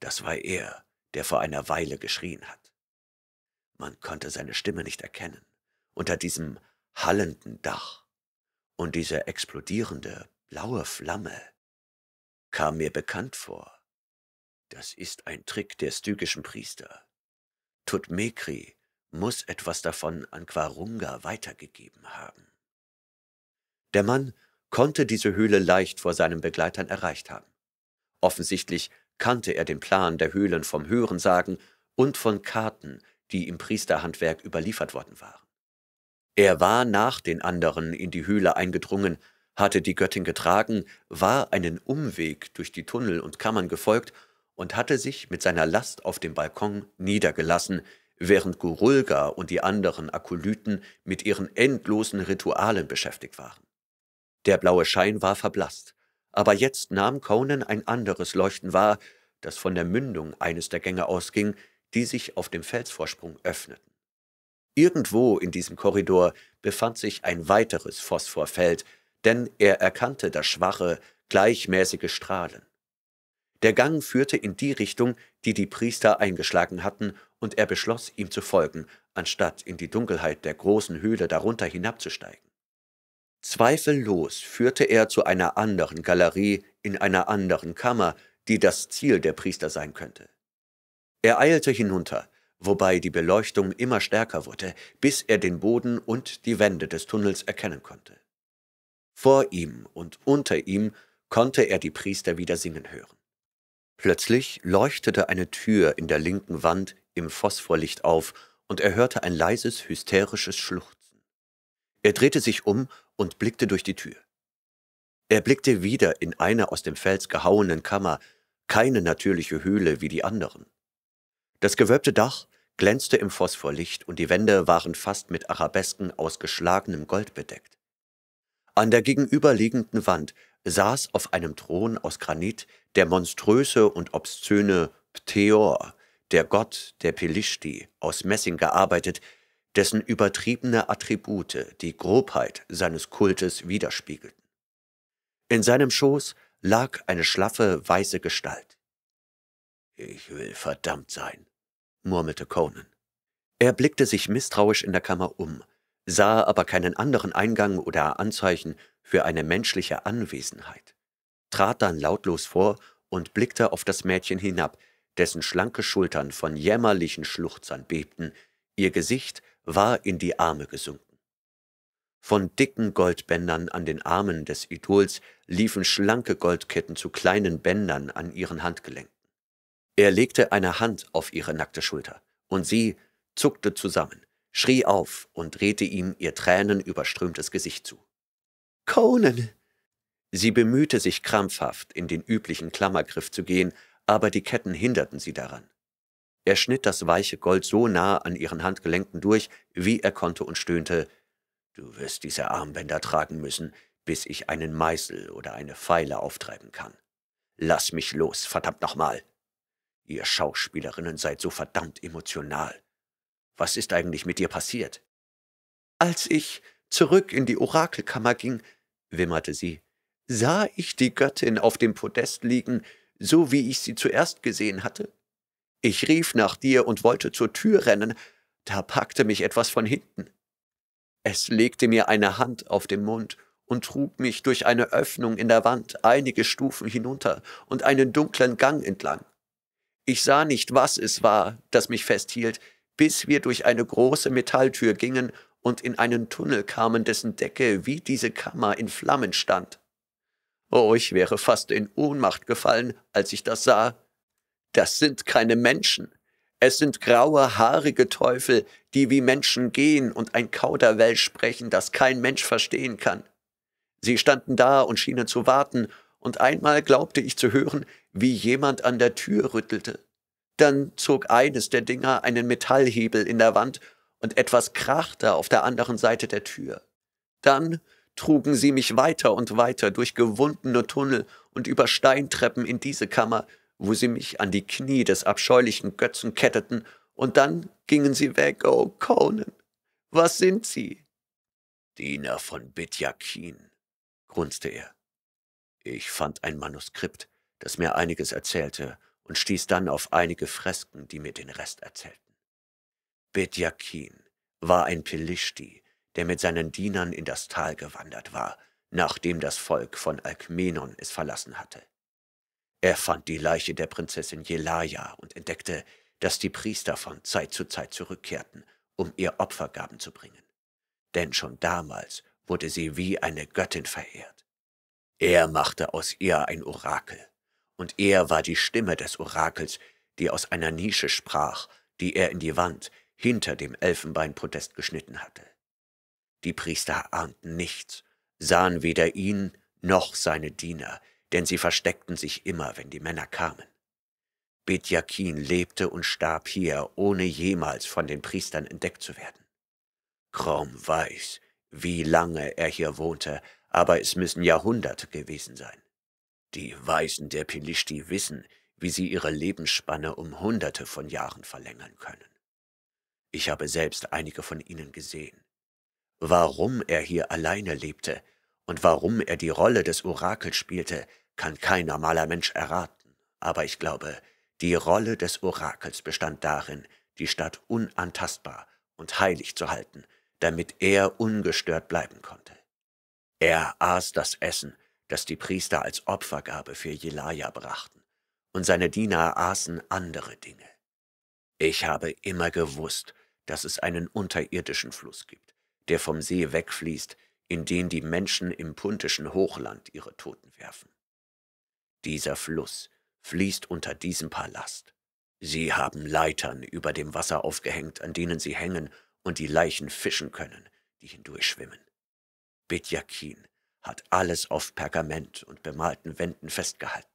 Speaker 1: Das war er, der vor einer Weile geschrien hat. Man konnte seine Stimme nicht erkennen. Unter diesem hallenden Dach. Und diese explodierende blaue Flamme kam mir bekannt vor. Das ist ein Trick der stygischen Priester. Tutmekri muss etwas davon an Quarunga weitergegeben haben. Der Mann konnte diese Höhle leicht vor seinen Begleitern erreicht haben. Offensichtlich kannte er den Plan der Höhlen vom Hörensagen und von Karten, die im Priesterhandwerk überliefert worden waren. Er war nach den anderen in die Höhle eingedrungen, hatte die Göttin getragen, war einen Umweg durch die Tunnel und Kammern gefolgt und hatte sich mit seiner Last auf dem Balkon niedergelassen, während Gurulga und die anderen Akolyten mit ihren endlosen Ritualen beschäftigt waren. Der blaue Schein war verblasst, aber jetzt nahm Conan ein anderes Leuchten wahr, das von der Mündung eines der Gänge ausging, die sich auf dem Felsvorsprung öffneten. Irgendwo in diesem Korridor befand sich ein weiteres Phosphorfeld, denn er erkannte das schwache, gleichmäßige Strahlen. Der Gang führte in die Richtung, die die Priester eingeschlagen hatten, und er beschloss, ihm zu folgen, anstatt in die Dunkelheit der großen Höhle darunter hinabzusteigen. Zweifellos führte er zu einer anderen Galerie in einer anderen Kammer, die das Ziel der Priester sein könnte. Er eilte hinunter, wobei die Beleuchtung immer stärker wurde, bis er den Boden und die Wände des Tunnels erkennen konnte. Vor ihm und unter ihm konnte er die Priester wieder singen hören. Plötzlich leuchtete eine Tür in der linken Wand im Phosphorlicht auf und er hörte ein leises, hysterisches Schluchzen. Er drehte sich um und blickte durch die Tür. Er blickte wieder in eine aus dem Fels gehauenen Kammer, keine natürliche Höhle wie die anderen. Das gewölbte Dach glänzte im Phosphorlicht und die Wände waren fast mit Arabesken aus geschlagenem Gold bedeckt. An der gegenüberliegenden Wand saß auf einem Thron aus Granit der monströse und obszöne Pteor, der Gott der Pelishti, aus Messing gearbeitet, dessen übertriebene Attribute die Grobheit seines Kultes widerspiegelten. In seinem Schoß lag eine schlaffe, weiße Gestalt. Ich will verdammt sein, murmelte Conan. Er blickte sich misstrauisch in der Kammer um, sah aber keinen anderen Eingang oder Anzeichen für eine menschliche Anwesenheit, trat dann lautlos vor und blickte auf das Mädchen hinab, dessen schlanke Schultern von jämmerlichen Schluchzern bebten, ihr Gesicht war in die Arme gesunken. Von dicken Goldbändern an den Armen des Idols liefen schlanke Goldketten zu kleinen Bändern an ihren Handgelenken. Er legte eine Hand auf ihre nackte Schulter, und sie zuckte zusammen, schrie auf und drehte ihm ihr tränenüberströmtes Gesicht zu. Conan! Sie bemühte sich krampfhaft, in den üblichen Klammergriff zu gehen, aber die Ketten hinderten sie daran. Er schnitt das weiche Gold so nah an ihren Handgelenken durch, wie er konnte, und stöhnte Du wirst diese Armbänder tragen müssen, bis ich einen Meißel oder eine Pfeile auftreiben kann. Lass mich los, verdammt nochmal. Ihr Schauspielerinnen seid so verdammt emotional. Was ist eigentlich mit dir passiert? Als ich zurück in die Orakelkammer ging, wimmerte sie, sah ich die Göttin auf dem Podest liegen, so wie ich sie zuerst gesehen hatte. Ich rief nach dir und wollte zur Tür rennen, da packte mich etwas von hinten. Es legte mir eine Hand auf den Mund und trug mich durch eine Öffnung in der Wand einige Stufen hinunter und einen dunklen Gang entlang. Ich sah nicht, was es war, das mich festhielt, bis wir durch eine große Metalltür gingen und in einen Tunnel kamen, dessen Decke wie diese Kammer in Flammen stand. Oh, ich wäre fast in Ohnmacht gefallen, als ich das sah. Das sind keine Menschen. Es sind graue, haarige Teufel, die wie Menschen gehen und ein Kauderwelsch sprechen, das kein Mensch verstehen kann. Sie standen da und schienen zu warten, und einmal glaubte ich zu hören, wie jemand an der Tür rüttelte. Dann zog eines der Dinger einen Metallhebel in der Wand und etwas krachte auf der anderen Seite der Tür. Dann trugen sie mich weiter und weiter durch gewundene Tunnel und über Steintreppen in diese Kammer, wo sie mich an die Knie des abscheulichen Götzen ketteten, und dann gingen sie weg. Oh, Conan, was sind sie? Diener von Bitjakin, grunzte er. Ich fand ein Manuskript, das mir einiges erzählte, und stieß dann auf einige Fresken, die mir den Rest erzählten. Bedjakin war ein Pelishti, der mit seinen Dienern in das Tal gewandert war, nachdem das Volk von Alkmenon es verlassen hatte. Er fand die Leiche der Prinzessin Jelaya und entdeckte, dass die Priester von Zeit zu Zeit zurückkehrten, um ihr Opfergaben zu bringen. Denn schon damals wurde sie wie eine Göttin verehrt. Er machte aus ihr ein Orakel, und er war die Stimme des Orakels, die aus einer Nische sprach, die er in die Wand hinter dem Elfenbeinprotest geschnitten hatte. Die Priester ahnten nichts, sahen weder ihn noch seine Diener, denn sie versteckten sich immer, wenn die Männer kamen. Betjakin lebte und starb hier, ohne jemals von den Priestern entdeckt zu werden. Krom weiß, wie lange er hier wohnte, aber es müssen Jahrhunderte gewesen sein. Die Weisen der Pilishti wissen, wie sie ihre Lebensspanne um Hunderte von Jahren verlängern können. Ich habe selbst einige von ihnen gesehen. Warum er hier alleine lebte und warum er die Rolle des Orakels spielte, kann kein normaler Mensch erraten, aber ich glaube, die Rolle des Orakels bestand darin, die Stadt unantastbar und heilig zu halten, damit er ungestört bleiben konnte. Er aß das Essen, das die Priester als Opfergabe für Jelaja brachten, und seine Diener aßen andere Dinge. Ich habe immer gewusst, dass es einen unterirdischen Fluss gibt, der vom See wegfließt, in den die Menschen im puntischen Hochland ihre Toten werfen. Dieser Fluss fließt unter diesem Palast. Sie haben Leitern über dem Wasser aufgehängt, an denen sie hängen und die Leichen fischen können, die hindurchschwimmen. Betjakin hat alles auf Pergament und bemalten Wänden festgehalten.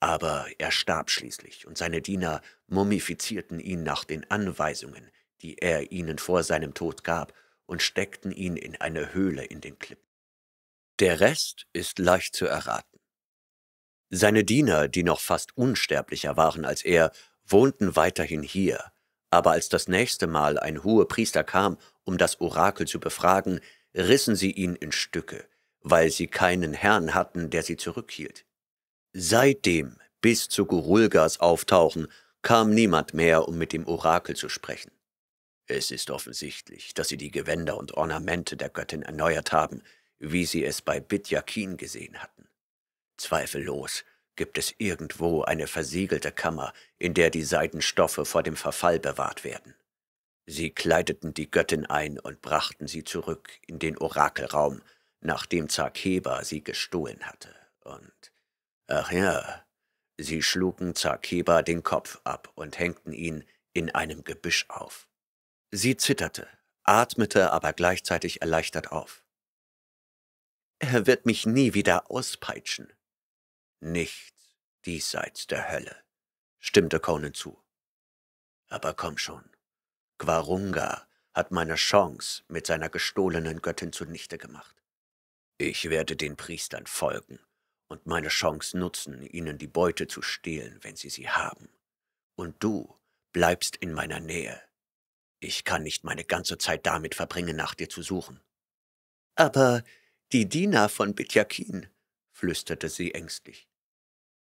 Speaker 1: Aber er starb schließlich, und seine Diener mumifizierten ihn nach den Anweisungen, die er ihnen vor seinem Tod gab, und steckten ihn in eine Höhle in den Klippen. Der Rest ist leicht zu erraten. Seine Diener, die noch fast unsterblicher waren als er, wohnten weiterhin hier, aber als das nächste Mal ein hoher Priester kam, um das Orakel zu befragen, rissen sie ihn in Stücke, weil sie keinen Herrn hatten, der sie zurückhielt. Seitdem, bis zu Gurulgas Auftauchen, kam niemand mehr, um mit dem Orakel zu sprechen. Es ist offensichtlich, dass sie die Gewänder und Ornamente der Göttin erneuert haben, wie sie es bei Bityakin gesehen hatten. Zweifellos gibt es irgendwo eine versiegelte Kammer, in der die Seidenstoffe vor dem Verfall bewahrt werden. Sie kleideten die Göttin ein und brachten sie zurück in den Orakelraum, nachdem Zarkeba sie gestohlen hatte. Und, ach ja, sie schlugen Zarkeba den Kopf ab und hängten ihn in einem Gebüsch auf. Sie zitterte, atmete aber gleichzeitig erleichtert auf. Er wird mich nie wieder auspeitschen. Nichts diesseits der Hölle, stimmte Conan zu. Aber komm schon, Quarunga hat meine Chance mit seiner gestohlenen Göttin zunichte gemacht. Ich werde den Priestern folgen und meine Chance nutzen, ihnen die Beute zu stehlen, wenn sie sie haben. Und du bleibst in meiner Nähe. Ich kann nicht meine ganze Zeit damit verbringen, nach dir zu suchen. Aber die Diener von Bityakin, flüsterte sie ängstlich.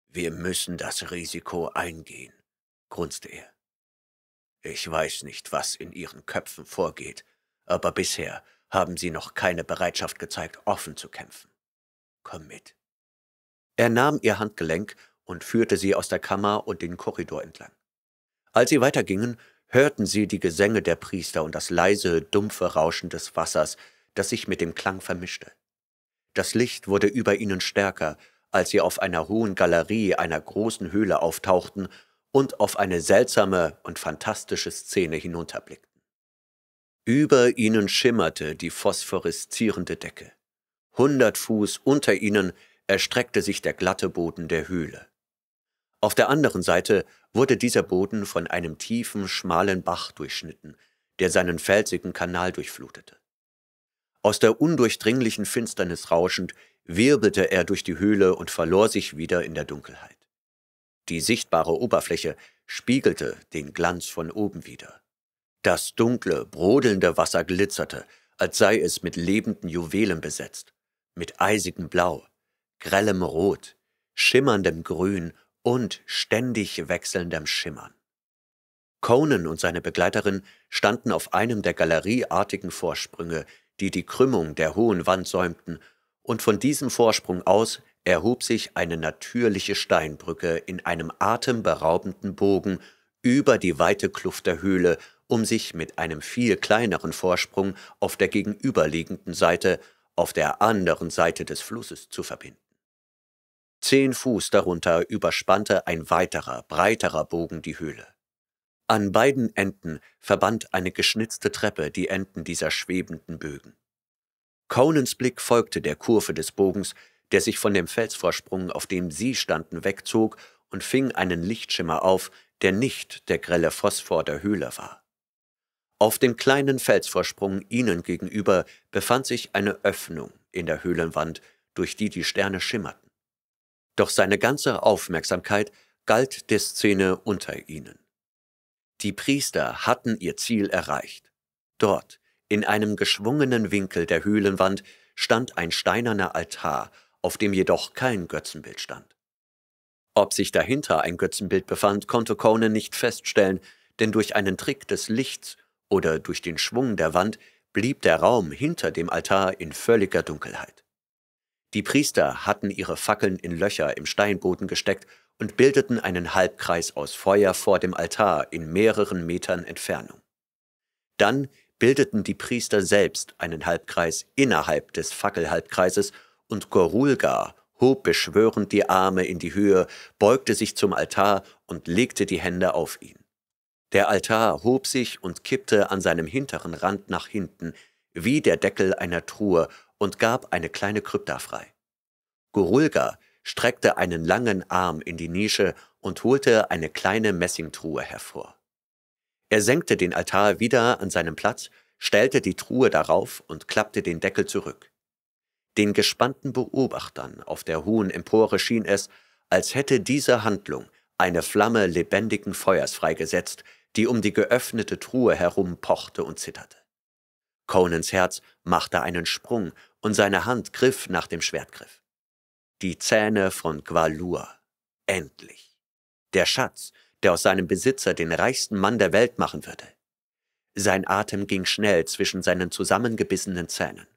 Speaker 1: Wir müssen das Risiko eingehen, grunzte er. Ich weiß nicht, was in Ihren Köpfen vorgeht, aber bisher haben Sie noch keine Bereitschaft gezeigt, offen zu kämpfen. Komm mit. Er nahm ihr Handgelenk und führte sie aus der Kammer und den Korridor entlang. Als sie weitergingen, hörten sie die Gesänge der Priester und das leise, dumpfe Rauschen des Wassers, das sich mit dem Klang vermischte. Das Licht wurde über ihnen stärker, als sie auf einer hohen Galerie einer großen Höhle auftauchten und auf eine seltsame und fantastische Szene hinunterblickten. Über ihnen schimmerte die phosphoreszierende Decke. Hundert Fuß unter ihnen erstreckte sich der glatte Boden der Höhle. Auf der anderen Seite wurde dieser Boden von einem tiefen, schmalen Bach durchschnitten, der seinen felsigen Kanal durchflutete. Aus der undurchdringlichen Finsternis rauschend wirbelte er durch die Höhle und verlor sich wieder in der Dunkelheit. Die sichtbare Oberfläche spiegelte den Glanz von oben wieder. Das dunkle, brodelnde Wasser glitzerte, als sei es mit lebenden Juwelen besetzt, mit eisigem Blau, grellem Rot, schimmerndem Grün und ständig wechselndem Schimmern. Conan und seine Begleiterin standen auf einem der galerieartigen Vorsprünge, die die Krümmung der hohen Wand säumten, und von diesem Vorsprung aus erhob sich eine natürliche Steinbrücke in einem atemberaubenden Bogen über die weite Kluft der Höhle, um sich mit einem viel kleineren Vorsprung auf der gegenüberliegenden Seite, auf der anderen Seite des Flusses zu verbinden. Zehn Fuß darunter überspannte ein weiterer, breiterer Bogen die Höhle. An beiden Enden verband eine geschnitzte Treppe die Enden dieser schwebenden Bögen. Conans Blick folgte der Kurve des Bogens, der sich von dem Felsvorsprung, auf dem sie standen, wegzog und fing einen Lichtschimmer auf, der nicht der grelle Phosphor der Höhle war. Auf dem kleinen Felsvorsprung ihnen gegenüber befand sich eine Öffnung in der Höhlenwand, durch die die Sterne schimmerten. Doch seine ganze Aufmerksamkeit galt der Szene unter ihnen. Die Priester hatten ihr Ziel erreicht. Dort, in einem geschwungenen Winkel der Höhlenwand, stand ein steinerner Altar auf dem jedoch kein Götzenbild stand. Ob sich dahinter ein Götzenbild befand, konnte Conan nicht feststellen, denn durch einen Trick des Lichts oder durch den Schwung der Wand blieb der Raum hinter dem Altar in völliger Dunkelheit. Die Priester hatten ihre Fackeln in Löcher im Steinboden gesteckt und bildeten einen Halbkreis aus Feuer vor dem Altar in mehreren Metern Entfernung. Dann bildeten die Priester selbst einen Halbkreis innerhalb des Fackelhalbkreises und Gorulga hob beschwörend die Arme in die Höhe, beugte sich zum Altar und legte die Hände auf ihn. Der Altar hob sich und kippte an seinem hinteren Rand nach hinten, wie der Deckel einer Truhe, und gab eine kleine Krypta frei. Gorulga streckte einen langen Arm in die Nische und holte eine kleine Messingtruhe hervor. Er senkte den Altar wieder an seinen Platz, stellte die Truhe darauf und klappte den Deckel zurück. Den gespannten Beobachtern auf der hohen Empore schien es, als hätte diese Handlung eine Flamme lebendigen Feuers freigesetzt, die um die geöffnete Truhe herum pochte und zitterte. Conans Herz machte einen Sprung und seine Hand griff nach dem Schwertgriff. Die Zähne von Gwalur. Endlich. Der Schatz, der aus seinem Besitzer den reichsten Mann der Welt machen würde. Sein Atem ging schnell zwischen seinen zusammengebissenen Zähnen.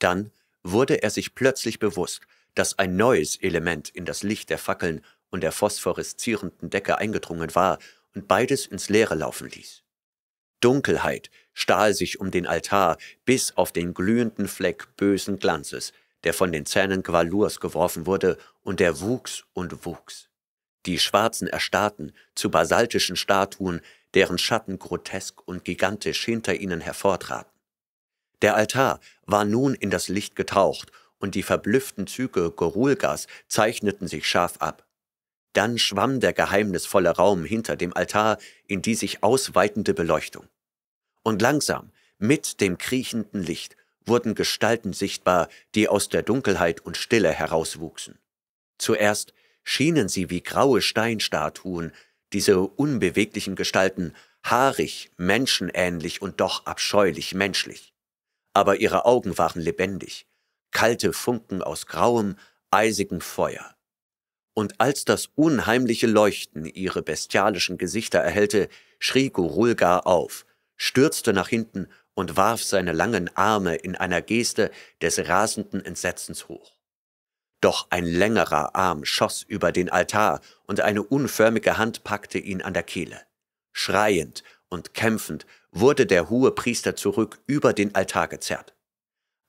Speaker 1: Dann wurde er sich plötzlich bewusst, dass ein neues Element in das Licht der Fackeln und der phosphoreszierenden Decke eingedrungen war und beides ins Leere laufen ließ. Dunkelheit stahl sich um den Altar bis auf den glühenden Fleck bösen Glanzes, der von den Zähnen Gvalurs geworfen wurde, und der wuchs und wuchs. Die Schwarzen erstarrten zu basaltischen Statuen, deren Schatten grotesk und gigantisch hinter ihnen hervortraten. Der Altar war nun in das Licht getaucht, und die verblüfften Züge Gorulgas zeichneten sich scharf ab. Dann schwamm der geheimnisvolle Raum hinter dem Altar in die sich ausweitende Beleuchtung. Und langsam, mit dem kriechenden Licht, wurden Gestalten sichtbar, die aus der Dunkelheit und Stille herauswuchsen. Zuerst schienen sie wie graue Steinstatuen, diese unbeweglichen Gestalten, haarig, menschenähnlich und doch abscheulich menschlich aber ihre Augen waren lebendig, kalte Funken aus grauem, eisigem Feuer. Und als das unheimliche Leuchten ihre bestialischen Gesichter erhellte, schrie Gurulgar auf, stürzte nach hinten und warf seine langen Arme in einer Geste des rasenden Entsetzens hoch. Doch ein längerer Arm schoss über den Altar und eine unförmige Hand packte ihn an der Kehle. Schreiend und kämpfend wurde der hohe Priester zurück über den Altar gezerrt.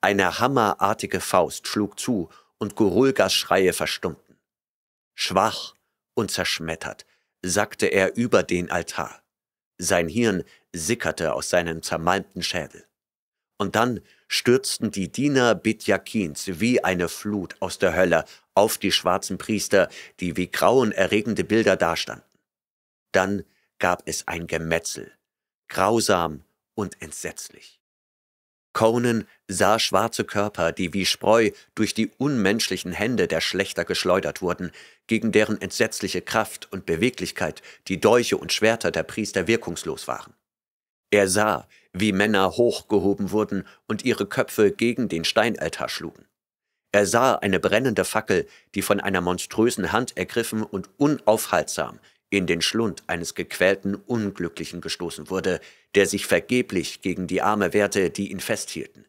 Speaker 1: Eine hammerartige Faust schlug zu und Gurulgas Schreie verstummten. Schwach und zerschmettert sackte er über den Altar. Sein Hirn sickerte aus seinem zermalmten Schädel. Und dann stürzten die Diener Bitjakins wie eine Flut aus der Hölle auf die schwarzen Priester, die wie grauenerregende Bilder dastanden. Dann gab es ein Gemetzel, grausam und entsetzlich. Conan sah schwarze Körper, die wie Spreu durch die unmenschlichen Hände der Schlechter geschleudert wurden, gegen deren entsetzliche Kraft und Beweglichkeit die Dolche und Schwerter der Priester wirkungslos waren. Er sah, wie Männer hochgehoben wurden und ihre Köpfe gegen den Steinaltar schlugen. Er sah eine brennende Fackel, die von einer monströsen Hand ergriffen und unaufhaltsam in den Schlund eines gequälten Unglücklichen gestoßen wurde, der sich vergeblich gegen die Arme wehrte, die ihn festhielten.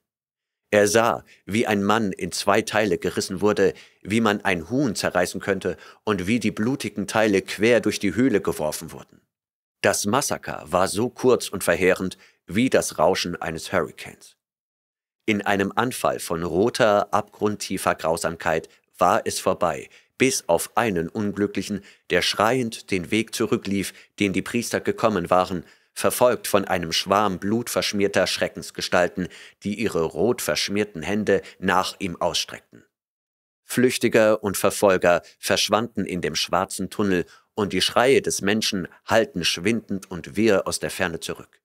Speaker 1: Er sah, wie ein Mann in zwei Teile gerissen wurde, wie man ein Huhn zerreißen könnte und wie die blutigen Teile quer durch die Höhle geworfen wurden. Das Massaker war so kurz und verheerend wie das Rauschen eines Hurrikans. In einem Anfall von roter, abgrundtiefer Grausamkeit war es vorbei, bis auf einen Unglücklichen, der schreiend den Weg zurücklief, den die Priester gekommen waren, verfolgt von einem Schwarm blutverschmierter Schreckensgestalten, die ihre rot verschmierten Hände nach ihm ausstreckten. Flüchtiger und Verfolger verschwanden in dem schwarzen Tunnel und die Schreie des Menschen hallten schwindend und wirr aus der Ferne zurück.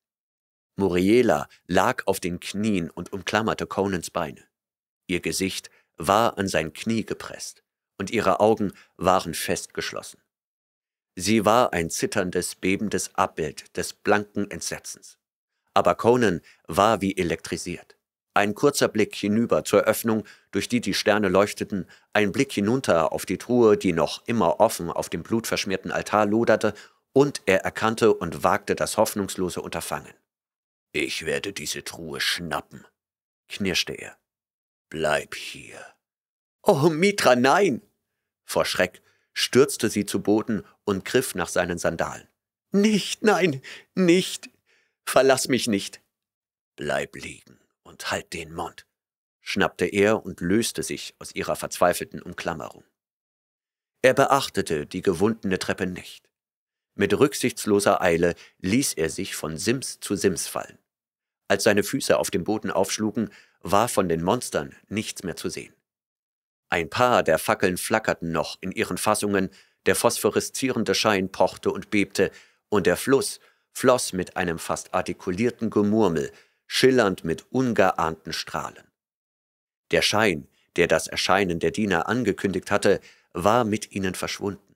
Speaker 1: Muriela lag auf den Knien und umklammerte Conans Beine. Ihr Gesicht war an sein Knie gepresst und ihre Augen waren festgeschlossen. Sie war ein zitterndes, bebendes Abbild des blanken Entsetzens. Aber Conan war wie elektrisiert. Ein kurzer Blick hinüber zur Öffnung, durch die die Sterne leuchteten, ein Blick hinunter auf die Truhe, die noch immer offen auf dem blutverschmierten Altar loderte, und er erkannte und wagte das hoffnungslose Unterfangen. Ich werde diese Truhe schnappen, knirschte er. Bleib hier. Oh, Mitra, nein! Vor Schreck stürzte sie zu Boden und griff nach seinen Sandalen. Nicht, nein, nicht. Verlass mich nicht. Bleib liegen und halt den Mund, schnappte er und löste sich aus ihrer verzweifelten Umklammerung. Er beachtete die gewundene Treppe nicht. Mit rücksichtsloser Eile ließ er sich von Sims zu Sims fallen. Als seine Füße auf dem Boden aufschlugen, war von den Monstern nichts mehr zu sehen. Ein paar der Fackeln flackerten noch in ihren Fassungen, der phosphoreszierende Schein pochte und bebte, und der Fluss floss mit einem fast artikulierten Gemurmel, schillernd mit ungeahnten Strahlen. Der Schein, der das Erscheinen der Diener angekündigt hatte, war mit ihnen verschwunden.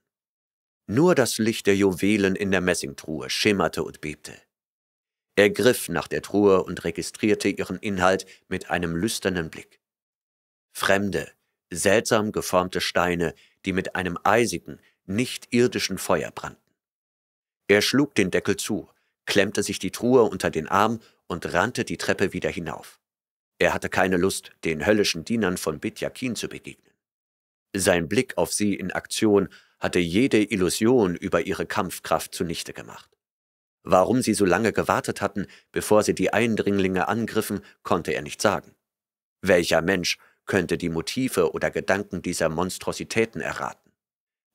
Speaker 1: Nur das Licht der Juwelen in der Messingtruhe schimmerte und bebte. Er griff nach der Truhe und registrierte ihren Inhalt mit einem lüsternen Blick. Fremde, seltsam geformte Steine, die mit einem eisigen, nicht irdischen Feuer brannten. Er schlug den Deckel zu, klemmte sich die Truhe unter den Arm und rannte die Treppe wieder hinauf. Er hatte keine Lust, den höllischen Dienern von Bitjakin zu begegnen. Sein Blick auf sie in Aktion hatte jede Illusion über ihre Kampfkraft zunichte gemacht. Warum sie so lange gewartet hatten, bevor sie die Eindringlinge angriffen, konnte er nicht sagen. Welcher Mensch könnte die Motive oder Gedanken dieser Monstrositäten erraten.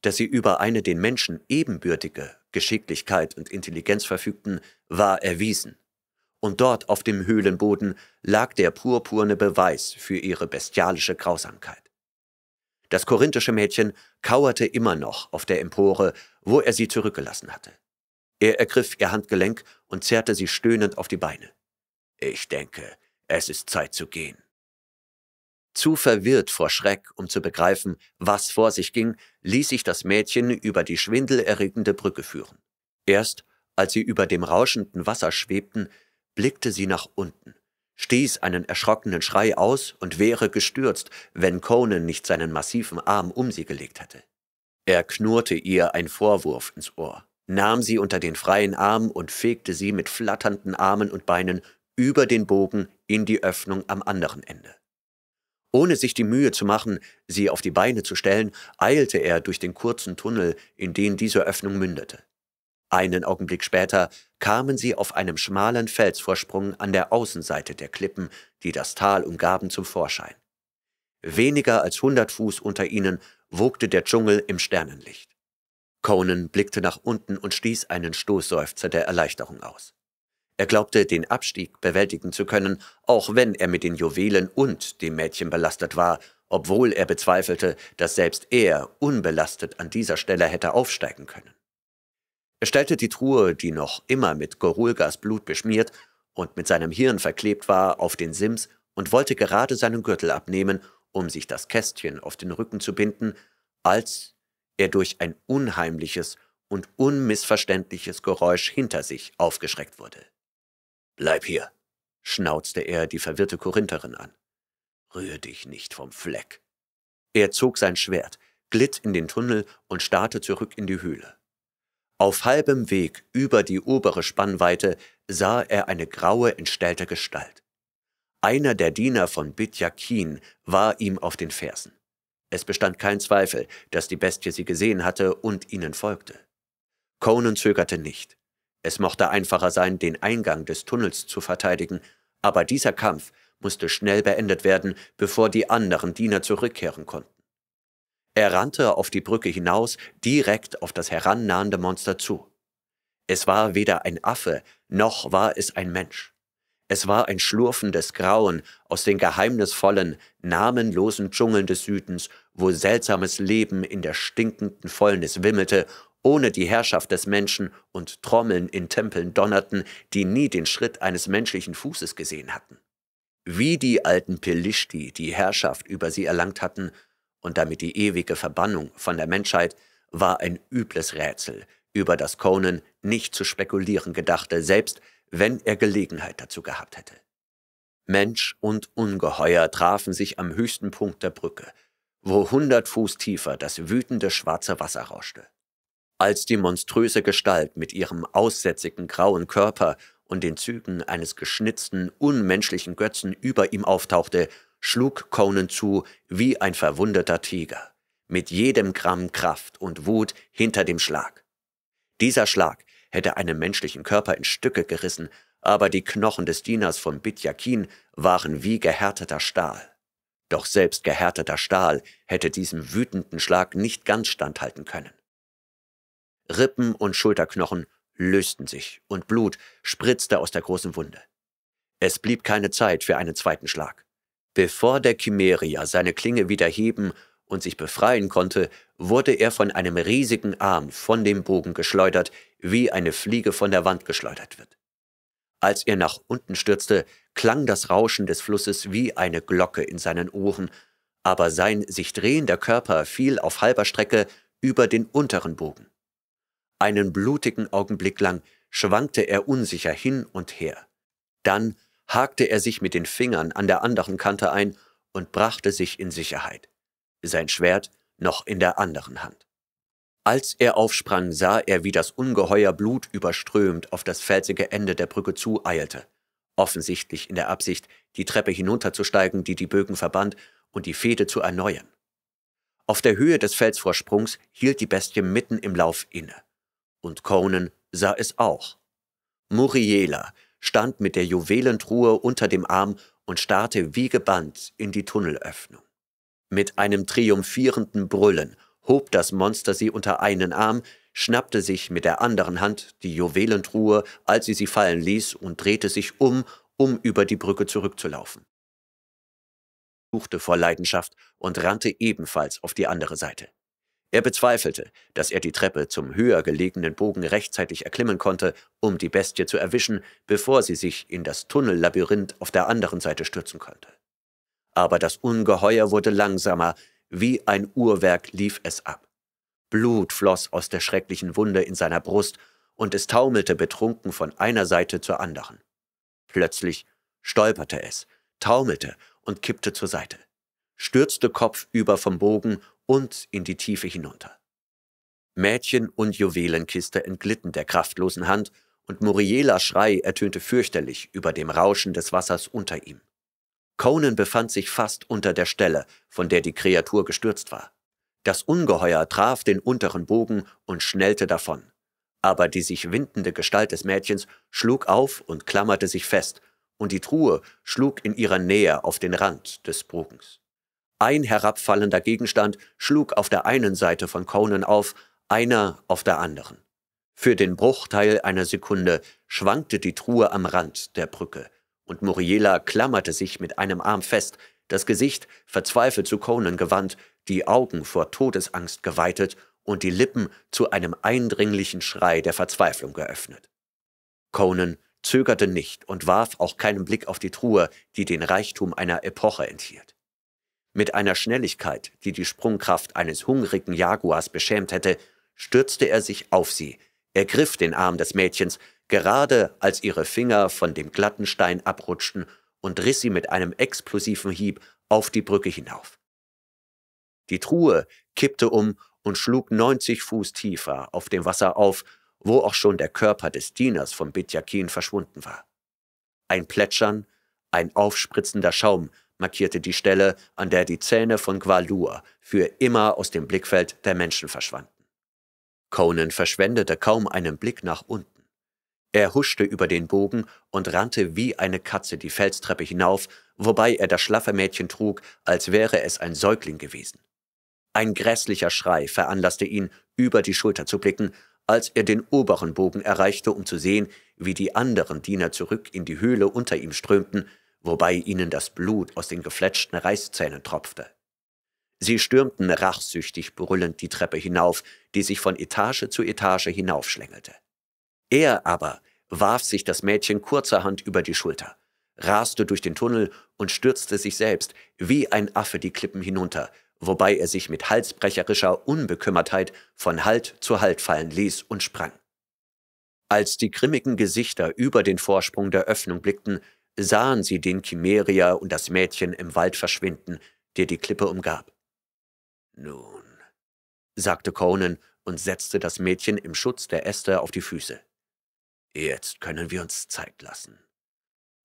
Speaker 1: Dass sie über eine den Menschen ebenbürtige Geschicklichkeit und Intelligenz verfügten, war erwiesen. Und dort auf dem Höhlenboden lag der purpurne Beweis für ihre bestialische Grausamkeit. Das korinthische Mädchen kauerte immer noch auf der Empore, wo er sie zurückgelassen hatte. Er ergriff ihr Handgelenk und zerrte sie stöhnend auf die Beine. Ich denke, es ist Zeit zu gehen, zu verwirrt vor Schreck, um zu begreifen, was vor sich ging, ließ sich das Mädchen über die schwindelerregende Brücke führen. Erst, als sie über dem rauschenden Wasser schwebten, blickte sie nach unten, stieß einen erschrockenen Schrei aus und wäre gestürzt, wenn Conan nicht seinen massiven Arm um sie gelegt hätte. Er knurrte ihr ein Vorwurf ins Ohr, nahm sie unter den freien Arm und fegte sie mit flatternden Armen und Beinen über den Bogen in die Öffnung am anderen Ende. Ohne sich die Mühe zu machen, sie auf die Beine zu stellen, eilte er durch den kurzen Tunnel, in den diese Öffnung mündete. Einen Augenblick später kamen sie auf einem schmalen Felsvorsprung an der Außenseite der Klippen, die das Tal umgaben, zum Vorschein. Weniger als hundert Fuß unter ihnen wogte der Dschungel im Sternenlicht. Conan blickte nach unten und stieß einen Stoßseufzer der Erleichterung aus. Er glaubte, den Abstieg bewältigen zu können, auch wenn er mit den Juwelen und dem Mädchen belastet war, obwohl er bezweifelte, dass selbst er unbelastet an dieser Stelle hätte aufsteigen können. Er stellte die Truhe, die noch immer mit Gorulgas Blut beschmiert und mit seinem Hirn verklebt war, auf den Sims und wollte gerade seinen Gürtel abnehmen, um sich das Kästchen auf den Rücken zu binden, als er durch ein unheimliches und unmissverständliches Geräusch hinter sich aufgeschreckt wurde. Bleib hier, schnauzte er die verwirrte Korintherin an. Rühr dich nicht vom Fleck. Er zog sein Schwert, glitt in den Tunnel und starrte zurück in die Höhle. Auf halbem Weg über die obere Spannweite sah er eine graue, entstellte Gestalt. Einer der Diener von Bitjakin war ihm auf den Fersen. Es bestand kein Zweifel, dass die Bestie sie gesehen hatte und ihnen folgte. Conan zögerte nicht. Es mochte einfacher sein, den Eingang des Tunnels zu verteidigen, aber dieser Kampf musste schnell beendet werden, bevor die anderen Diener zurückkehren konnten. Er rannte auf die Brücke hinaus, direkt auf das herannahende Monster zu. Es war weder ein Affe, noch war es ein Mensch. Es war ein schlurfendes Grauen aus den geheimnisvollen, namenlosen Dschungeln des Südens, wo seltsames Leben in der stinkenden Fäulnis wimmelte ohne die Herrschaft des Menschen und Trommeln in Tempeln donnerten, die nie den Schritt eines menschlichen Fußes gesehen hatten. Wie die alten Pelishti die Herrschaft über sie erlangt hatten und damit die ewige Verbannung von der Menschheit, war ein übles Rätsel, über das Conan nicht zu spekulieren gedachte, selbst wenn er Gelegenheit dazu gehabt hätte. Mensch und Ungeheuer trafen sich am höchsten Punkt der Brücke, wo hundert Fuß tiefer das wütende schwarze Wasser rauschte als die monströse Gestalt mit ihrem aussätzigen grauen Körper und den Zügen eines geschnitzten, unmenschlichen Götzen über ihm auftauchte, schlug Conan zu wie ein verwundeter Tiger, mit jedem Gramm Kraft und Wut hinter dem Schlag. Dieser Schlag hätte einen menschlichen Körper in Stücke gerissen, aber die Knochen des Dieners von Bityakin waren wie gehärteter Stahl. Doch selbst gehärteter Stahl hätte diesem wütenden Schlag nicht ganz standhalten können. Rippen und Schulterknochen lösten sich und Blut spritzte aus der großen Wunde. Es blieb keine Zeit für einen zweiten Schlag. Bevor der Chimeria seine Klinge wieder heben und sich befreien konnte, wurde er von einem riesigen Arm von dem Bogen geschleudert, wie eine Fliege von der Wand geschleudert wird. Als er nach unten stürzte, klang das Rauschen des Flusses wie eine Glocke in seinen Ohren, aber sein sich drehender Körper fiel auf halber Strecke über den unteren Bogen. Einen blutigen Augenblick lang schwankte er unsicher hin und her. Dann hakte er sich mit den Fingern an der anderen Kante ein und brachte sich in Sicherheit, sein Schwert noch in der anderen Hand. Als er aufsprang, sah er, wie das Ungeheuer Blut überströmt auf das felsige Ende der Brücke zueilte, offensichtlich in der Absicht, die Treppe hinunterzusteigen, die die Bögen verband, und die Fehde zu erneuern. Auf der Höhe des Felsvorsprungs hielt die Bestie mitten im Lauf inne. Und Conan sah es auch. Muriela stand mit der Juwelentruhe unter dem Arm und starrte wie gebannt in die Tunnelöffnung. Mit einem triumphierenden Brüllen hob das Monster sie unter einen Arm, schnappte sich mit der anderen Hand die Juwelentruhe, als sie sie fallen ließ, und drehte sich um, um über die Brücke zurückzulaufen. Suchte vor Leidenschaft und rannte ebenfalls auf die andere Seite. Er bezweifelte, dass er die Treppe zum höher gelegenen Bogen rechtzeitig erklimmen konnte, um die Bestie zu erwischen, bevor sie sich in das Tunnellabyrinth auf der anderen Seite stürzen konnte. Aber das Ungeheuer wurde langsamer, wie ein Uhrwerk lief es ab. Blut floss aus der schrecklichen Wunde in seiner Brust, und es taumelte betrunken von einer Seite zur anderen. Plötzlich stolperte es, taumelte und kippte zur Seite, stürzte kopfüber vom Bogen und in die Tiefe hinunter. Mädchen und Juwelenkiste entglitten der kraftlosen Hand, und Murielas Schrei ertönte fürchterlich über dem Rauschen des Wassers unter ihm. Conan befand sich fast unter der Stelle, von der die Kreatur gestürzt war. Das Ungeheuer traf den unteren Bogen und schnellte davon. Aber die sich windende Gestalt des Mädchens schlug auf und klammerte sich fest, und die Truhe schlug in ihrer Nähe auf den Rand des Bogens. Ein herabfallender Gegenstand schlug auf der einen Seite von Conan auf, einer auf der anderen. Für den Bruchteil einer Sekunde schwankte die Truhe am Rand der Brücke, und Muriela klammerte sich mit einem Arm fest, das Gesicht verzweifelt zu Conan gewandt, die Augen vor Todesangst geweitet und die Lippen zu einem eindringlichen Schrei der Verzweiflung geöffnet. Conan zögerte nicht und warf auch keinen Blick auf die Truhe, die den Reichtum einer Epoche enthielt. Mit einer Schnelligkeit, die die Sprungkraft eines hungrigen Jaguars beschämt hätte, stürzte er sich auf sie, ergriff den Arm des Mädchens, gerade als ihre Finger von dem glatten Stein abrutschten und riss sie mit einem explosiven Hieb auf die Brücke hinauf. Die Truhe kippte um und schlug 90 Fuß tiefer auf dem Wasser auf, wo auch schon der Körper des Dieners von Bitjakin verschwunden war. Ein Plätschern, ein aufspritzender Schaum markierte die Stelle, an der die Zähne von Gwalur für immer aus dem Blickfeld der Menschen verschwanden. Conan verschwendete kaum einen Blick nach unten. Er huschte über den Bogen und rannte wie eine Katze die Felstreppe hinauf, wobei er das schlaffe Mädchen trug, als wäre es ein Säugling gewesen. Ein grässlicher Schrei veranlasste ihn, über die Schulter zu blicken, als er den oberen Bogen erreichte, um zu sehen, wie die anderen Diener zurück in die Höhle unter ihm strömten, wobei ihnen das Blut aus den gefletschten Reißzähnen tropfte. Sie stürmten rachsüchtig brüllend die Treppe hinauf, die sich von Etage zu Etage hinaufschlängelte. Er aber warf sich das Mädchen kurzerhand über die Schulter, raste durch den Tunnel und stürzte sich selbst wie ein Affe die Klippen hinunter, wobei er sich mit halsbrecherischer Unbekümmertheit von Halt zu Halt fallen ließ und sprang. Als die grimmigen Gesichter über den Vorsprung der Öffnung blickten, sahen sie den Chimerier und das Mädchen im Wald verschwinden, der die Klippe umgab. Nun, sagte Conan und setzte das Mädchen im Schutz der Äste auf die Füße. Jetzt können wir uns Zeit lassen.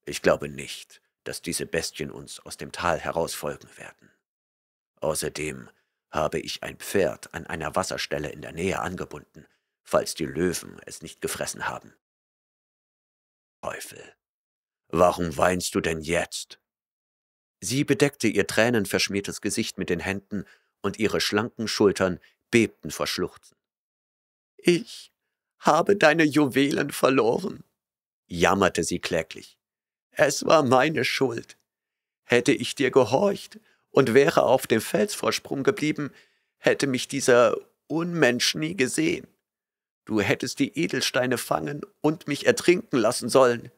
Speaker 1: Ich glaube nicht, dass diese Bestien uns aus dem Tal herausfolgen werden. Außerdem habe ich ein Pferd an einer Wasserstelle in der Nähe angebunden, falls die Löwen es nicht gefressen haben. Teufel, Warum weinst du denn jetzt? Sie bedeckte ihr tränenverschmiertes Gesicht mit den Händen, und ihre schlanken Schultern bebten vor Schluchzen. Ich habe deine Juwelen verloren, jammerte sie kläglich. Es war meine Schuld. Hätte ich dir gehorcht und wäre auf dem Felsvorsprung geblieben, hätte mich dieser Unmensch nie gesehen. Du hättest die Edelsteine fangen und mich ertrinken lassen sollen.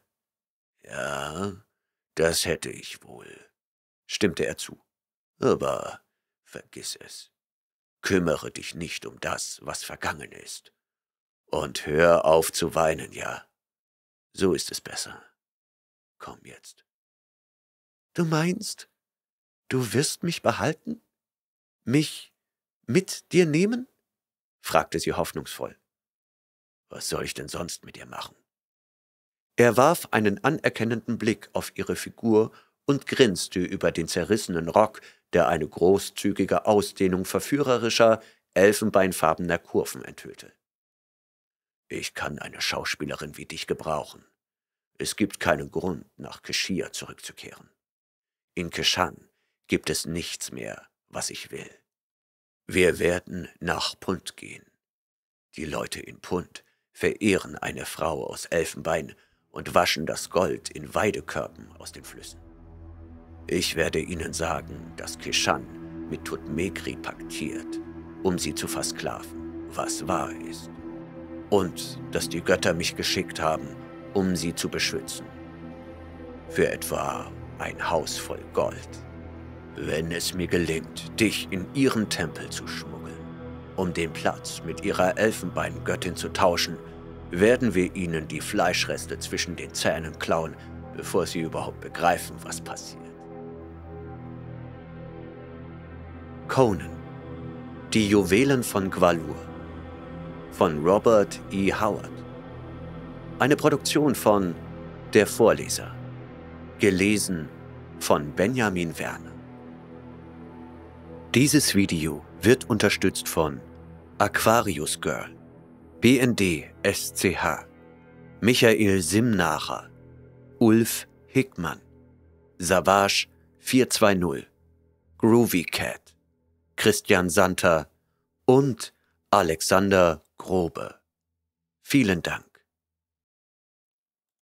Speaker 1: Ja, das hätte ich wohl, stimmte er zu. Aber vergiss es. Kümmere dich nicht um das, was vergangen ist. Und hör auf zu weinen, ja. So ist es besser. Komm jetzt. Du meinst, du wirst mich behalten? Mich mit dir nehmen? fragte sie hoffnungsvoll. Was soll ich denn sonst mit dir machen? Er warf einen anerkennenden Blick auf ihre Figur und grinste über den zerrissenen Rock, der eine großzügige Ausdehnung verführerischer, elfenbeinfarbener Kurven enthüllte. Ich kann eine Schauspielerin wie dich gebrauchen. Es gibt keinen Grund, nach Keschia zurückzukehren. In Keshan gibt es nichts mehr, was ich will. Wir werden nach Punt gehen. Die Leute in Punt verehren eine Frau aus Elfenbein und waschen das Gold in Weidekörben aus den Flüssen. Ich werde ihnen sagen, dass Kishan mit Tutmekri paktiert, um sie zu versklaven, was wahr ist. Und dass die Götter mich geschickt haben, um sie zu beschützen. Für etwa ein Haus voll Gold. Wenn es mir gelingt, dich in ihren Tempel zu schmuggeln, um den Platz mit ihrer Elfenbeingöttin zu tauschen, werden wir ihnen die Fleischreste zwischen den Zähnen klauen, bevor sie überhaupt begreifen, was passiert. Conan Die Juwelen von Gwalur von Robert E. Howard Eine Produktion von Der Vorleser Gelesen von Benjamin Werner Dieses Video wird unterstützt von Aquarius Girl BND SCH Michael Simnacher Ulf Hickmann Savage 420 Groovy Cat Christian Santer und Alexander Grobe. Vielen Dank.